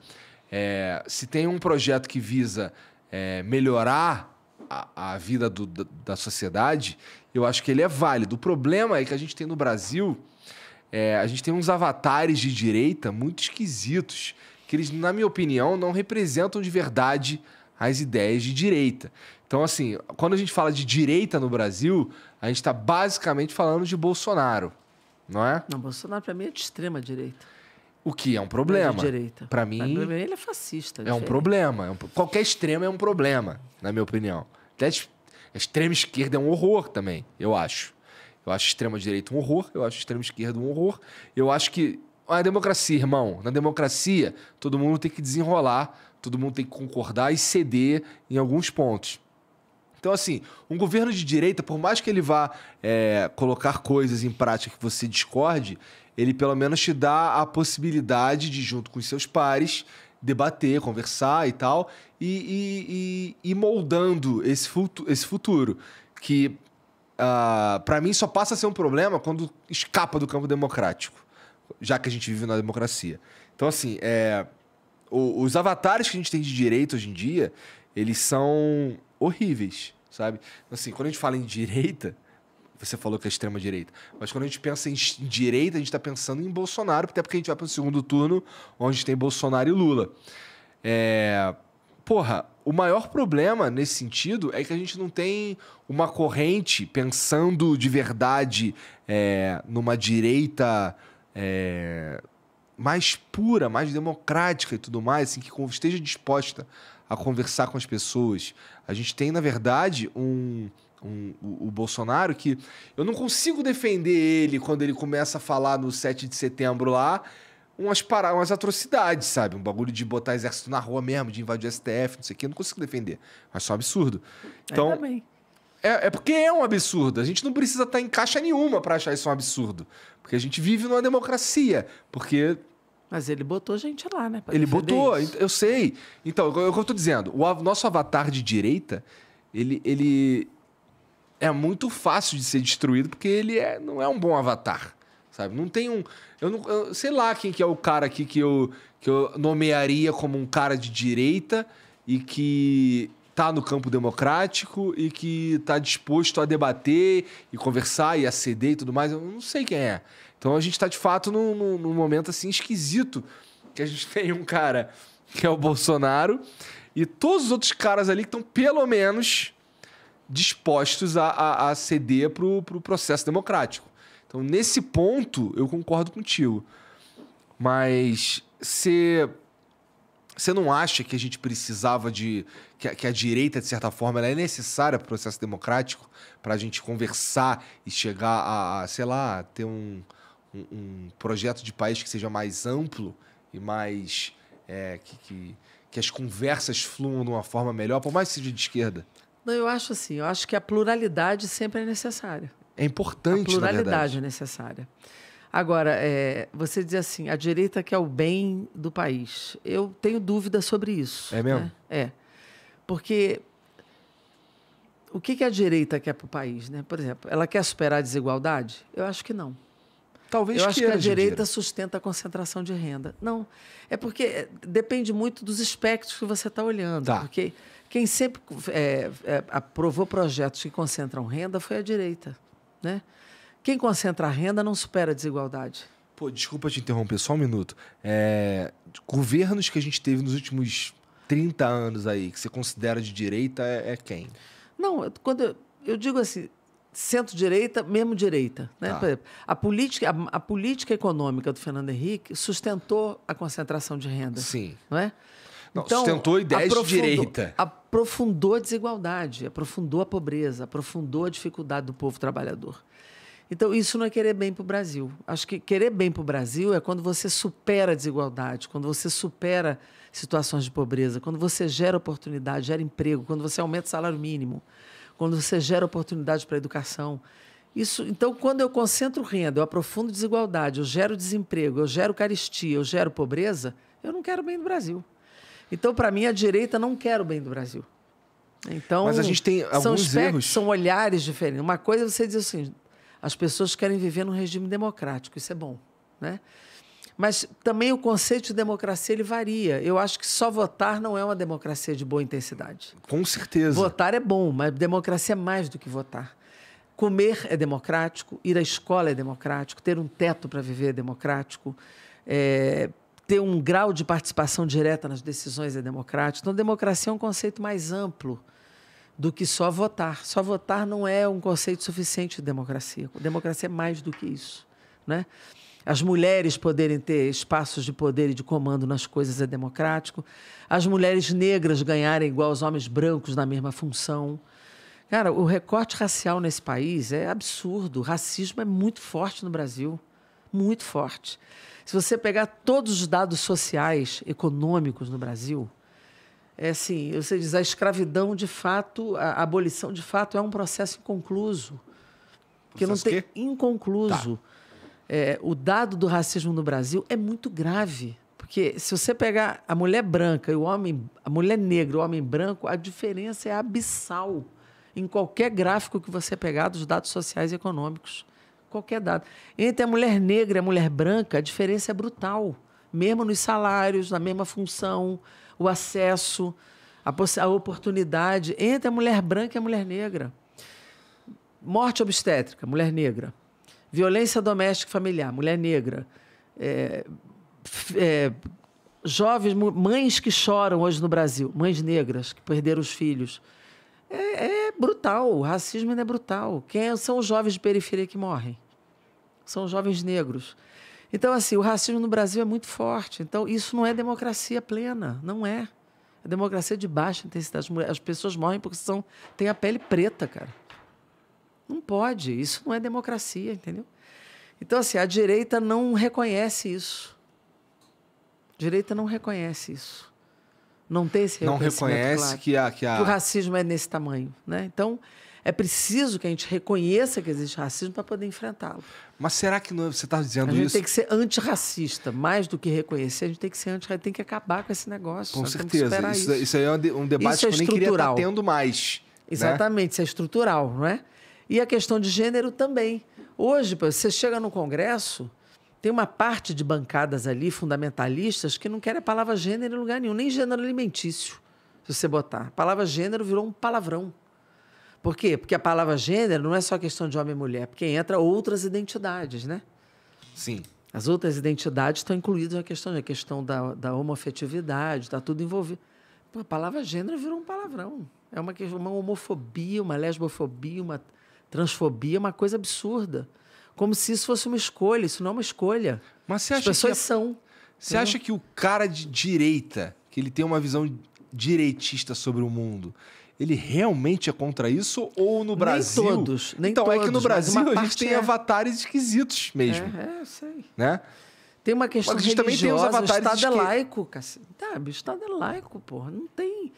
é, se tem um projeto que visa é, melhorar a, a vida do, da, da, sociedade, eu acho que ele é válido. O problema é que a gente tem no Brasil, é, a gente tem uns avatares de direita muito esquisitos, que eles, na minha opinião, não representam de verdade as ideias de direita. Então, assim, quando a gente fala de direita no Brasil, a gente está basicamente falando de Bolsonaro, não é? Não, Bolsonaro para mim é de extrema direita. O que é um é problema. Para mim. É ele é fascista. É diferente. um problema. É um, qualquer extremo é um problema, na minha opinião. Até a extrema esquerda é um horror também, eu acho. Eu acho extrema direita um horror, eu acho extrema esquerda um horror. Eu acho que. Ah, a democracia, irmão. Na democracia, todo mundo tem que desenrolar, todo mundo tem que concordar e ceder em alguns pontos. Então, assim, um governo de direita, por mais que ele vá é, colocar coisas em prática que você discorde, ele pelo menos te dá a possibilidade de, junto com os seus pares, debater, conversar e tal, e, ir moldando esse, futu esse futuro. Que, uh, ah, para mim, só passa a ser um problema quando escapa do campo democrático, já que a gente vive na democracia. Então, assim, é, o, os avatares que a gente tem de direito hoje em dia, eles são horríveis, sabe? Assim, quando a gente fala em direita, você falou que é extrema-direita. Mas quando a gente pensa em direita, a gente está pensando em Bolsonaro, até porque a gente vai para o segundo turno, onde tem Bolsonaro e Lula. É... Porra, o maior problema nesse sentido é que a gente não tem uma corrente pensando de verdade é, numa direita. É, mais pura, mais democrática e tudo mais, assim, que esteja disposta a conversar com as pessoas. A gente tem, na verdade, um um, o, o, Bolsonaro, que eu não consigo defender ele quando ele começa a falar no 7 de setembro lá umas, para, umas atrocidades, sabe? Um bagulho de botar exército na rua mesmo, de invadir o STF, não sei o que, eu não consigo defender. Mas só um absurdo. Então, é, é, porque é um absurdo. A gente não precisa estar em caixa nenhuma para achar isso um absurdo. Porque a gente vive numa democracia. Porque. Mas ele botou gente lá, né? Ele botou, isso. eu sei. Então, o que eu estou dizendo. O nosso avatar de direita, ele, ele, é muito fácil de ser destruído porque ele é, não é um bom avatar, sabe? Não tem um, eu não, eu, sei lá quem que é o cara aqui que eu que eu nomearia como um cara de direita e que tá no campo democrático e que tá disposto a debater e conversar e aceder e tudo mais. Eu não sei quem é. Então a gente tá de fato num, num, num momento assim esquisito que a gente [LAUGHS] tem um cara que é o Bolsonaro e todos os outros caras ali que estão pelo menos dispostos a, a, a ceder para o pro processo democrático. Então, nesse ponto, eu concordo contigo. Mas você. Você não acha que a gente precisava de. Que a, que a direita, de certa forma, é necessária para o processo democrático? Para a gente conversar e chegar a, a sei lá, ter um, um, um, projeto de país que seja mais amplo e mais. É, que, que, que as conversas fluam de uma forma melhor, por mais que seja de esquerda? Não, eu acho assim, eu acho que a pluralidade sempre é necessária. É importante, A pluralidade é necessária. Agora, é, você diz assim, a direita que é o bem do país. Eu tenho dúvida sobre isso. É mesmo? Né? É. Porque o que, que a direita quer para o país? Né? Por exemplo, ela quer superar a desigualdade? Eu acho que não. Talvez Eu acho que a direita sustenta a concentração de renda. Não, é porque é, depende muito dos espectros que você está olhando. Tá. Porque quem sempre é, é, aprovou projetos que concentram renda foi a direita. Né? Quem concentra renda não supera a desigualdade. Pô, desculpa te interromper, só um minuto. É, governos que a gente teve nos últimos 30 anos aí, que você considera de direita, é, é quem? Não, quando eu, eu digo assim, centro-direita, mesmo direita. Né? Tá. Exemplo, a, política, a, a, política econômica do Fernando Henrique sustentou a concentração de renda. Sim. Não é? Não, então, sustentou ideias de direita. Aprofundou a desigualdade, aprofundou a pobreza, aprofundou a dificuldade do povo trabalhador. Então, isso não é querer bem para o Brasil. Acho que querer bem para o Brasil é quando você supera a desigualdade, quando você supera situações de pobreza, quando você gera oportunidade, gera emprego, quando você aumenta o salário mínimo, quando você gera oportunidade para a educação. Isso, então, quando eu concentro renda, eu aprofundo desigualdade, eu gero desemprego, eu gero caristia, eu gero pobreza, eu não quero bem no Brasil. Então, para mim, a direita não quer o bem do Brasil. Então, Mas a gente tem são alguns erros. São olhares diferentes. Uma coisa é você diz assim, as pessoas querem viver num regime democrático, isso é bom, né? Mas também o conceito de democracia ele varia. Eu acho que só votar não é uma democracia de boa intensidade. Com certeza. Votar é bom, mas democracia é mais do que votar. Comer é democrático, ir à escola é democrático, ter um teto para viver é democrático, é, ter um grau de participação direta nas decisões é democrático. Então, democracia é um conceito mais amplo do que só votar. Só votar não é um conceito suficiente de democracia. Democracia é mais do que isso, né? As mulheres poderem ter espaços de poder e de comando nas coisas é democrático. As mulheres negras ganharem igual aos homens brancos na mesma função. Cara, o recorte racial nesse país é absurdo. O racismo é muito forte no Brasil, muito forte. Se você pegar todos os dados sociais, econômicos no Brasil, é assim, você diz, a escravidão de fato, a abolição de fato é um processo inconcluso. Que não tem quê? inconcluso. Tá. É, o dado do racismo no Brasil é muito grave. Porque se você pegar a mulher branca e o homem, a mulher negra e o homem branco, a diferença é abissal em qualquer gráfico que você pegar dos dados sociais e econômicos qualquer dado. Entre a mulher negra e a mulher branca, a diferença é brutal. Mesmo nos salários, na mesma função, o acesso, a, a oportunidade. Entre a mulher branca e a mulher negra. Morte obstétrica, mulher negra. Violência doméstica e familiar, mulher negra. É, é, jovens, mães que choram hoje no Brasil, mães negras que perderam os filhos é, é brutal, o racismo é brutal. Quem é, são os jovens de periferia que morrem? São os jovens negros. Então, assim, o racismo no Brasil é muito forte. Então, isso não é democracia plena, não é. É democracia de baixa intensidade. As pessoas morrem porque são, têm a pele preta, cara. Não pode, isso não é democracia, entendeu? Então, assim, a direita não reconhece isso. A direita não reconhece isso não tem esse não reconhece claro, que, a, que, a... que o racismo é nesse tamanho, né? Então é preciso que a gente reconheça que existe racismo para poder enfrentá-lo. Mas será que não, é, você está dizendo isso? A gente isso? tem que ser antirracista, mais do que reconhecer, a gente tem que ser antirracista, tem que acabar com esse negócio. Com certeza. É, isso, isso, aí é um debate isso é que é eu nem queria tá estar tendo mais. Né? Exatamente, né? isso é estrutural, não é? E a questão de gênero também. Hoje, você chega no Congresso, tem uma parte de bancadas ali, fundamentalistas, que não querem a palavra gênero em lugar nenhum, nem gênero alimentício, se você botar. A palavra gênero virou um palavrão. Por quê? Porque a palavra gênero não é só questão de homem e mulher, porque entra outras identidades, né? Sim. As outras identidades estão incluídas na questão, na questão da, da homofetividade, está tudo envolvido. Pô, a palavra gênero virou um palavrão. É uma, uma homofobia, uma lesbofobia, uma transfobia, uma coisa absurda como se isso fosse uma escolha. Isso não é uma escolha. Mas você acha As pessoas que a... são. Você acha que o cara de direita, que ele tem uma visão direitista sobre o mundo, ele realmente é contra isso ou no Brasil? Nem todos, nem então, todos. é que no Brasil a gente tem é... avatares esquisitos mesmo. É, é, eu sei. Né? Tem uma questão Mas a gente religiosa, também tem os avatares o Estado é laico, que... cacete. Tá, o Estado é laico, porra. Não tem...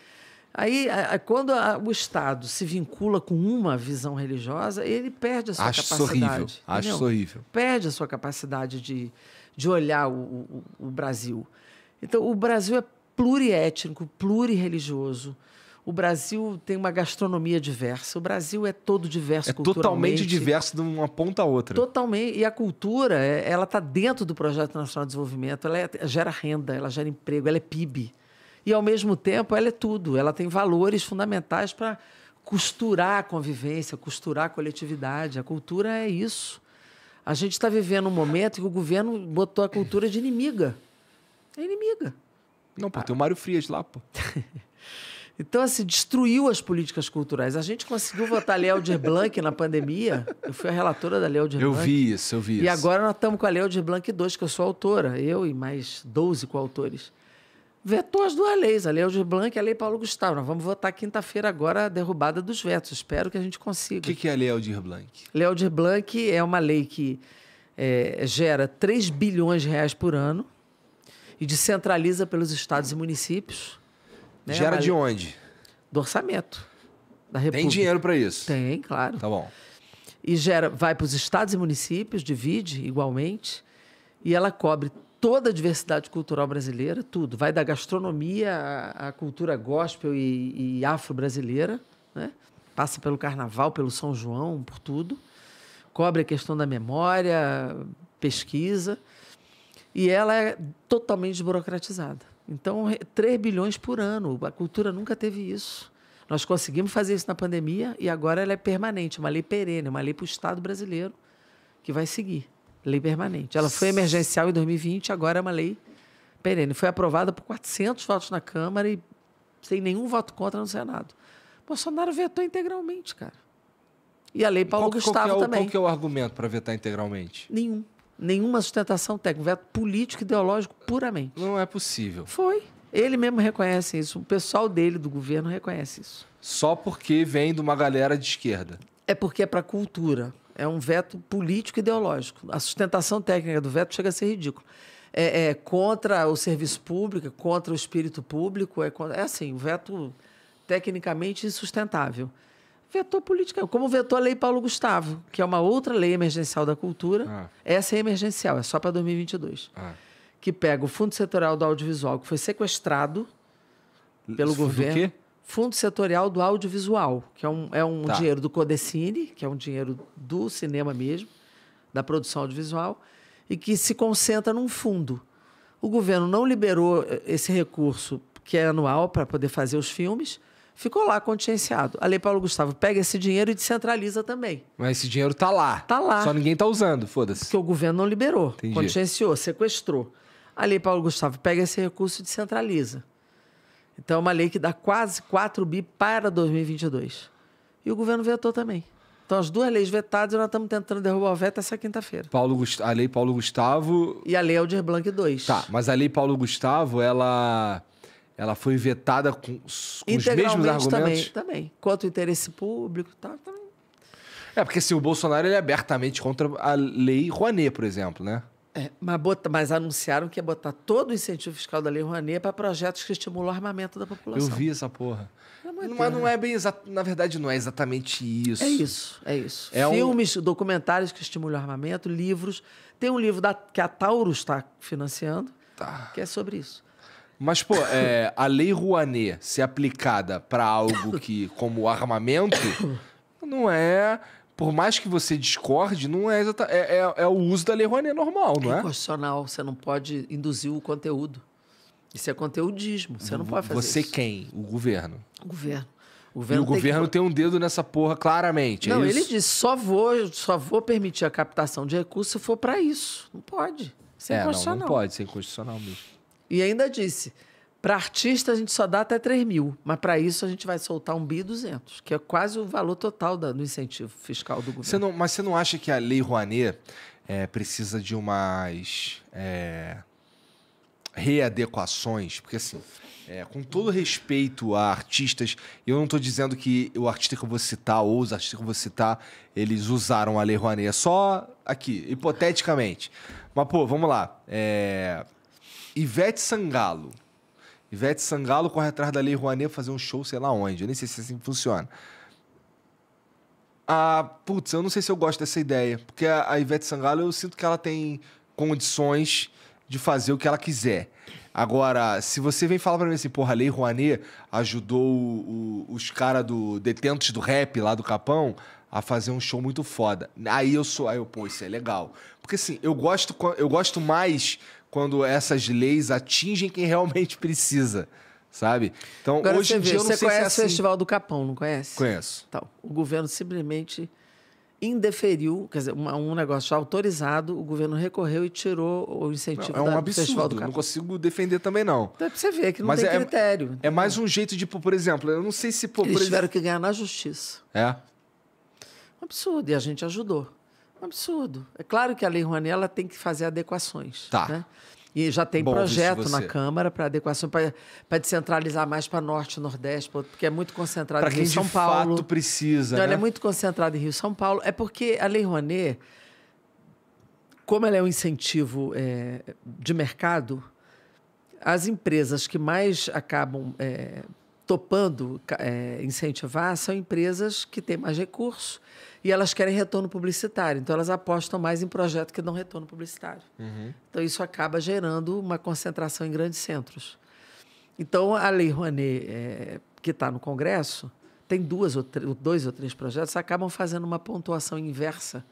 Aí, quando o Estado se vincula com uma visão religiosa, ele perde a sua Acho capacidade. Horrível. Acho horrível. Perde a sua capacidade de, de olhar o, o, o Brasil. Então, o Brasil é pluriétnico, plurireligioso. O Brasil tem uma gastronomia diversa. O Brasil é todo diverso é Totalmente diverso de uma ponta a outra. Totalmente. E a cultura, é, ela está dentro do projeto nacional de desenvolvimento. Ela é, gera renda, ela gera emprego, ela é PIB e, ao mesmo tempo, ela é tudo. Ela tem valores fundamentais para costurar a convivência, costurar a coletividade. A cultura é isso. A gente está vivendo um momento em que o governo botou a cultura de inimiga. É inimiga. Não, pô, tem o Mário Frias lá, pô. [LAUGHS] então, assim, destruiu as políticas culturais. A gente conseguiu votar a Léo Blanc na pandemia. Eu fui a relatora da Léo de Blanc. Eu vi isso, eu vi e isso. E agora nós estamos com a Léo de Blanc 2, que eu sou autora. Eu e mais 12 coautores vetou as duas leis, a Lei Aldir Blanc e a Lei Paulo Gustavo. Nós vamos votar quinta-feira agora a derrubada dos vetos. Espero que a gente consiga. O que, que, é a Lei Aldir Blanc? Lei Aldir Blanc é uma lei que é, gera 3 bilhões de reais por ano e descentraliza pelos estados e municípios. Né? É gera de onde? Do orçamento da República. Tem dinheiro para isso? Tem, claro. Tá bom. E gera, vai para os estados e municípios, divide igualmente, e ela cobre toda a diversidade cultural brasileira, tudo. Vai da gastronomia à, cultura gospel e, e afro-brasileira, né? passa pelo carnaval, pelo São João, por tudo. Cobre a questão da memória, pesquisa. E ela é totalmente desburocratizada. Então, 3 bilhões por ano. A cultura nunca teve isso. Nós conseguimos fazer isso na pandemia e agora ela é permanente, uma lei perene, uma lei para o Estado brasileiro que vai seguir. Lei permanente. Ela foi emergencial em 2020, agora é uma lei perene. Foi aprovada por 400 votos na Câmara e sem nenhum voto contra no Senado. Bolsonaro vetou integralmente, cara. E a lei Paulo qual, Gustavo qual é o, também. Qual que é o argumento para vetar integralmente? Nenhum. Nenhuma sustentação técnica. Veto político, ideológico, puramente. Não é possível. Foi. Ele mesmo reconhece isso. O pessoal dele, do governo, reconhece isso. Só porque vem de uma galera de esquerda. É porque é para cultura. É um veto político ideológico. A sustentação técnica do veto chega a ser ridículo. É, é contra o serviço público, é contra o espírito público. É, é assim, um veto tecnicamente insustentável. Vetou política, como vetou a Lei Paulo Gustavo, que é uma outra lei emergencial da cultura. Ah. Essa é emergencial, é só para 2022. Ah. Que pega o Fundo Setorial do Audiovisual, que foi sequestrado pelo Isso governo. Do quê? Fundo Setorial do Audiovisual, que é um, é um tá. dinheiro do Codecine, que é um dinheiro do cinema mesmo, da produção audiovisual, e que se concentra num fundo. O governo não liberou eh, esse recurso, que é anual, para poder fazer os filmes, ficou lá contingenciado. A Lei Paulo Gustavo pega esse dinheiro e descentraliza também. Mas esse dinheiro está lá. Está lá. Só ninguém está usando, foda-se. Porque o governo não liberou, Entendi. contingenciou, sequestrou. A Lei Paulo Gustavo pega esse recurso e descentraliza. Então é uma lei que dá quase 4 bi para 2022. E o governo vetou também. Então, as duas leis vetadas, nós estamos tentando derrubar o veto essa quinta-feira. Paulo a lei Paulo Gustavo. E a lei Aldir Blanc 2. Tá, mas a lei Paulo Gustavo, ela, ela foi vetada com, com os mesmos argumentos? Também, também. Quanto ao interesse público tá, também. É, porque assim, o Bolsonaro ele é abertamente contra a lei Rouanet, por exemplo, né? É, mas, bota, mas, anunciaram que ia botar todo o incentivo fiscal da Lei Rouanet para projetos que estimulam o armamento da população. Eu vi essa porra. Mas não, é bem exato. Na verdade, não é exatamente isso. É isso, é isso. É Filmes, um... documentários que estimulam o armamento, livros. Tem um livro da, que a Taurus está financiando, tá. que é sobre isso. Mas, pô, é, a Lei Rouanet ser aplicada para algo que, como armamento, [COUGHS] não é por mais que você discorde, não é, exatamente. é, é, é o uso da Lei Rouanet normal, não é? É constitucional, você não pode induzir o conteúdo. Isso é conteudismo, você não pode fazer Você isso. quem? O governo. O governo. O governo e o tem governo que... tem um dedo nessa porra, claramente. É não, é ele disse: só vou, só vou permitir a captação de recursos se for para isso. Não pode. Isso é, é inconstitucional. Não, não pode ser inconstitucional mesmo. E ainda disse: para artista, a gente só dá até 3 mil, mas para isso a gente vai soltar um bi 200, que é quase o valor total do incentivo fiscal do governo. Você não, mas você não acha que a Lei Rouanet é, precisa de umas é, readequações? Porque, assim, é, com todo respeito a artistas, eu não estou dizendo que o artista que eu vou citar ou os artistas que eu vou citar, eles usaram a Lei Rouanet. É só aqui, hipoteticamente. Mas, pô, vamos lá. É... Ivete Sangalo Ivete Sangalo corre atrás da Lei Rouanet fazer um show, sei lá onde. Eu nem sei se é assim funciona. Ah, putz, eu não sei se eu gosto dessa ideia. Porque a Ivete Sangalo, eu sinto que ela tem condições de fazer o que ela quiser. Agora, se você vem falar pra mim assim, porra, a Lei Rouanet ajudou o, o, os caras do Detentos do Rap lá do Capão a fazer um show muito foda. Aí eu sou, aí eu, pô, isso é legal. Porque assim, eu gosto, eu gosto mais quando essas leis atingem quem realmente precisa, sabe? Então, Agora hoje em vê, dia eu não você sei conhece se é assim... o Festival do Capão, não conhece? Conheço. Então, o governo simplesmente indeferiu, quer dizer, um negócio autorizado, o governo recorreu e tirou o incentivo não, é um da, absurdo, do Festival do Capão. Não consigo defender também, não. Então, é pra você ver que não Mas tem é, é critério. Então, é mais um jeito de, por exemplo, eu não sei se... Pô, Eles tiveram que ganhar na justiça. É? Um absurdo, e a gente ajudou. Um absurdo. É claro que a Lei Rouanet ela tem que fazer adequações. Tá. Né? E já tem Bom, projeto na Câmara para adequação, para descentralizar mais para Norte, Nordeste, porque é muito concentrado em Rio de São Paulo. fato precisa. Então, né? é muito concentrado em Rio São Paulo. É porque a Lei Rouanet, como ela é um incentivo é, de mercado, as empresas que mais acabam é, topando é, incentivar são empresas que têm mais recursos e elas querem retorno publicitário. Então, elas apostam mais em projetos que dão retorno publicitário. Uhum. Então, isso acaba gerando uma concentração em grandes centros. Então, a Lei Rouanet, é, que está no Congresso, tem duas ou três, dois ou três projetos, acabam fazendo uma pontuação inversa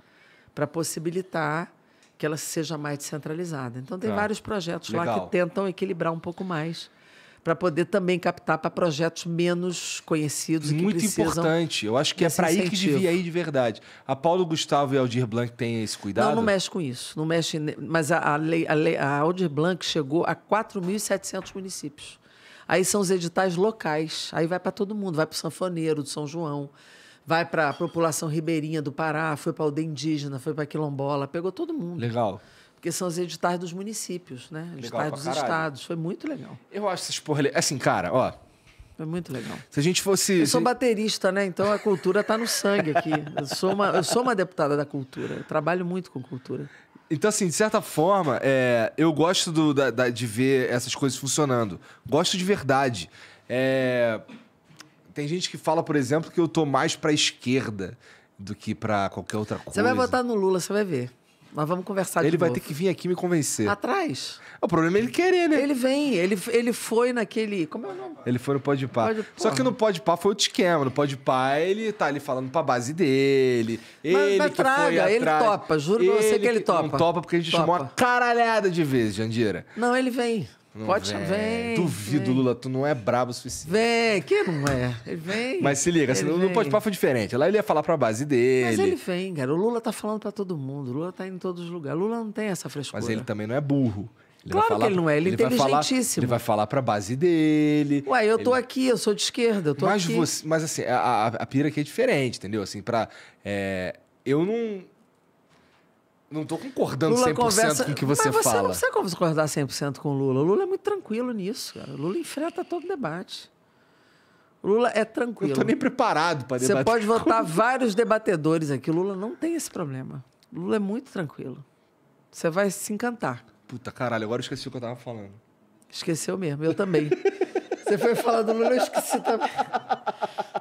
para possibilitar que ela seja mais descentralizada. Então, tem tá. vários projetos legal. lá que tentam equilibrar um pouco mais para poder também captar para projetos menos conhecidos Muito que importante. Eu acho que é para aí que devia ir de verdade. A Paulo Gustavo e a Aldir Blanc têm esse cuidado? Não, não mexe com isso. Não mexe, mas a, a, lei, a, lei, a Aldir Blanc chegou a 4.700 municípios. Aí são os editais locais. Aí vai para todo mundo. Vai para o sanfoneiro do São João vai para a população ribeirinha do Pará, foi para a aldeia indígena, foi para quilombola, pegou todo mundo. Legal porque são os editais dos municípios, né? Legal editais dos caralho. estados. Foi muito legal. Eu acho essas porra. Assim, cara, ó. Foi muito legal. Se a gente fosse. Eu sou baterista, né? Então a cultura tá no sangue aqui. Eu sou uma, eu sou uma deputada da cultura. Eu trabalho muito com cultura. Então, assim, de certa forma, é, eu gosto do, da, da, de ver essas coisas funcionando. Gosto de verdade. É, tem gente que fala, por exemplo, que eu tô mais pra esquerda do que para qualquer outra coisa. Você vai votar no Lula, você vai ver. Mas vamos conversar ele de Ele vai ter que vir aqui me convencer. Atrás. O problema é ele querer, né? Ele vem, ele, ele foi naquele. Como é o nome? Ele foi no Pode Pá. Só que no Pode Pá foi o esquema. No Pode Pá ele tá ali falando pra base dele. Mas, ele mas traga, foi atrás, ele topa. Juro ele pra você que ele topa. Não topa porque a gente topa. chamou uma caralhada de vezes, Jandira. Não, ele vem. Não Pode chamar. vem Duvido, vem. Lula, tu não é brabo o suficiente. Vem, que não é. vem. Mas se liga, assim, no Pode Pá foi diferente. Lá ele ia falar pra base dele. Mas ele vem, cara. O Lula tá falando pra todo mundo. O Lula tá indo em todos os lugares. O Lula não tem essa frescura. Mas ele também não é burro. Ele claro falar, que ele não é, ele, é inteligentíssimo. Falar, ele vai falar pra base dele. Ué, eu ele... tô aqui, eu sou de esquerda, eu tô mas aqui. Você, mas assim, a, a, a pira aqui é diferente, entendeu? Assim, pra. É, eu não não tô concordando Lula 100% conversa... com o que você, Mas você fala. Você não precisa concordar 100% com o Lula. O Lula é muito tranquilo nisso, cara. O Lula enfrenta todo debate. O Lula é tranquilo. Eu tô nem preparado para debater. Você pode votar vários debatedores aqui. O Lula não tem esse problema. O Lula é muito tranquilo. Você vai se encantar. Puta caralho, agora eu esqueci o que eu tava falando. Esqueceu mesmo, eu também. [LAUGHS] Você foi falar do Lula, eu esqueci também.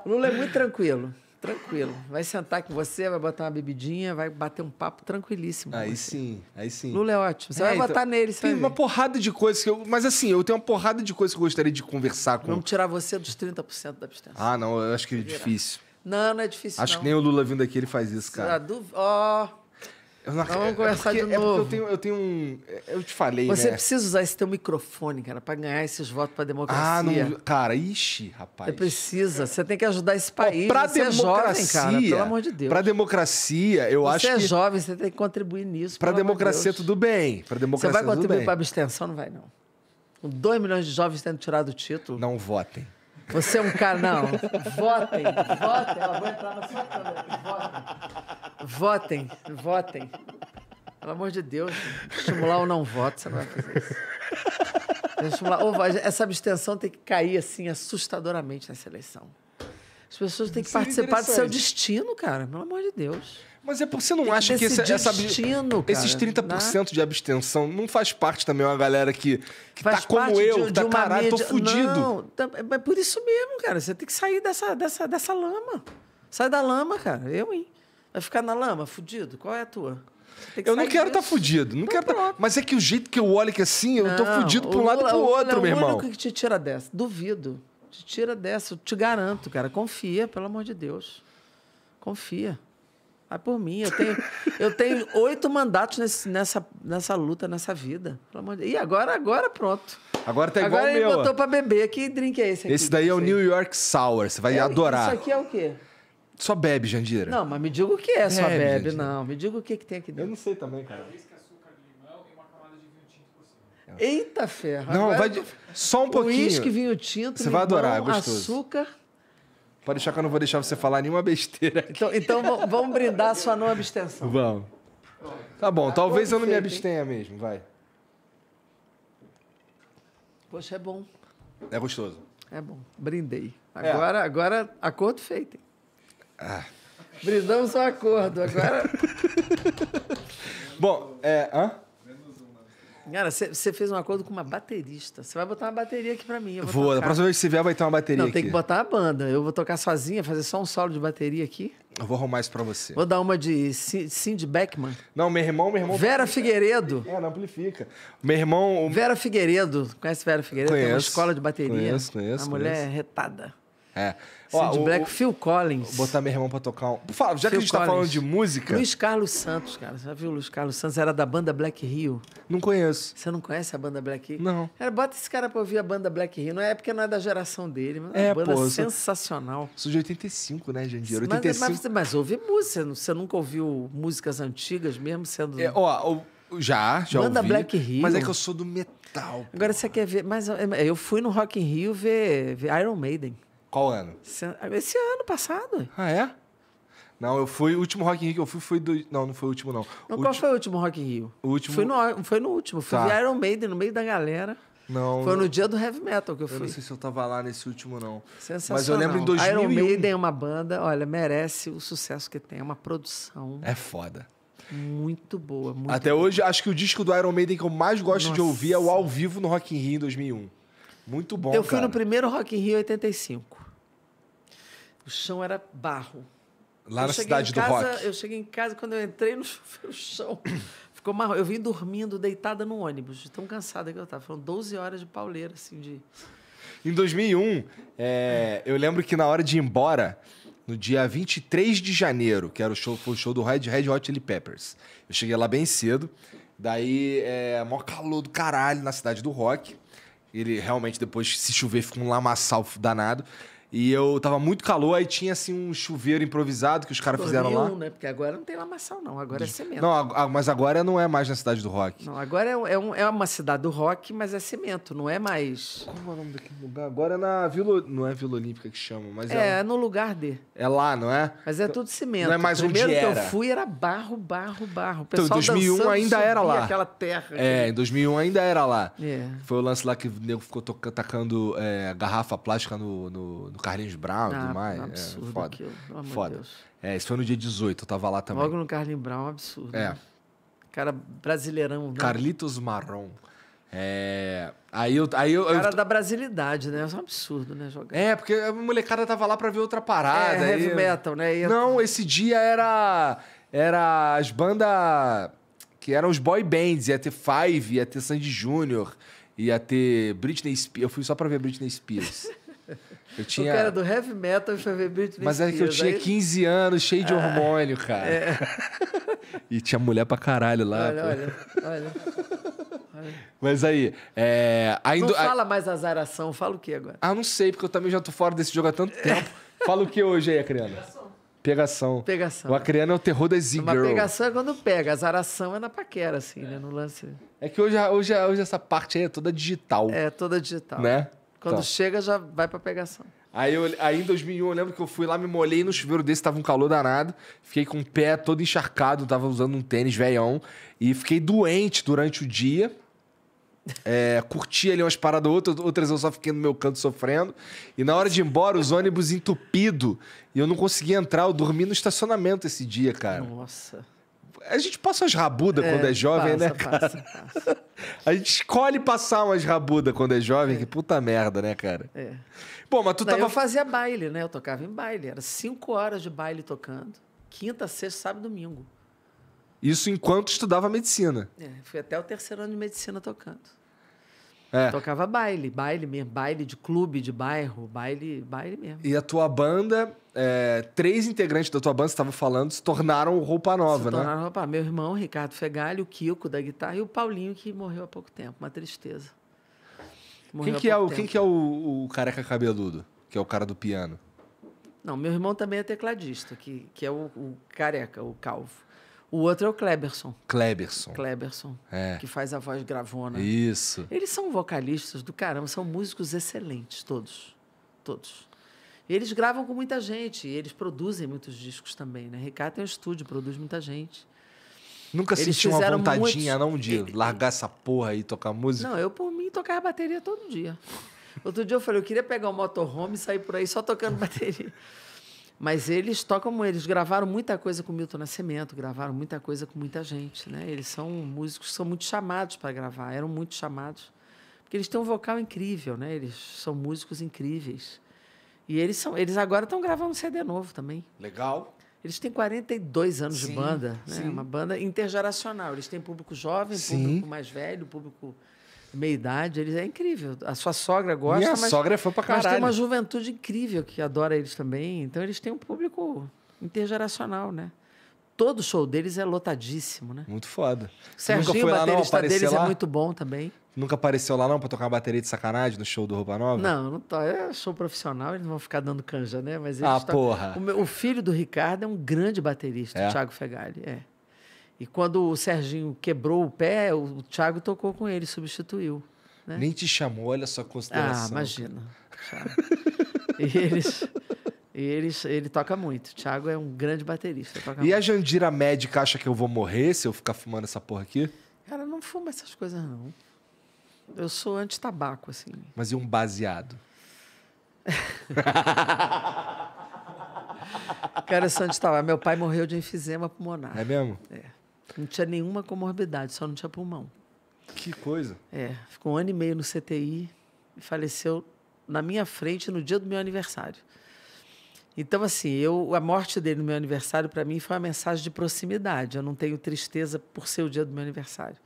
O Lula é muito tranquilo. Tranquilo. Vai sentar com você, vai botar uma bebidinha, vai bater um papo tranquilíssimo. Aí sim, aí sim. Lula é ótimo. Você é, vai então, botar nele, você Tem uma porrada de coisas que eu. Mas assim, eu tenho uma porrada de coisas que eu gostaria de conversar com. Vamos tirar você dos 30% da abstenção. Ah, não, eu acho que é tá difícil. Não, não é difícil. Acho não. que nem o Lula vindo aqui ele faz isso, cara. Tá Ó. Oh. Eu não... Então vamos é conversar é porque, de novo. É porque eu tenho, eu tenho um. É, eu te falei. Você né? precisa usar esse teu microfone, cara, para ganhar esses votos para democracia. Ah, não. Cara, ixi, rapaz. Você precisa. Você tem que ajudar esse país. Para você democracia, é jovem, cara, pelo amor de Deus. Para democracia, eu você acho é que. Você é jovem, você tem que contribuir nisso. Para democracia, tudo bem. Para democracia, Você vai contribuir para abstenção? Não vai, não. Com 2 milhões de jovens tendo tirado o título. Não votem. Você é um canal. Votem, votem. Ela vai entrar na sua câmera. Votem. Votem, votem. Pelo amor de Deus, estimular ou não voto, você não vai fazer isso. Estimular, ou, essa abstenção tem que cair assim assustadoramente nessa eleição. As pessoas têm que Seria é participar do seu destino, cara, pelo amor de Deus. Mas é porque você não acha que esse, essa, cara, esses 30% né? de abstenção não faz parte também é uma galera que, que faz tá como eu, de, que tá caralho, mídia... tô fudido. Não, tá, é por isso mesmo, cara. Você tem que sair dessa, dessa, dessa lama. Sai da lama, cara. Eu, hein? Vai ficar na lama, fudido? Qual é a tua? eu não quero estar tá fudido, não então quero tá... Mas é que o jeito que eu olho que é assim, eu tô fudido para um lado e pro outro, é meu irmão. O único que te tira dessa, duvido. Te tira dessa, eu te garanto, cara. Confia, pelo amor de Deus. Confia. Vai por mim. Eu tenho, eu tenho oito mandatos nesse, nessa, nessa luta, nessa vida. De e agora, agora pronto. Agora tá igual agora o meu. Agora ele botou pra beber. Que drink é esse aqui? Esse daí é o New York Sour. Você vai é, adorar. Isso aqui é o quê? Só bebe, Jandira. Não, mas me diga o que é só bebe, não. Me diga o que, que tem aqui dentro. Eu não sei também, cara. É Eita ferro. Não, vai de... só um pouquinho. Uísque, vinho tinto, Você limão, vai adorar, é gostoso. açúcar. Pode deixar que eu não vou deixar você falar nenhuma besteira. Aqui. Então, então vamos brindar a sua não abstenção. Vamos. Tá bom, tá talvez eu não feito, me abstenha hein? mesmo, vai. Poxa, é bom. É gostoso. É bom. Brindei. É. Agora, é. agora acordo feito. Ah. Brindamos o acordo. Agora. [LAUGHS] bom, é. Hã? Cara, você fez um acordo com uma baterista. Você vai botar uma bateria aqui pra mim. Eu vou, vou na próxima vez que você vier vai ter uma bateria Não, aqui. tem que botar a banda. Eu vou tocar sozinha, fazer só um solo de bateria aqui. Eu vou arrumar isso pra você. Vou dar uma de Cindy Beckman. Não, meu irmão, meu irmão... Vera Figueiredo. É, não amplifica. Meu irmão... O... Vera Figueiredo. Conhece Vera Figueiredo? Conheço. Tem uma escola de bateria. Conheço, conheço. Uma mulher é retada. É. Ó, Sid Black, o, Phil Collins. Botar meu irmão pra tocar um. Por favor, já Phil que a gente tá Collins. tá falando de música. Luiz Carlos Santos, cara. Você já viu o Luiz Carlos Santos? Era da banda Black Rio. Não conheço. Você não conhece a banda Black Hill? Não. bota esse cara pra ouvir a banda Black Rio. Não é porque não é da geração dele, mas é, uma é, banda pô, sensacional. Sou, sou de 85, né, Jandir? 85. Mas, mas, mas ouve música. Você nunca ouviu músicas antigas, mesmo sendo. É, ó, Já, já Banda ouvi. Black Hill. Mas é que eu sou do metal. Agora porra. você quer ver... Mas eu fui no Rock in Rio ver, ver Iron Maiden. Qual ano? Esse ano passado. Ah, é? Não, eu fui. O último Rock in Rio que eu fui foi do. Não, não foi o último, não. não qual foi o último Rock in Rio? O último. Foi no, foi no último. Fui tá. Iron Maiden no meio da galera. Não. Foi no dia do heavy metal que eu fui. Eu não sei se eu tava lá nesse último, não. Sensacional. Mas eu lembro em 2001. Iron Maiden é uma banda, olha, merece o sucesso que tem. É uma produção. É foda. Muito boa. Muito Até boa. hoje, acho que o disco do Iron Maiden que eu mais gosto Nossa. de ouvir é o Ao Vivo no Rock in Rio em 2001. Muito bom, Eu fui cara. no primeiro Rock in Rio 85. O chão era barro. Lá eu na cidade casa, do rock. Eu cheguei em casa, quando eu entrei no [LAUGHS] o chão, ficou marrom. Eu vim dormindo, deitada no ônibus, tão cansada que eu estava. Foram 12 horas de pauleira, assim, de... Em 2001, é, eu lembro que na hora de ir embora, no dia 23 de janeiro, que era o show, foi o show do Red, Red Hot Chili Peppers. Eu cheguei lá bem cedo, daí é maior calor do caralho na cidade do rock. Ele realmente, depois, se chover, fica um lamaçal danado. E eu tava muito calor, aí tinha assim um chuveiro improvisado que os caras fizeram lá. né? Porque agora não tem lamação, não. Agora é cimento. Não, a, a, mas agora não é mais na cidade do rock. Não, agora é, é, um, é, uma cidade do rock, mas é cimento, não é mais. Como é o nome daquele lugar? Agora é na Vila. Não é Vila Olímpica que chama, mas é. É, é, no lugar de. É lá, não é? Mas é tudo cimento. Não é mais onde era. que eu fui era barro, barro, barro. O pessoal então, em 2001 dançando, ainda era lá. aquela terra. É, em 2001 ainda era lá. É. Foi o lance lá que o nego ficou tacando é, garrafa plástica no, no, no Carlinhos Brown e tudo ah, mais. É, absurdo é, foda. Aquilo, pelo foda. Deus. É, isso foi no dia 18, eu tava lá também. Logo no Carlinhos Brown, absurdo. É. Né? Cara brasileirão. Né? Carlitos Marrom. É. Aí eu. Aí eu cara eu... da brasilidade, né? É um absurdo, né? Jogar. É, porque a molecada tava lá pra ver outra parada. É, heavy metal, né? Não, esse dia era. Era as bandas. Que eram os boy bands. Ia ter Five, ia ter Sandy Júnior, ia ter Britney Spears. Eu fui só pra ver Britney Spears. [LAUGHS] Eu tinha... O cara é do heavy metal foi ver Britney Mas Spears. Mas é que eu tinha 15 anos, cheio de ah, hormônio, cara. É. [LAUGHS] e tinha mulher pra caralho lá. Olha, olha, olha, olha. Mas aí, é, ainda... Não fala mais azaração, fala o que agora? Ah, não sei, porque eu também já tô fora desse jogo há tanto tempo. fala o que hoje aí, Acriana? Pegação. Pegação. O Acriano é o terror das Z-Girl. Uma pegação é quando pega, azaração é na paquera, assim, é. né? No lance. É que hoje, hoje, hoje essa parte aí é toda digital. É, toda digital. Né? Quando tá. chega, já vai pra pegação. Aí, eu, aí em 2001 eu lembro que eu fui lá, me molhei no chuveiro desse, tava um calor danado. Fiquei com o pé todo encharcado, tava usando um tênis velhão E fiquei doente durante o dia. É, curti ali umas paradas, outras, outras eu só fiquei no meu canto sofrendo. E na hora de ir embora, os ônibus entupido. E eu não conseguia entrar, eu dormi no estacionamento esse dia, cara. Nossa. A gente passa umas rabudas é, quando é jovem, né, passa, né? Cara? Passa, passa. [LAUGHS] A gente escolhe passar umas rabudas quando é jovem, é. que puta merda, né, cara? É. Bom, mas tu Não, tava. Eu fazia baile, né? Eu tocava em baile. Era cinco horas de baile tocando. Quinta, sexta, sábado domingo. Isso enquanto estudava medicina. É, fui até o terceiro ano de medicina tocando. É. Tocava baile, baile mesmo, baile de clube, de bairro, baile, baile mesmo. E a tua banda, é, três integrantes da tua banda, você estava falando, se tornaram roupa nova, se né? Tornaram roupa. Meu irmão, Ricardo Fegalho, o Kiko da guitarra e o Paulinho, que morreu há pouco tempo. Uma tristeza. Morreu quem que, é o, quem que é o, o careca cabeludo, que é o cara do piano? Não, meu irmão também é tecladista, que, que é o, o careca, o calvo. O outro é o Kleberson. Kleberson. Kleberson. É. Que faz a voz gravona. Isso. Eles são vocalistas do caramba, são músicos excelentes, todos. Todos. Eles gravam com muita gente, eles produzem muitos discos também, né? Ricardo tem um estúdio, produz muita gente. Nunca eles senti uma vontadinha, não, de largar essa porra e tocar música? Não, eu por mim tocava bateria todo dia. Outro dia eu falei, eu queria pegar o um motorhome e sair por aí só tocando bateria. Mas eles tocam, eles gravaram muita coisa com Milton Nascimento, gravaram muita coisa com muita gente, né? Eles são músicos que são muito chamados para gravar, eram muito chamados, porque eles têm um vocal incrível, né? Eles são músicos incríveis. E eles são, eles agora estão gravando um CD novo também. Legal. Eles têm 42 anos sim, de banda, né? Sim. Uma banda intergeracional. Eles têm público jovem, público mais velho, público meia idade, eles é incrível. A sua sogra gosta. Minha mas, sogra é fã pra caralho. Mas tem uma juventude incrível que adora eles também. Então eles têm um público intergeracional, né? Todo show deles é lotadíssimo, né? Muito foda. Serginho, Nunca foi lá, não, é lá? é muito bom também. Nunca apareceu lá, não, pra tocar uma bateria de sacanagem no show do Roupa Nova? Não, não tô. É show profissional, eles não vão ficar dando canja, né? Mas ah, porra. O, meu, o, filho do Ricardo é um grande baterista, é? o Thiago Fegali. É. E quando o Serginho quebrou o pé, o Thiago tocou com ele, substituiu. Né? Nem te chamou, olha só a consideração. Ah, imagina. e eles, eles, ele toca muito. O Thiago é um grande baterista. e muito. a Jandira médica acha que eu vou morrer se eu ficar fumando essa porra aqui? Cara, não fuma essas coisas, não. Eu sou anti-tabaco, assim. Mas e um baseado? [LAUGHS] Cara, eu sou anti-tabaco. Meu pai morreu de enfisema pulmonar. É mesmo? É. Não tinha nenhuma comorbidade, só não tinha pulmão. Que coisa. É, ficou um ano e meio no CTI e faleceu na minha frente no dia do meu aniversário. Então, assim, eu, a morte dele no meu aniversário, para mim, foi uma mensagem de proximidade. Eu não tenho tristeza por ser o dia do meu aniversário.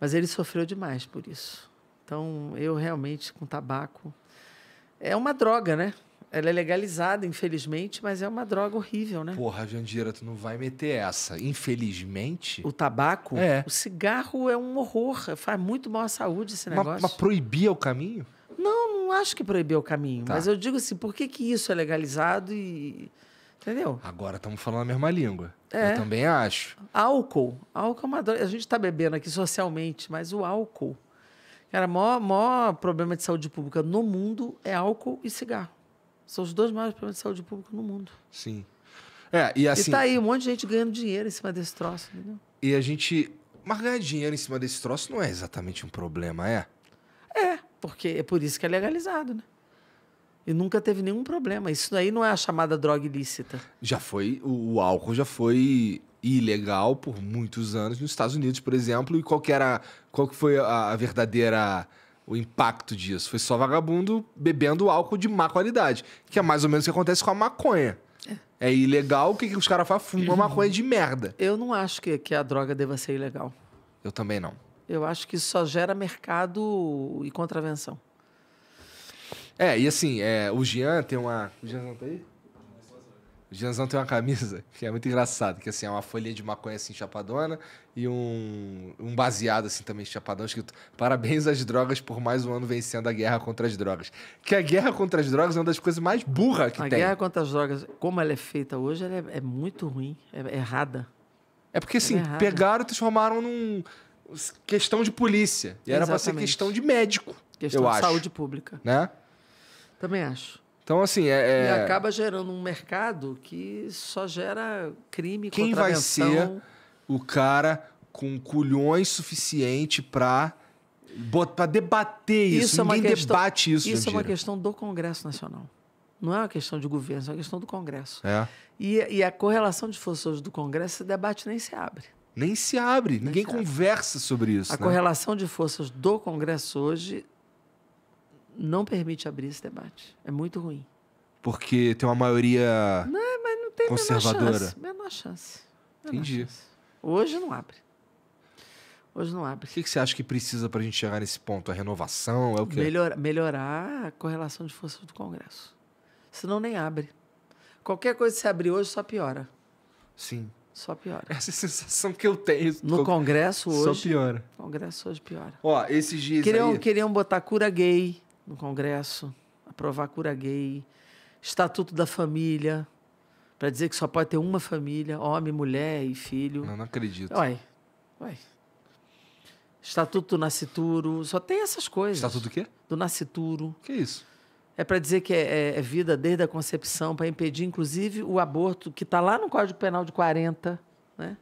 Mas ele sofreu demais por isso. Então, eu realmente, com tabaco. É uma droga, né? Ela é legalizada, infelizmente, mas é uma droga horrível, né? Porra, Jandira, tu não vai meter essa. Infelizmente. O tabaco? É. O cigarro é um horror. Faz muito mal à saúde esse negócio. Mas, mas proibir é o caminho? Não, não acho que proibir é o caminho. Tá. Mas eu digo assim, por que, que isso é legalizado e. Entendeu? Agora estamos falando a mesma língua. É. Eu também acho. Álcool. Álcool é uma droga. A gente está bebendo aqui socialmente, mas o álcool. Cara, o maior, maior problema de saúde pública no mundo é álcool e cigarro. São os dois maiores problemas de saúde pública no mundo. Sim. É, e assim. E tá aí um monte de gente ganhando dinheiro em cima desse troço, entendeu? E a gente. Mas ganhar dinheiro em cima desse troço não é exatamente um problema, é? É, porque é por isso que é legalizado, né? E nunca teve nenhum problema. Isso daí não é a chamada droga ilícita. Já foi. O álcool já foi ilegal por muitos anos nos Estados Unidos, por exemplo. E qual, era, qual que foi a verdadeira o impacto disso. Foi só vagabundo bebendo álcool de má qualidade, que é mais ou menos o que acontece com a maconha. É, é ilegal, o que, que os caras fazem? Fuma maconha de merda. Eu não acho que, que a droga deva ser ilegal. Eu também não. Eu acho que só gera mercado e contravenção. É, e assim, é, o Jean tem uma. O Jean não tá aí? O Gianzão tem uma camisa [LAUGHS] que é muito engraçada, que assim, é uma folha de maconha assim, chapadona e um, um baseado assim também chapadão, escrito Parabéns às drogas por mais um ano vencendo a guerra contra as drogas. Que a guerra contra as drogas é uma das coisas mais burra que a tem. A guerra contra as drogas, como ela é feita hoje, ela é, é muito ruim, é, é errada. É porque assim, é pegaram e transformaram num questão de polícia. E Exatamente. era pra ser questão de médico. Questão eu de acho. saúde pública. Né? Também acho. Então, assim, é, é... E acaba gerando um mercado que só gera crime, Quem vai ser o cara com culhões suficiente para debater isso. isso é Ninguém questão, debate isso. Isso é uma questão do Congresso Nacional. Não é uma questão de governo, é uma questão do Congresso. É. E, e, a correlação de forças do Congresso, esse debate nem se abre. Nem se abre, nem ninguém se conversa abre. sobre isso. A né? correlação de forças do Congresso hoje não permite abrir esse debate. É muito ruim. Porque tem uma maioria não, mas não tem conservadora. Menor chance. Menor chance menor Entendi. Chance. Hoje não abre. Hoje não abre. O que, que você acha que precisa para a gente chegar nesse ponto? A renovação? É o quê? Melhor, melhorar a correlação de forças do Congresso. Senão nem abre. Qualquer coisa que se abrir hoje só piora. Sim. Só piora. [LAUGHS] Essa é a sensação que eu tenho. No Congresso hoje. Só piora. Congresso hoje piora. Ó, esses dias. Queriam, aí... queriam botar cura gay no Congresso, aprovar cura gay, Estatuto da Família, para dizer que só pode ter uma família, homem, mulher e filho. Não, não acredito. Uai, uai. Estatuto do Nascituro, só tem essas coisas. Estatuto do quê? Do Nascituro. Que isso? É para dizer que é, é, é, vida desde a concepção, para impedir, inclusive, o aborto, que está lá no Código Penal de 40. Né?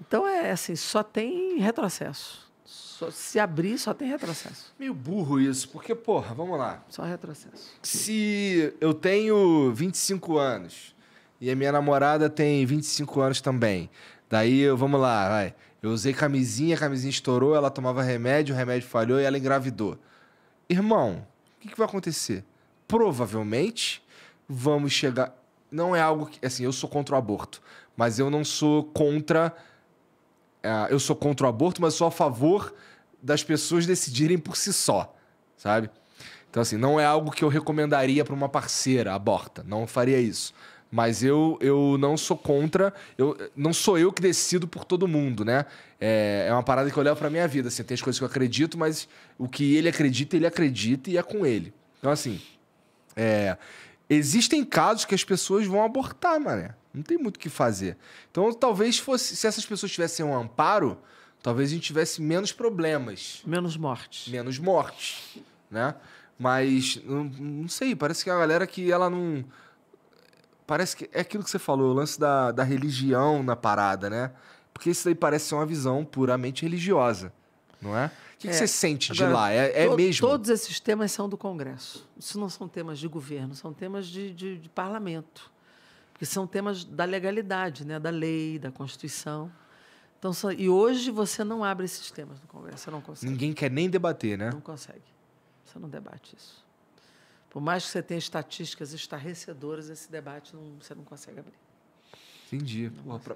Então, é assim, só tem retrocesso. Só, se abrir, só tem retrocesso. Meio burro isso, porque, porra, vamos lá. Só retrocesso. Se eu tenho 25 anos e a minha namorada tem 25 anos também, daí, eu, vamos lá, vai. Eu usei camisinha, a camisinha estourou, ela tomava remédio, o remédio falhou e ela engravidou. Irmão, o que, que vai acontecer? Provavelmente vamos chegar. Não é algo que. Assim, eu sou contra o aborto, mas eu não sou contra é, eu sou contra o aborto, mas sou a favor das pessoas decidirem por si só, sabe? Então, assim, não é algo que eu recomendaria para uma parceira, aborta. Não faria isso. Mas eu, eu não sou contra, eu, não sou eu que decido por todo mundo, né? É, é uma parada que eu levo pra minha vida, assim, tem as coisas que eu acredito, mas o que ele acredita, ele acredita e é com ele. Então, assim, é, Existem casos que as pessoas vão abortar, mané. Não tem muito o que fazer. Então, talvez fosse, se essas pessoas tivessem um amparo, talvez a gente tivesse menos problemas. Menos mortes. Menos mortes, né? Mas, não, não sei, parece que a galera que ela não... Parece que é aquilo que você falou, o lance da, da religião na parada, né? Porque isso daí parece ser uma visão puramente religiosa, não é? que, é. que você sente Agora, de lá? É, é to, mesmo? Todos esses temas são do Congresso. Isso não são temas de governo, são temas de, de, de parlamento. Porque são temas da legalidade, né? da lei, da Constituição. Então, só, e hoje você não abre esses temas no Congresso, você não consegue. Ninguém quer nem debater, né? Não consegue. Você não debate isso. Por mais que você tenha estatísticas estarrecedoras, esse debate não, você não consegue abrir. Entendi.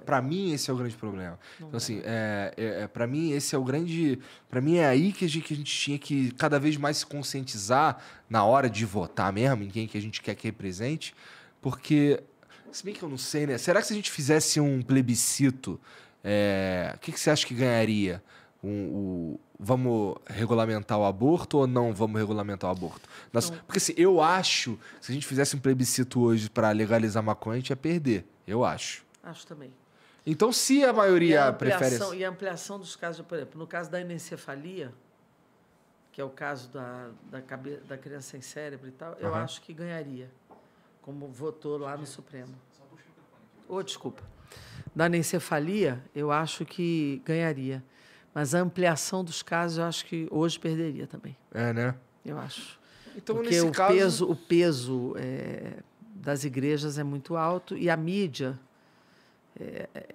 Para mim esse é o grande problema. Não então assim, é, é, é para mim esse é o grande, para mim é aí que a, gente, que a gente tinha que cada vez mais se conscientizar na hora de votar mesmo em quem que a gente quer que represente, porque se bem que eu não sei, né? Será que se a gente fizesse um plebiscito, é, o que, que você acha que ganharia? o, um, vamos regulamentar o aborto ou não vamos regulamentar o aborto? Nós, então porque assim, eu acho, se a gente fizesse um plebiscito hoje para legalizar maconha, a gente ia perder. Eu acho. Acho também. Então, se a maioria e a prefere... E a ampliação dos casos, por exemplo, no caso da enencefalia, que é o caso da, da, cabe, da criança sem cérebro e tal, uhum. eu acho que ganharia, como votou lá no Supremo. Ô, oh, desculpa. Da encefalia, eu acho que ganharia. Mas a ampliação dos casos, eu acho que hoje perderia também. É, né? Eu acho. Então, Porque nesse o caso... peso, o peso é, das igrejas é muito alto e a mídia é, é,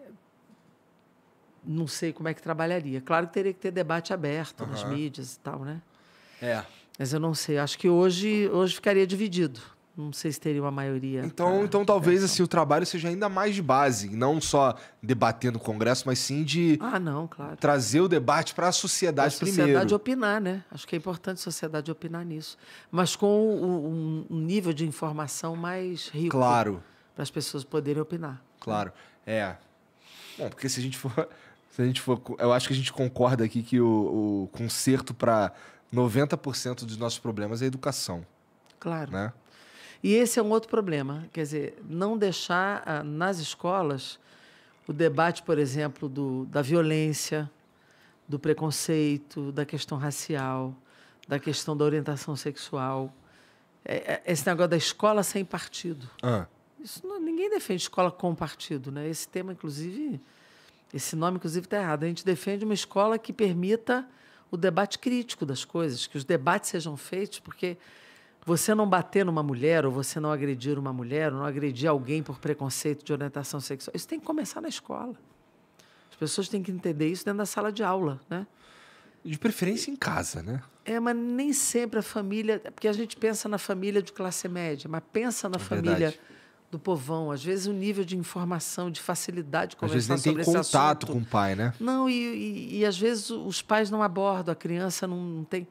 não sei como é que trabalharia. Claro que teria que ter debate aberto uhum. nas mídias e tal, né? É. Mas eu não sei. Acho que hoje, hoje ficaria dividido. Não sei se teria uma maioria. Então, pra... então talvez assim, o trabalho seja ainda mais de base, não só debatendo o Congresso, mas sim de ah, não, claro. trazer o debate para a sociedade primeiro. A sociedade opinar, né? Acho que é importante a sociedade opinar nisso. Mas com um, um nível de informação mais rico. Claro. Para as pessoas poderem opinar. Claro. Né? É. Bom, porque se a gente for. [LAUGHS] Se a gente for. Eu acho que a gente concorda aqui que o, o conserto para 90% dos nossos problemas é educação. Claro. Né? E esse é um outro problema. Quer dizer, não deixar ah, nas escolas o debate, por exemplo, do, da violência, do preconceito, da questão racial, da questão da orientação sexual. É, é, esse negócio da escola sem partido. Ah. Isso não, ninguém defende escola com partido, né? Esse tema, inclusive, esse nome, inclusive, está errado. A gente defende uma escola que permita o debate crítico das coisas, que os debates sejam feitos, porque você não bater numa mulher, ou você não agredir uma mulher, ou não agredir alguém por preconceito de orientação sexual, isso tem que começar na escola. As pessoas têm que entender isso dentro da sala de aula, né? De preferência em casa, né? É, mas nem sempre a família. Porque a gente pensa na família de classe média, mas pensa na é família. Verdade do povão. Às vezes o nível de informação, de facilidade de conversar às vezes nem tem contato assunto. com o pai, né? Não, e, e, e, às vezes os pais não abordam, a criança não, não tem.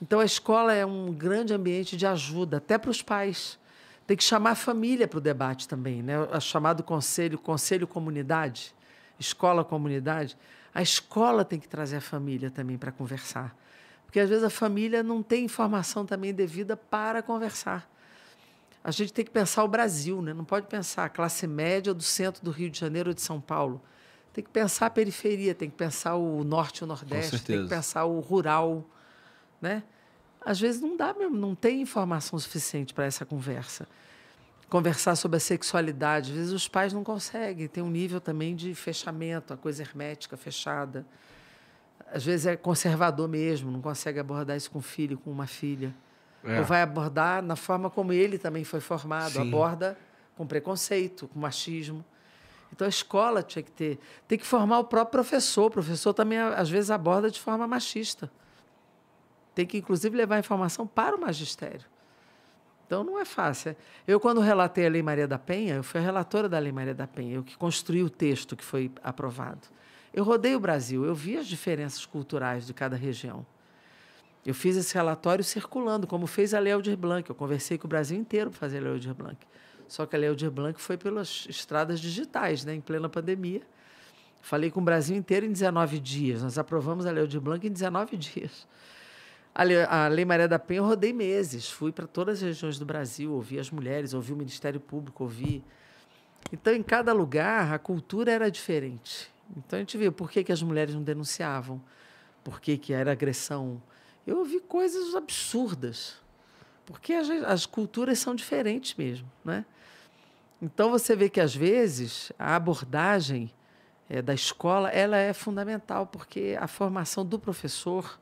Então a escola é um grande ambiente de ajuda, até para os pais. Tem que chamar a família para o debate também, né? O chamado conselho, conselho comunidade, escola comunidade. A escola tem que trazer a família também para conversar. Porque às vezes a família não tem informação também devida para conversar a gente tem que pensar o Brasil, né? não pode pensar a classe média do centro do Rio de Janeiro ou de São Paulo. Tem que pensar a periferia, tem que pensar o norte e o nordeste, tem que pensar o rural. Né? Às vezes não dá mesmo, não tem informação suficiente para essa conversa. Conversar sobre a sexualidade, às vezes os pais não conseguem, tem um nível também de fechamento, a coisa hermética, fechada. Às vezes é conservador mesmo, não consegue abordar isso com um filho, com uma filha. É. Ou vai abordar na forma como ele também foi formado, Sim. aborda com preconceito, com machismo. Então a escola tinha que ter, tem que formar o próprio professor. O professor também às vezes aborda de forma machista. Tem que inclusive levar informação para o magistério. Então não é fácil. É. Eu quando relatei a Lei Maria da Penha, eu fui a relatora da Lei Maria da Penha, eu que construí o texto que foi aprovado. Eu rodei o Brasil, eu vi as diferenças culturais de cada região. Eu fiz esse relatório circulando, como fez a Lei Aldir Blanc. Eu conversei com o Brasil inteiro para fazer a Lei Aldir Blanc. Só que a Lei Aldir Blanc foi pelas estradas digitais, né, em plena pandemia. Falei com o Brasil inteiro em 19 dias. Nós aprovamos a Lei Aldir Blanc em 19 dias. A Lei, a Lei Maria da Penha eu rodei meses. Fui para todas as regiões do Brasil, ouvi as mulheres, ouvi o Ministério Público, ouvi... Então, em cada lugar, a cultura era diferente. Então, a gente viu por que, que as mulheres não denunciavam, por que, que era agressão, eu ouvi coisas absurdas, porque as, as culturas são diferentes mesmo, né? Então você vê que às vezes a abordagem é, da escola ela é fundamental porque a formação do professor,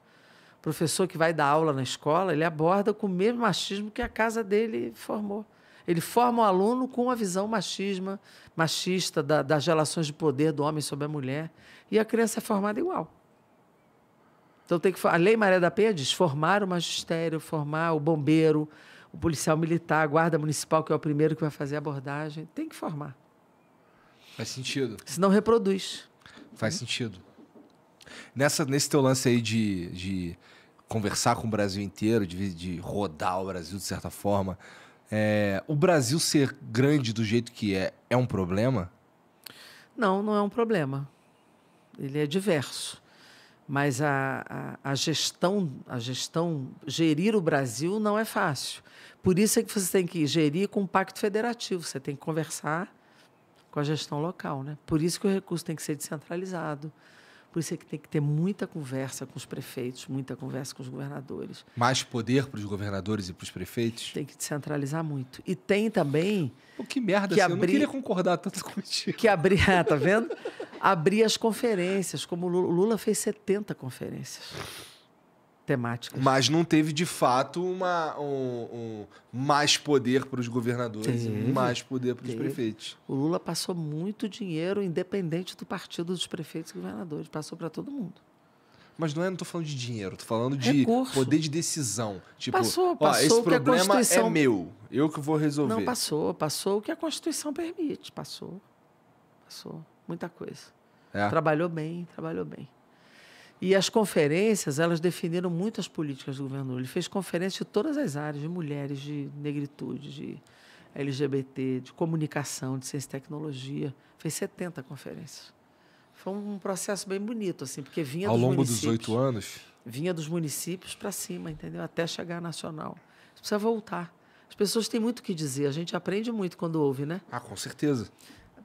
professor que vai dar aula na escola, ele aborda com o mesmo machismo que a casa dele formou. Ele forma o aluno com a visão machisma, machista da, das relações de poder do homem sobre a mulher e a criança é formada igual. Então tem que a Lei Maria da Penha diz formar o magistério, formar o bombeiro, o policial militar, a guarda municipal que é o primeiro que vai fazer a abordagem, tem que formar. Faz sentido. Senão reproduz. Faz hum? sentido. Nessa, nesse teu lance aí de, de conversar com o Brasil inteiro, de, de rodar o Brasil de certa forma, é, o Brasil ser grande do jeito que é, é um problema? Não, não é um problema. Ele é diverso mas a, a, a, gestão, a gestão, gerir o Brasil não é fácil. Por isso é que você tem que gerir com o pacto federativo, você tem que conversar com a gestão local, né? Por isso que o recurso tem que ser descentralizado, por isso é que tem que ter muita conversa com os prefeitos, muita conversa com os governadores. Mais poder para os governadores e para os prefeitos? Tem que descentralizar muito. E tem também. Pô, que merda, que assim, abrir, eu não queria concordar tanto [LAUGHS] contigo. Que abrir, [LAUGHS] é, tá vendo? abrir as conferências, como o Lula fez 70 conferências temáticas. Mas não teve, de fato, uma, um, um mais poder para os governadores teve, e mais poder para os prefeitos. O Lula passou muito dinheiro, independente do partido dos prefeitos e governadores. Passou para todo mundo. Mas não é, não falando de dinheiro, Estou falando de Recurso. poder de decisão. Tipo, passou, passou ó, esse que problema a é Constituição... é meu, eu que vou resolver. Não, passou, passou o que a Constituição permite, passou. Passou, muita coisa. É. Trabalhou bem, trabalhou bem. E as conferências, elas definiram muitas políticas do governo Ele fez conferências de todas as áreas, de mulheres, de negritude, de LGBT, de comunicação, de ciência e tecnologia. Fez 70 conferências. Foi um processo bem bonito, assim, porque vinha Ao dos longo dos oito anos? Vinha dos municípios para cima, entendeu? Até chegar nacional. precisa voltar. As pessoas têm muito o que dizer. A gente aprende muito quando ouve, né? Ah, com certeza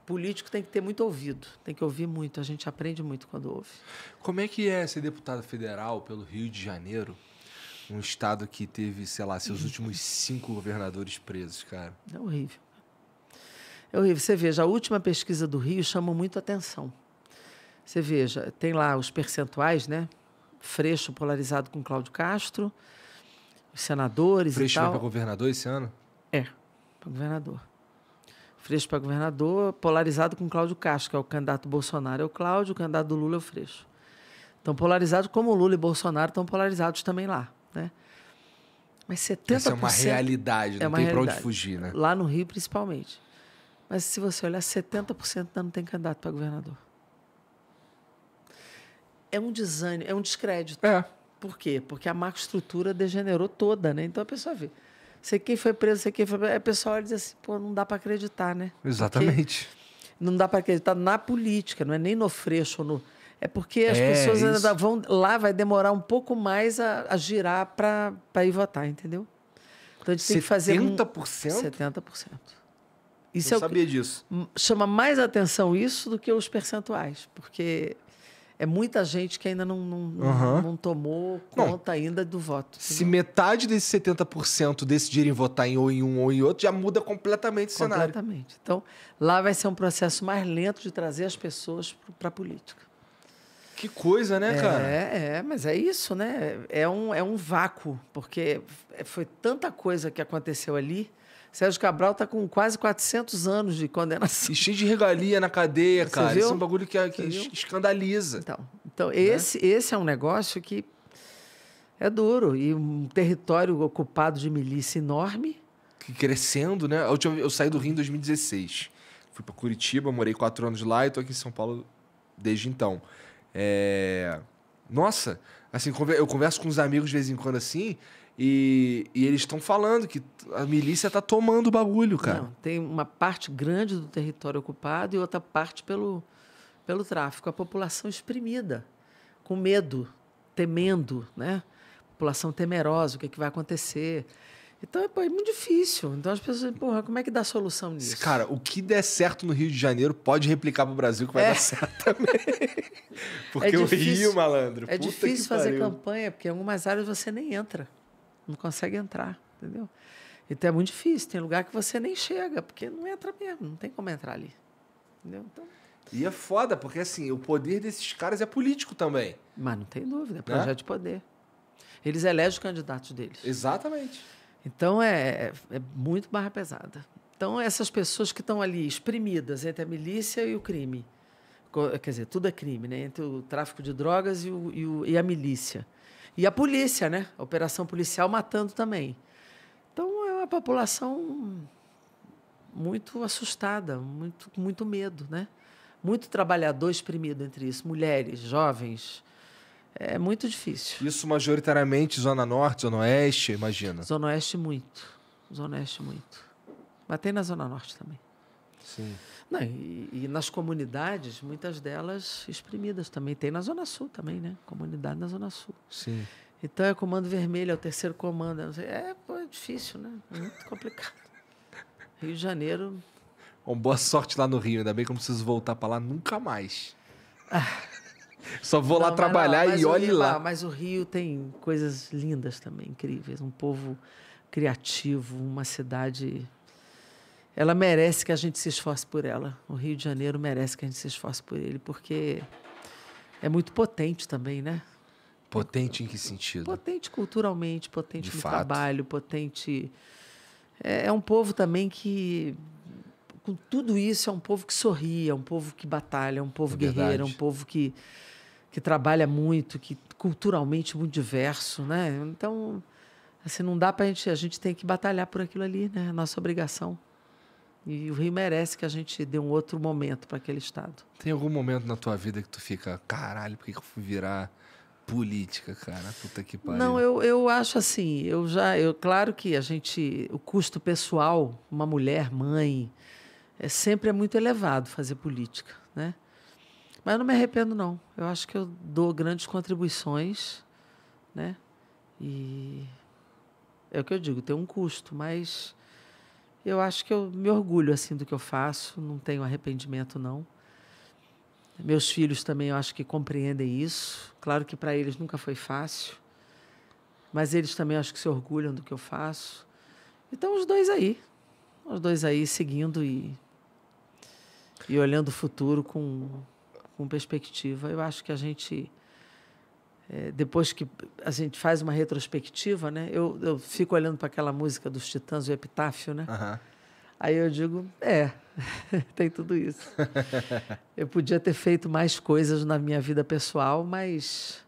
político tem que ter muito ouvido, tem que ouvir muito. A gente aprende muito quando ouve. Como é que é ser deputado federal pelo Rio de Janeiro? Um estado que teve, sei lá, seus últimos cinco governadores presos, cara. É horrível. É horrível. Você veja, a última pesquisa do Rio chama muito atenção. Você veja, tem lá os percentuais, né? Freixo polarizado com Cláudio Castro, os senadores Freixo e tal. Freixo vai para governador esse ano? É, para governador. Freixo para governador, polarizado com Cláudio Castro, que é o candidato Bolsonaro é o Cláudio, o candidato do Lula é o Freixo. Estão polarizados como o Lula e Bolsonaro estão polarizados também lá, né? Mas 70%... Essa é uma realidade, é não é uma tem para onde fugir, né? Lá no Rio, principalmente. Mas se você olhar, 70% ainda não tem candidato para governador. É um desânimo, é um descrédito. É. Por quê? Porque a macroestrutura degenerou toda, né? Então a pessoa vê sei quem foi preso, sei quem foi preso. o pessoal diz assim, pô, não dá para acreditar, né? Exatamente. Porque não dá para acreditar na política, não é nem no freixo no... É porque as é, pessoas isso. ainda vão lá, vai demorar um pouco mais a, a girar para ir votar, entendeu? Então a gente 70%? tem que fazer um... 70%? 70%. Isso eu é sabia que... disso. Chama mais atenção isso do que os percentuais, porque é muita gente que ainda não, não, uhum. não tomou conta não. ainda do voto. Se metade desses 70% decidirem votar em ou em um ou em outro, já muda completamente o cenário. Completamente. Então, lá vai ser um processo mais lento de trazer as pessoas para a política. Que coisa, né, é, cara? É, é, mas é isso, né? É um, é um vácuo, porque é, foi tanta coisa que aconteceu ali Sérgio Cabral está com quase 400 anos de condenação. E cheio de regalia na cadeia, Você cara. Viu? Isso é um bagulho que, que escandaliza. Então, então né? esse, esse é um negócio que é duro. E um território ocupado de milícia enorme. Que crescendo, né? Eu, eu saí do Rio em 2016. Fui para Curitiba, morei quatro anos lá e estou aqui em São Paulo desde então. É... Nossa, assim, eu converso com uns amigos de vez em quando assim. E, e eles estão falando que a milícia está tomando o bagulho, cara. Não, tem uma parte grande do território ocupado e outra parte pelo, pelo tráfico. A população exprimida, com medo, temendo, né? população temerosa, o que, é que vai acontecer. Então, é, pô, é muito difícil. Então as pessoas, porra, como é que dá solução nisso? Cara, o que der certo no Rio de Janeiro pode replicar para o Brasil que vai é. dar certo também. [LAUGHS] porque é difícil, o Rio, malandro. É difícil fazer pariu. campanha, porque em algumas áreas você nem entra não consegue entrar, entendeu? Então é muito difícil, tem lugar que você nem chega, porque não entra mesmo, não tem como entrar ali. Entendeu? Então, e é foda, porque assim, o poder desses caras é político também. Mas não tem dúvida, é né? projeto de poder. Eles elegem os candidatos deles. Exatamente. Então é, é, é muito barra pesada. Então, essas pessoas que estão ali espremidas entre a milícia e o crime, quer dizer, tudo é crime, né? entre o tráfico de drogas e, o, e, o, e a milícia. E a polícia, né? A operação policial matando também. Então é uma população muito assustada, muito muito medo, né? Muito trabalhador exprimido entre isso, mulheres, jovens. É muito difícil. Isso majoritariamente Zona Norte, Zona Oeste, imagina? Zona Oeste muito. Zona Oeste muito. Mas tem na Zona Norte também. Sim. Não, e, e, nas comunidades, muitas delas exprimidas também. Tem na Zona Sul também, né? Comunidade na Zona Sul. Sim. Então é comando vermelho, é o terceiro comando. É, pô, é difícil, né? É muito [LAUGHS] complicado. Rio de Janeiro. Bom, boa sorte lá no Rio, ainda bem que eu não preciso voltar para lá nunca mais. Ah. Só vou não, lá trabalhar não, e olhe lá. Mas o Rio tem coisas lindas também, incríveis. Um povo criativo, uma cidade ela merece que a gente se esforce por ela. O Rio de Janeiro merece que a gente se esforce por ele, porque é muito potente também, né? Potente em que sentido? Potente culturalmente, potente De no fato. trabalho, potente. É, é um povo também que, com tudo isso, é um povo que sorri, é um povo que batalha, é um povo é guerreiro, é verdade. é um povo que, que trabalha muito, que culturalmente muito diverso, né? Então, assim, não dá a gente. A gente tem que batalhar por aquilo ali, né? Nossa obrigação. E o Rio merece que a gente dê um outro momento para aquele estado. Tem algum momento na tua vida que tu fica, caralho, por que, eu fui virar política, cara? Puta que pariu. Não, eu, eu acho assim, eu já, eu claro que a gente, o custo pessoal, uma mulher, mãe, é sempre é muito elevado fazer política, né? Mas eu não me arrependo não. Eu acho que eu dou grandes contribuições, né? E é o que eu digo, tem um custo, mas eu acho que eu me orgulho assim do que eu faço, não tenho arrependimento não. Meus filhos também eu acho que compreendem isso. Claro que para eles nunca foi fácil, mas eles também acho que se orgulham do que eu faço. Então os dois aí, os dois aí seguindo e e olhando o futuro com com perspectiva, eu acho que a gente é, depois que a gente faz uma retrospectiva, né? Eu, eu fico olhando para aquela música dos Titãs, o Epitáfio, né? Uhum. Aí eu digo, é, [LAUGHS] tem tudo isso. [LAUGHS] eu podia ter feito mais coisas na minha vida pessoal, mas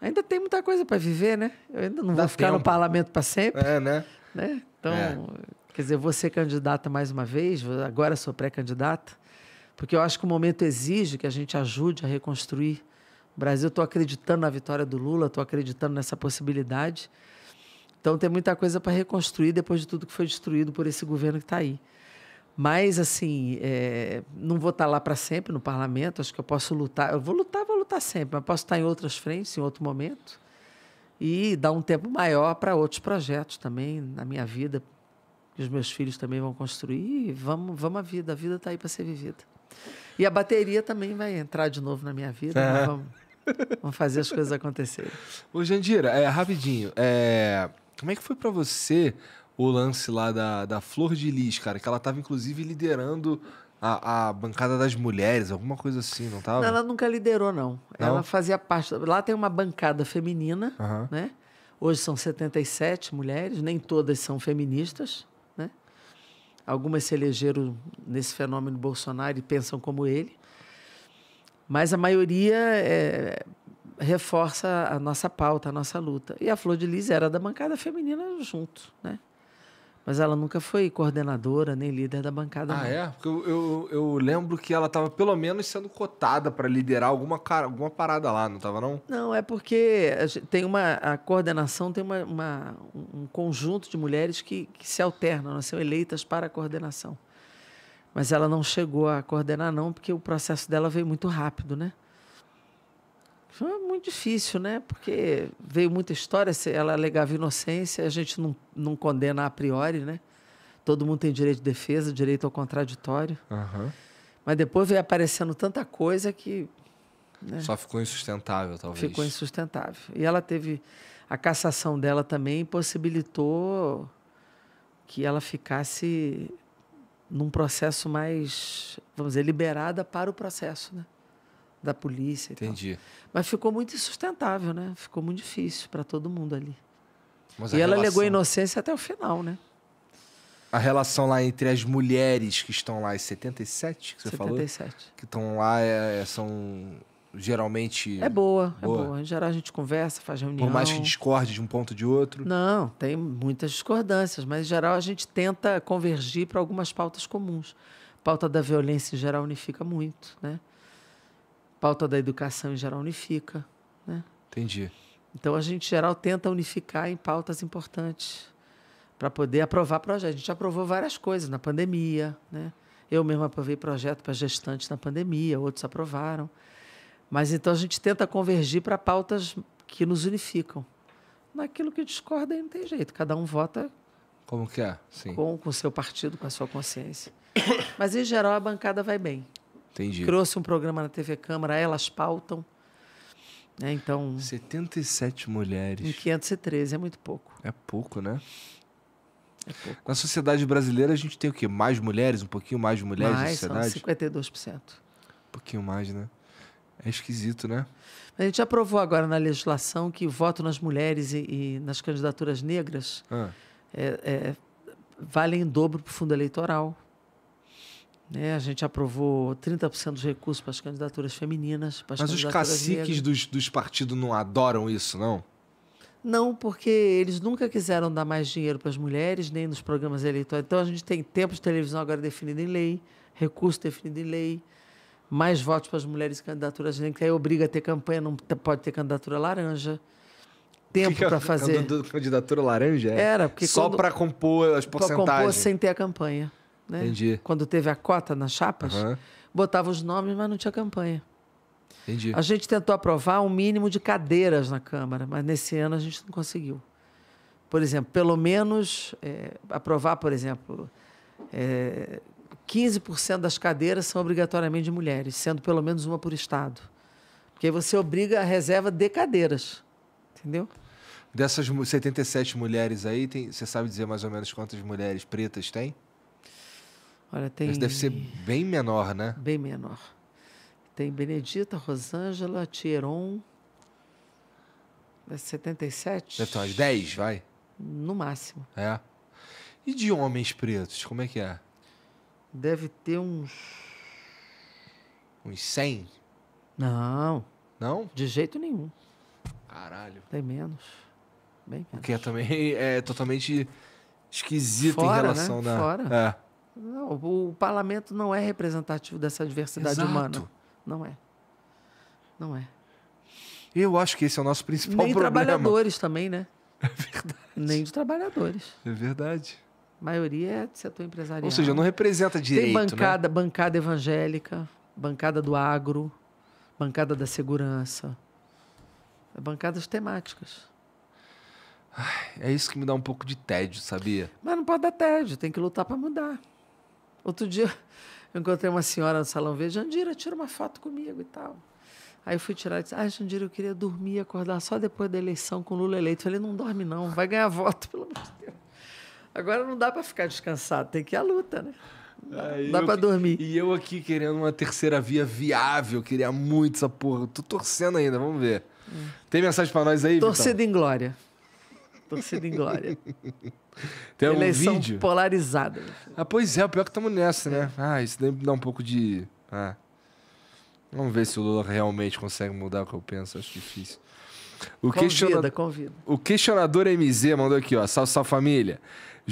ainda tem muita coisa para viver, né? Eu ainda não Dá vou ficar no parlamento para sempre. É, né? né? Então, é. quer dizer, vou ser candidata mais uma vez, agora sou pré-candidata, porque eu acho que o momento exige que a gente ajude a reconstruir Brasil, estou acreditando na vitória do Lula, estou acreditando nessa possibilidade. Então, tem muita coisa para reconstruir depois de tudo que foi destruído por esse governo que está aí. Mas, assim, é, não vou estar tá lá para sempre no parlamento, acho que eu posso lutar. Eu vou lutar, vou lutar sempre, mas posso estar tá em outras frentes, em outro momento. E dar um tempo maior para outros projetos também na minha vida, que os meus filhos também vão construir. vamos, vamos à vida, a vida está aí para ser vivida. E a bateria também vai entrar de novo na minha vida. É. Né? Vamos... Vamos [LAUGHS] fazer as coisas acontecerem. Ô, Jandira, é, rapidinho. É, como é que foi para você o lance lá da, da Flor de Lis, cara? Que ela estava inclusive, liderando a, a, bancada das mulheres, alguma coisa assim, não estava? Ela nunca liderou, não. não. Ela fazia parte... Lá tem uma bancada feminina, uhum. né? Hoje são 77 mulheres, nem todas são feministas, né? Algumas se elegeram nesse fenômeno Bolsonaro e pensam como ele. Mas a maioria é, reforça a nossa pauta, a nossa luta. E a Flor de Lis era da bancada feminina junto, né? Mas ela nunca foi coordenadora nem líder da bancada. Ah, não. é? Porque eu, eu, eu, lembro que ela estava pelo menos sendo cotada para liderar alguma, cara, alguma parada lá, não estava não? Não, é porque tem uma, a coordenação tem uma, uma um conjunto de mulheres que, que se alternam, elas são eleitas para a coordenação. Mas ela não chegou a coordenar, não, porque o processo dela veio muito rápido, né? Foi muito difícil, né? Porque veio muita história, ela alegava inocência, a gente não, não condena a priori, né? Todo mundo tem direito de defesa, direito ao contraditório. Uhum. Mas depois veio aparecendo tanta coisa que. Né? Só ficou insustentável, talvez. Ficou insustentável. E ela teve. A cassação dela também possibilitou que ela ficasse num processo mais, vamos dizer, liberada para o processo, né? Da polícia. Entendi. Tal. Mas ficou muito insustentável, né? Ficou muito difícil para todo mundo ali. Mas e ela relação... legou inocência até o final, né? A relação lá entre as mulheres que estão lá, as 77 que você 77. falou? 77. Que estão lá, é, são geralmente. É boa, é boa, é boa. Em geral a gente conversa, faz reunião. Por mais que discorde de um ponto de outro. Não, tem muitas discordâncias, mas em geral a gente tenta convergir para algumas pautas comuns. Pauta da violência em geral unifica muito, né? Pauta da educação em geral unifica, né? Entendi. Então a gente em geral tenta unificar em pautas importantes para poder aprovar projetos. A gente aprovou várias coisas na pandemia, né? Eu mesma aprovei projeto para gestantes na pandemia, outros aprovaram. Mas então a gente tenta convergir para pautas que nos unificam. Naquilo que discorda aí não tem jeito, cada um vota como que é, sim. Com o seu partido, com a sua consciência. [COUGHS] Mas em geral a bancada vai bem. Entendi. Trouxe um programa na TV Câmara, elas pautam. É, então. 77 mulheres. Em 513, é muito pouco. É pouco, né? É pouco. Na sociedade brasileira, a gente tem o quê? Mais mulheres? Um pouquinho mais de mulheres mais, na sociedade? Mais, 52%. Um pouquinho mais, né? É esquisito, né? A gente aprovou agora na legislação que o voto nas mulheres e, e nas candidaturas negras ah. é, é, vale em dobro para o fundo eleitoral. Né? A gente aprovou 30% dos recursos para as candidaturas femininas. Para as Mas os caciques dos, dos partidos não adoram isso, não? Não, porque eles nunca quiseram dar mais dinheiro para as mulheres, nem nos programas eleitorais. Então a gente tem tempo de televisão agora definido em lei, recurso definido em lei mais votos para as mulheres em candidaturas negras, que aí obriga a ter campanha, não pode ter candidatura laranja. Tempo para fazer. Candidatura laranja? É Era, porque. Só para compor as porcentagens. Para compor sem ter a campanha. Né? Entendi. Quando teve a cota nas chapas, uhum. botava os nomes, mas não tinha campanha. Entendi. A gente tentou aprovar um mínimo de cadeiras na Câmara, mas nesse ano a gente não conseguiu. Por exemplo, pelo menos é, aprovar, por exemplo, é, 15% das cadeiras são obrigatoriamente de mulheres, sendo pelo menos uma por estado. Porque você obriga a reserva de cadeiras. Entendeu? Dessas 77 mulheres aí, tem, você sabe dizer mais ou menos quantas mulheres pretas tem? Olha, tem. Mas deve ser bem menor, né? Bem menor. Tem Benedita, Rosângela, Tieron. 77? É deve ter 10, vai? No máximo. É. E de homens pretos, como é que é? Deve ter uns. Uns 100? Não. Não? De jeito nenhum. Caralho. Tem menos. Bem é menos. é também é totalmente esquisito Fora, em né? relação né? da. Fora. É. Não, o parlamento não é representativo dessa diversidade Exato. humana. Não é. Não é. Eu acho que esse é o nosso principal Nem problema. Nem trabalhadores também, né? [LAUGHS] É verdade. Nem de trabalhadores. É verdade. A maioria é do setor empresarial. Ou seja, não representa direito. Tem né? bancada, né? bancada evangélica, bancada do agro, bancada da segurança, é bancadas temáticas. É isso que me dá um pouco de tédio, sabia? Mas não pode dar tédio, tem que lutar para mudar. Outro dia eu encontrei uma senhora no salão verde, Jandira, tira uma foto comigo e tal. Aí eu fui tirar e disse, ah, Jandira, eu queria dormir, acordar só depois da eleição com o Lula eleito. Eu falei, não dorme não, vai ganhar voto, [LAUGHS] pelo amor de Deus. Agora não dá para ficar descansado, tem que ir à luta, né? Não Dá para é, pra dormir. E eu aqui querendo uma terceira via viável, queria muito essa porra. Tô torcendo ainda, vamos ver. Hum. Tem mensagem pra nós aí, Torcida em glória. Torcida em glória. [LAUGHS] Tem algum Eleição vídeo? polarizada. Ah, pois é, o pior é que estamos nessa, né? Ah, isso dá um pouco de... Ah. Vamos ver se o Lula realmente consegue mudar o que eu penso, acho difícil. O convida, questiona... convida. O questionador MZ mandou aqui, ó. Salve, salve família.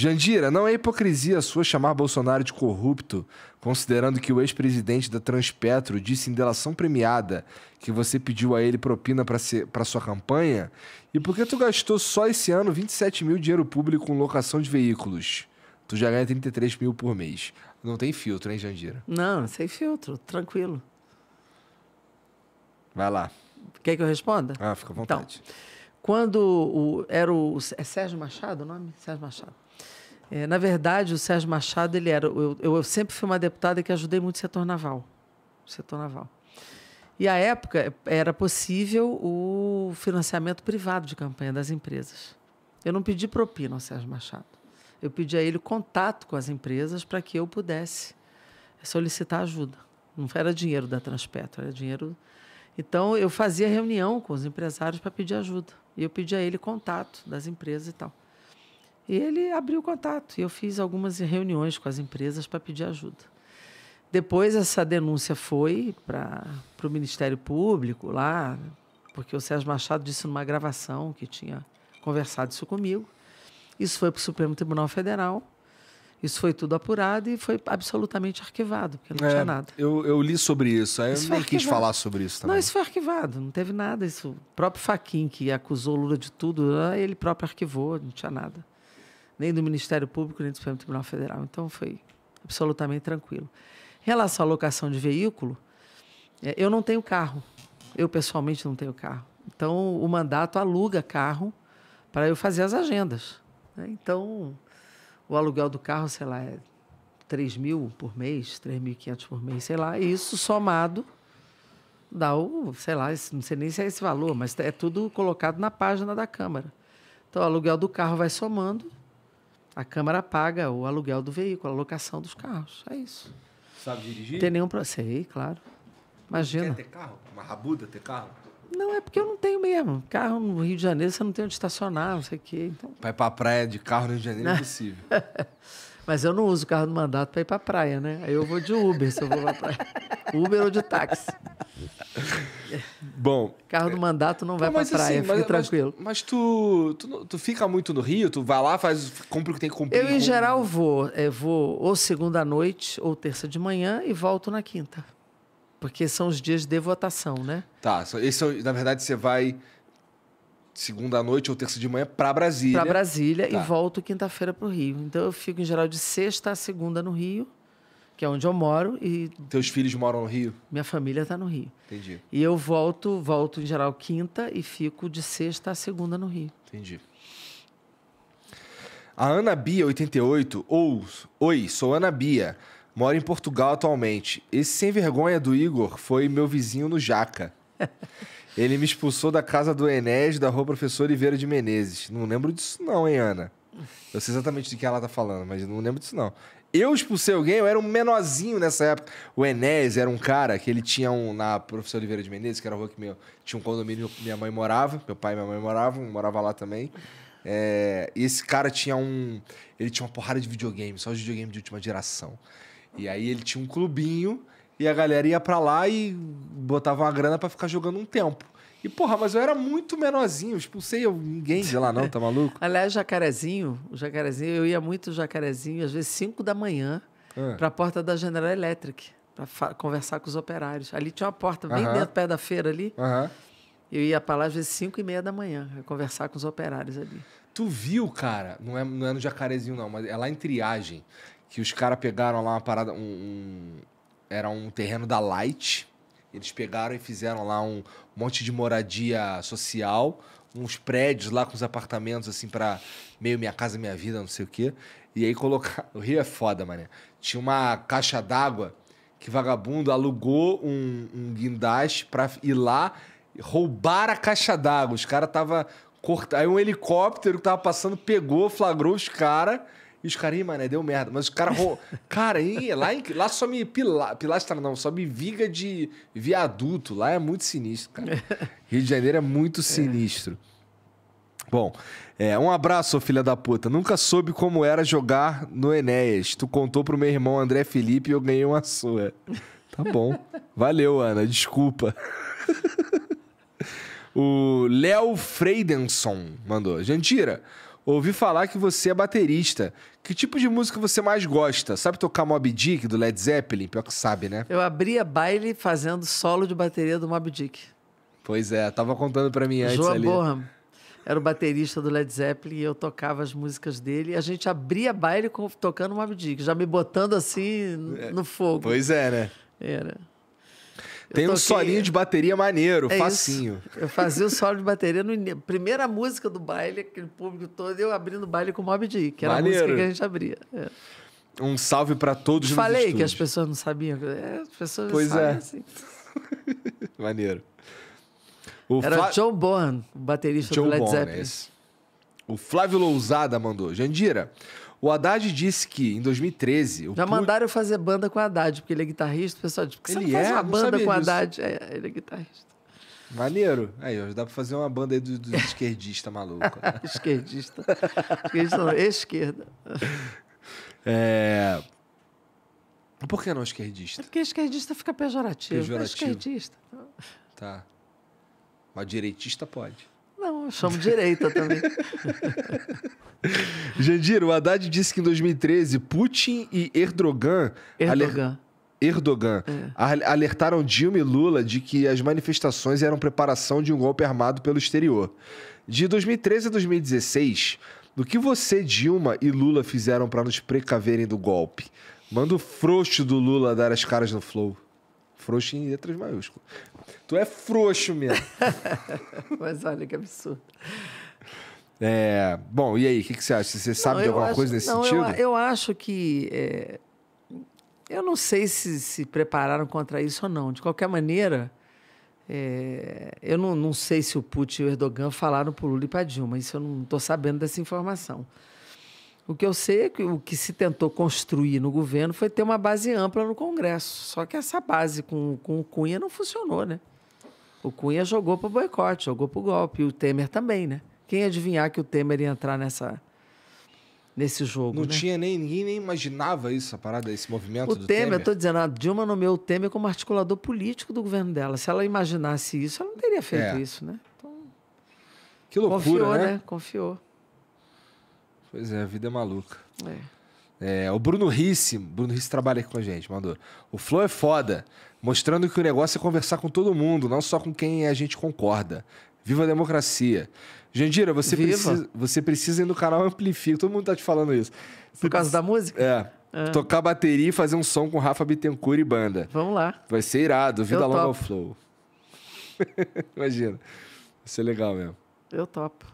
Jandira, não é hipocrisia sua chamar Bolsonaro de corrupto, considerando que o ex-presidente da Transpetro disse em delação premiada que você pediu a ele propina para sua campanha? E por que tu gastou só esse ano 27 mil dinheiro público com locação de veículos? Tu já ganha 33 mil por mês. Não tem filtro, hein, Jandira? Não, sem filtro, tranquilo. Vai lá. Quer que eu responda? Ah, fica à vontade. Então, quando o, era o. É Sérgio Machado o nome? Sérgio Machado. É, na verdade, o Sérgio Machado, ele era. Eu, eu, sempre fui uma deputada que ajudei muito o setor naval. O setor naval. E à época era possível o financiamento privado de campanha das empresas. Eu não pedi propina ao Sérgio Machado. Eu pedi a ele contato com as empresas para que eu pudesse solicitar ajuda. Não era dinheiro da Transpetro, era dinheiro. Então eu fazia reunião com os empresários para pedir ajuda. E eu pedi a ele contato das empresas e tal. E ele abriu o contato. E eu fiz algumas reuniões com as empresas para pedir ajuda. Depois essa denúncia foi para o Ministério Público lá, porque o Sérgio Machado disse numa gravação que tinha conversado isso comigo. Isso foi para o Supremo Tribunal Federal. Isso foi tudo apurado e foi absolutamente arquivado, porque não é, tinha nada. Eu, eu, li sobre isso, aí isso eu nem quis falar sobre isso também. Não, isso foi arquivado, não teve nada. Isso, o próprio Faquin, que acusou Lula de tudo, ele próprio arquivou, não tinha nada nem do Ministério Público, nem do Supremo Tribunal Federal. Então foi absolutamente tranquilo. Em relação à locação de veículo, é, eu não tenho carro. Eu pessoalmente não tenho carro. Então o mandato aluga carro para eu fazer as agendas. Né? Então o aluguel do carro, sei lá, é 3 mil por mês, 3.500 por mês, sei lá. E isso somado dá o, sei lá, não sei nem se é esse valor, mas é tudo colocado na página da Câmara. Então, o aluguel do carro vai somando a Câmara paga o aluguel do veículo, a locação dos carros. É isso. Sabe dirigir? Não tem nenhum processo. Sei, claro. Imagina. Quer ter carro? Uma rabuda ter carro? Não, é porque eu não tenho mesmo. Carro no Rio de Janeiro você não tem onde estacionar, não sei o quê. Então... Vai pra praia de carro no Rio de Janeiro é né? impossível. [LAUGHS] Mas eu não uso carro do mandato para ir para praia, né? Aí eu vou de Uber se eu vou para praia. Uber ou de táxi. Bom. Carro do é, mandato não vai para assim, praia, assim, fica mas, tranquilo. Mas, mas tu, tu, tu, fica muito no Rio? Tu vai lá, faz, compra o que tem que cumprir? Eu, em geral, vou. É, vou ou segunda noite ou terça de manhã e volto na quinta. Porque são os dias de votação, né? Tá. Esse, é na verdade, você vai segunda noite ou terça de manhã para Brasília. Para Brasília tá. e volto quinta-feira para o Rio. Então eu fico em geral de sexta a segunda no Rio, que é onde eu moro e Teus filhos moram no Rio? Minha família está no Rio. Entendi. E eu volto, volto em geral quinta e fico de sexta a segunda no Rio. Entendi. A Ana Bia 88 ou Oi, sou Ana Bia. Moro em Portugal atualmente. Esse sem vergonha do Igor foi meu vizinho no Jaca. [LAUGHS] Ele me expulsou da casa do Enés, da rua Professor Oliveira de Menezes. Não lembro disso não, hein, Ana? Eu sei exatamente de que ela tá falando, mas não lembro disso não. Eu expulsei alguém, eu era um menorzinho nessa época. O Enés era um cara que ele tinha um. Na Professor Oliveira de Menezes, que era a rua que meu, tinha um condomínio que minha mãe morava, meu pai e minha mãe moravam, morava lá também. É, e esse cara tinha um. Ele tinha uma porrada de videogame, só de videogame de última geração. E aí ele tinha um clubinho e a galera ia pra lá e botava uma grana para ficar jogando um tempo. E, porra, mas eu era muito menorzinho, expulsei tipo, eu, ninguém de lá, não, tá [LAUGHS] maluco? Aliás, jacarezinho, o jacarezinho, eu ia muito jacarezinho, às vezes 5 da manhã, é. pra porta da General Electric, pra conversar com os operários. Ali tinha uma porta bem uh -huh. dentro, pé da feira ali. Uh -huh. Eu ia pra lá às vezes 5 e meia da manhã, conversar com os operários ali. Tu viu, cara, não é, não é no jacarezinho, não, mas é lá em triagem, que os caras pegaram lá uma parada, um, um era um terreno da Light. Eles pegaram e fizeram lá um monte de moradia social, uns prédios lá com os apartamentos, assim, para meio minha casa, minha vida, não sei o quê. E aí colocar. [LAUGHS] O Rio é foda, mané. Tinha uma caixa d'água que vagabundo alugou um, um guindaste pra ir lá roubar a caixa d'água. Os caras tava cortando. Aí um helicóptero que tava passando pegou, flagrou os caras e os caras, mano, deu merda. Mas os caras. cara, hein, [LAUGHS] lá, em, lá só me pila, pilastra, não, só me viga de viaduto. Lá é muito sinistro, cara. [LAUGHS] Rio de Janeiro é muito é. sinistro. Bom, é, um abraço, filha da puta. Nunca soube como era jogar no Enéas. Tu contou pro meu irmão André Felipe e eu ganhei uma sua. Tá bom. Valeu, Ana. Desculpa. [LAUGHS] o Léo Freidenson mandou. Gentira. Ouvi falar que você é baterista. Que tipo de música você mais gosta? Sabe tocar Mob Dick do Led Zeppelin? Pior que sabe, né? Eu abria baile fazendo solo de bateria do Mob Dick. Pois é, tava contando para mim antes Joa ali. Bonham era o baterista do Led Zeppelin e eu tocava as músicas dele. E a gente abria baile tocando Mob Dick, já me botando assim é, no fogo. Pois é, né? Era. Tem um solinho de bateria maneiro, é facinho. Isso. Eu fazia o solo de bateria no primeira música do baile, aquele público todo, eu abrindo o baile com o Mob Dick, que era maneiro. a música que a gente abria. É. Um salve para todos Falei que as pessoas não sabiam. É, as pessoas pois é. sabem é. assim. [LAUGHS] maneiro. O era Fla... John baterista John do Led Zeppelin. É o Flávio Lousada mandou. Jandira, o Haddad disse que, em 2013... O Já mandaram fazer banda com o Haddad, porque ele é guitarrista. O pessoal diz, ele não faz é? uma não banda com o Haddad? É, ele é guitarrista. Maneiro. Aí, ó, dá pra fazer uma banda aí dos do [LAUGHS] esquerdistas malucos. [LAUGHS] esquerdista. Esquerdista não, esquerda. É... Por que não esquerdista? É porque esquerdista fica pejorativo. Pejorativo. É esquerdista. Tá. Mas direitista pode. Não, chamo direita também. [LAUGHS] Jandir, o Haddad disse que em 2013 Putin e Erdogan. Erdogan. Erdogan é. alertaram Dilma e Lula de que as manifestações eram preparação de um golpe armado pelo exterior. De 2013 a 2016, do que você, Dilma e Lula fizeram para nos precaverem do golpe? Manda o frouxo do Lula dar as caras no flow. Frouxo em letras maiúsculas. Tu é frouxo mesmo. [LAUGHS] Mas olha que absurdo. É, bom, e aí, o que, que, você acha? Você sabe não, de alguma acho, coisa nesse não, sentido? Eu, eu, acho que. É, eu não sei se se prepararam contra isso ou não. De qualquer maneira, é, eu não, não, sei se o Putin e o Erdogan falaram para o Lula e para Dilma. Isso eu não estou sabendo dessa informação. O que eu sei é que o que se tentou construir no governo foi ter uma base ampla no Congresso. Só que essa base com, com o Cunha não funcionou, né? O Cunha jogou para o boicote, jogou para o golpe. E o Temer também, né? Quem adivinhar que o Temer ia entrar nessa, nesse jogo. Não né? tinha nem ninguém nem imaginava isso, a parada, esse movimento o do Temer. Temer. Eu tô dizendo, a Dilma nomeou o Temer como articulador político do governo dela. Se ela imaginasse isso, ela não teria feito é. isso, né? Então, que loucura, confiou, né? né? Confiou. Pois é, a vida é maluca. É. É, o Bruno Risse, Bruno Risse trabalha aqui com a gente, mandou. O Flow é foda, mostrando que o negócio é conversar com todo mundo, não só com quem a gente concorda. Viva a democracia. Jandira, você, precisa, você precisa ir no canal Amplifica. Todo mundo tá te falando isso. Por causa precisa... da música? É. É. Tocar bateria e fazer um som com Rafa Bittencourt e banda. Vamos lá. Vai ser irado. Vida longa ao flow. [LAUGHS] Imagina. Vai ser legal mesmo. Eu topo.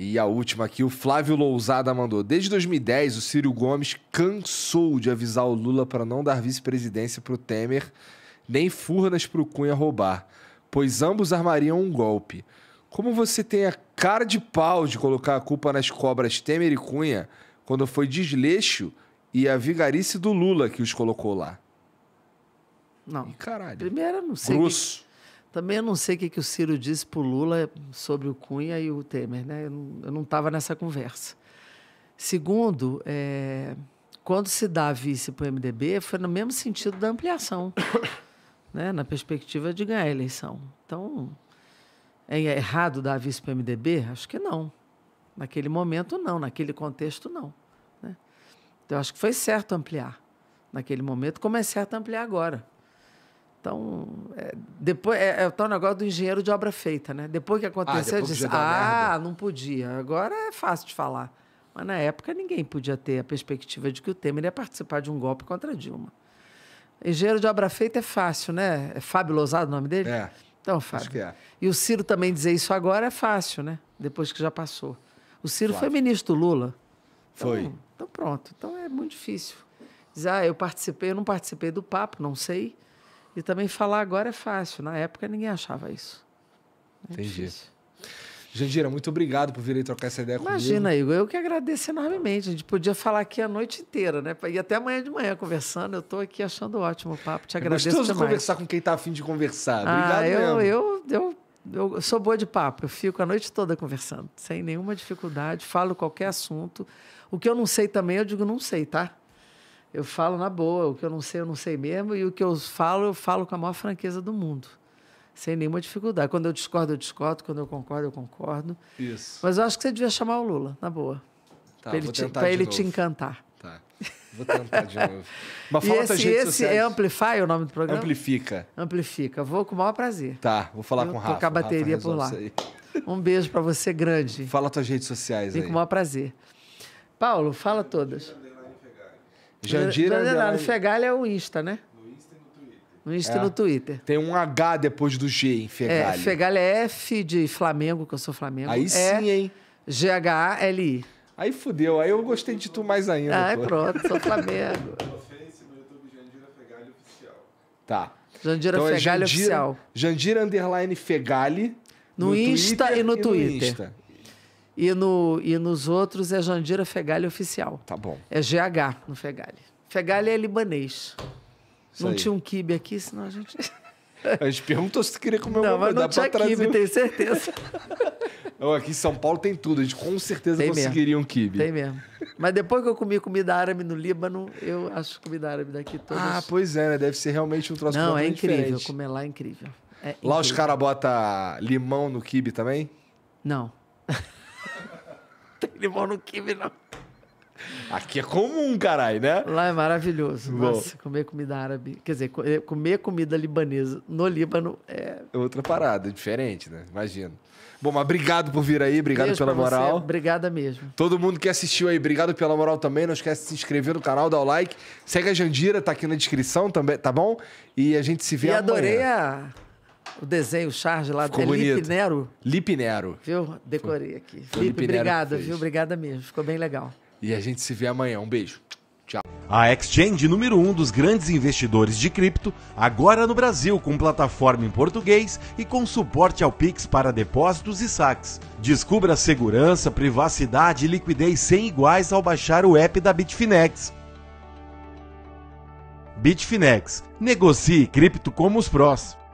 E a última aqui, o Flávio Lousada mandou. Desde 2010, o Ciro Gomes cansou de avisar o Lula para não dar vice-presidência para o Temer, nem furnas para o Cunha roubar, pois ambos armariam um golpe. Como você tem a cara de pau de colocar a culpa nas cobras Temer e Cunha quando foi desleixo e a vigarice do Lula que os colocou lá? Não. E caralho. Primeiro, não sei. Grosso. Também eu não sei o que, que o Ciro disse para o Lula sobre o Cunha e o Temer, né? Eu não estava nessa conversa. Segundo, é, quando se dá vice para o MDB, foi no mesmo sentido da ampliação, [COUGHS] né? na perspectiva de ganhar a eleição. Então, é errado dar vice para o MDB? Acho que não. Naquele momento, não. Naquele contexto, não. Né? Então, acho que foi certo ampliar naquele momento, como é certo ampliar agora. Então, é, depois, é, é o tal negócio do engenheiro de obra feita, né? Depois que ah, aconteceu, ah, eu disse, ah, merda. não podia. Agora é fácil de falar. Mas na época ninguém podia ter a perspectiva de que o Temer ia participar de um golpe contra Dilma. Engenheiro de obra feita é fácil, né? É Fábio Lousado o nome dele? É. Então, Fábio. É. E o Ciro também dizer isso agora é fácil, né? Depois que já passou. O Ciro claro. foi ministro Lula. Então, foi. Então pronto. Então é muito difícil. Dizer, ah, eu participei, eu não participei do papo, não sei. E também falar agora é fácil. Na época ninguém achava isso. É Entendi. Difícil. Jandira, muito obrigado por vir aí trocar essa ideia Imagina, comigo. Imagina, Igor, eu que agradeço enormemente. A gente podia falar aqui a noite inteira, né? E até amanhã de manhã conversando. Eu estou aqui achando ótimo o papo. Te é agradeço é gostoso demais. conversar com quem está afim de conversar. Ah, obrigado ah, eu, eu, eu, eu, eu sou boa de papo. Eu fico a noite toda conversando, sem nenhuma dificuldade. Falo qualquer assunto. O que eu não sei também, eu digo não sei, tá? Eu falo na boa, o que eu não sei, eu não sei mesmo, e o que eu falo, eu falo com a maior franqueza do mundo, sem nenhuma dificuldade. Quando eu discordo, eu discordo, quando eu concordo, eu concordo. Isso. Mas eu acho que você devia chamar o Lula, na boa. Tá, para ele, te, pra ele novo. te encantar. Tá. Vou tentar de novo. [LAUGHS] Mas fala esse, esse é Amplify é o nome do programa? Amplifica. Amplifica. Vou com o maior prazer. Tá, vou falar Eu com o Rafa. Tocar bateria por lá. [LAUGHS] Um beijo para você grande. Fala tuas redes sociais Vem aí. com o maior prazer. Paulo, fala todas. Jandira. Não, é o Insta, né? No Insta é. e no Twitter. Tem um H depois do G em Fegali. É, Fegali é F de Flamengo, que eu sou Flamengo. Aí é sim, hein? G-H-A-L-I. Aí fudeu, aí eu gostei de tu mais ainda. Ah, é pronto, sou Flamengo. No Facebook, no YouTube, Jandira Fegalha Oficial. Tá. Jandira então, é Jandira, Oficial. Jandira Underline Fegali. No, no Insta Twitter, e no e Twitter. No Insta. E, no, e nos outros é Jandira Fegali Oficial. Tá bom. É GH no Fegali. Fegali é libanês. Isso não aí. tinha um kibe aqui, senão a gente. A gente perguntou se queria comer não, mas não tinha trazer... kibe, tenho certeza. [LAUGHS] aqui em São Paulo tem tudo. A gente com certeza tem conseguiria mesmo. um kibe. Tem mesmo. Mas depois que eu comi comida árabe no Líbano, eu acho comida árabe daqui todos... Ah, pois é, né? Deve ser realmente um troço Não, é incrível. Diferente. Comer lá é incrível. É lá incrível. os caras botam limão no kibe também? Não. [LAUGHS] Limão no Kibe, não. Aqui é comum, caralho, né? Lá é maravilhoso. Bom. Nossa, comer comida árabe. Quer dizer, é, comer comida libanesa no Líbano é, é. Outra parada, diferente, né? Imagino. Bom, mas obrigado por vir aí, obrigado Beijo pela moral. Você. Obrigada mesmo. Todo mundo que assistiu aí, obrigado pela moral também. Não esquece de se inscrever no canal, dar o like. Segue a Jandira, tá aqui na descrição também, tá bom? E a gente se vê e amanhã. E adorei a o desenho, o charge lá Ficou do é Lipe Nero. Lipe Nero. Viu? Decorei aqui. Foi Lipe, obrigada, viu? Obrigada mesmo. Ficou bem legal. E a gente se vê amanhã. Um beijo. Tchau. A exchange número um dos grandes investidores de cripto, agora no Brasil com plataforma em português e com suporte ao Pix para depósitos e saques. Descubra segurança, privacidade e liquidez sem iguais ao baixar o app da Bitfinex. Bitfinex. Negocie cripto como os prós.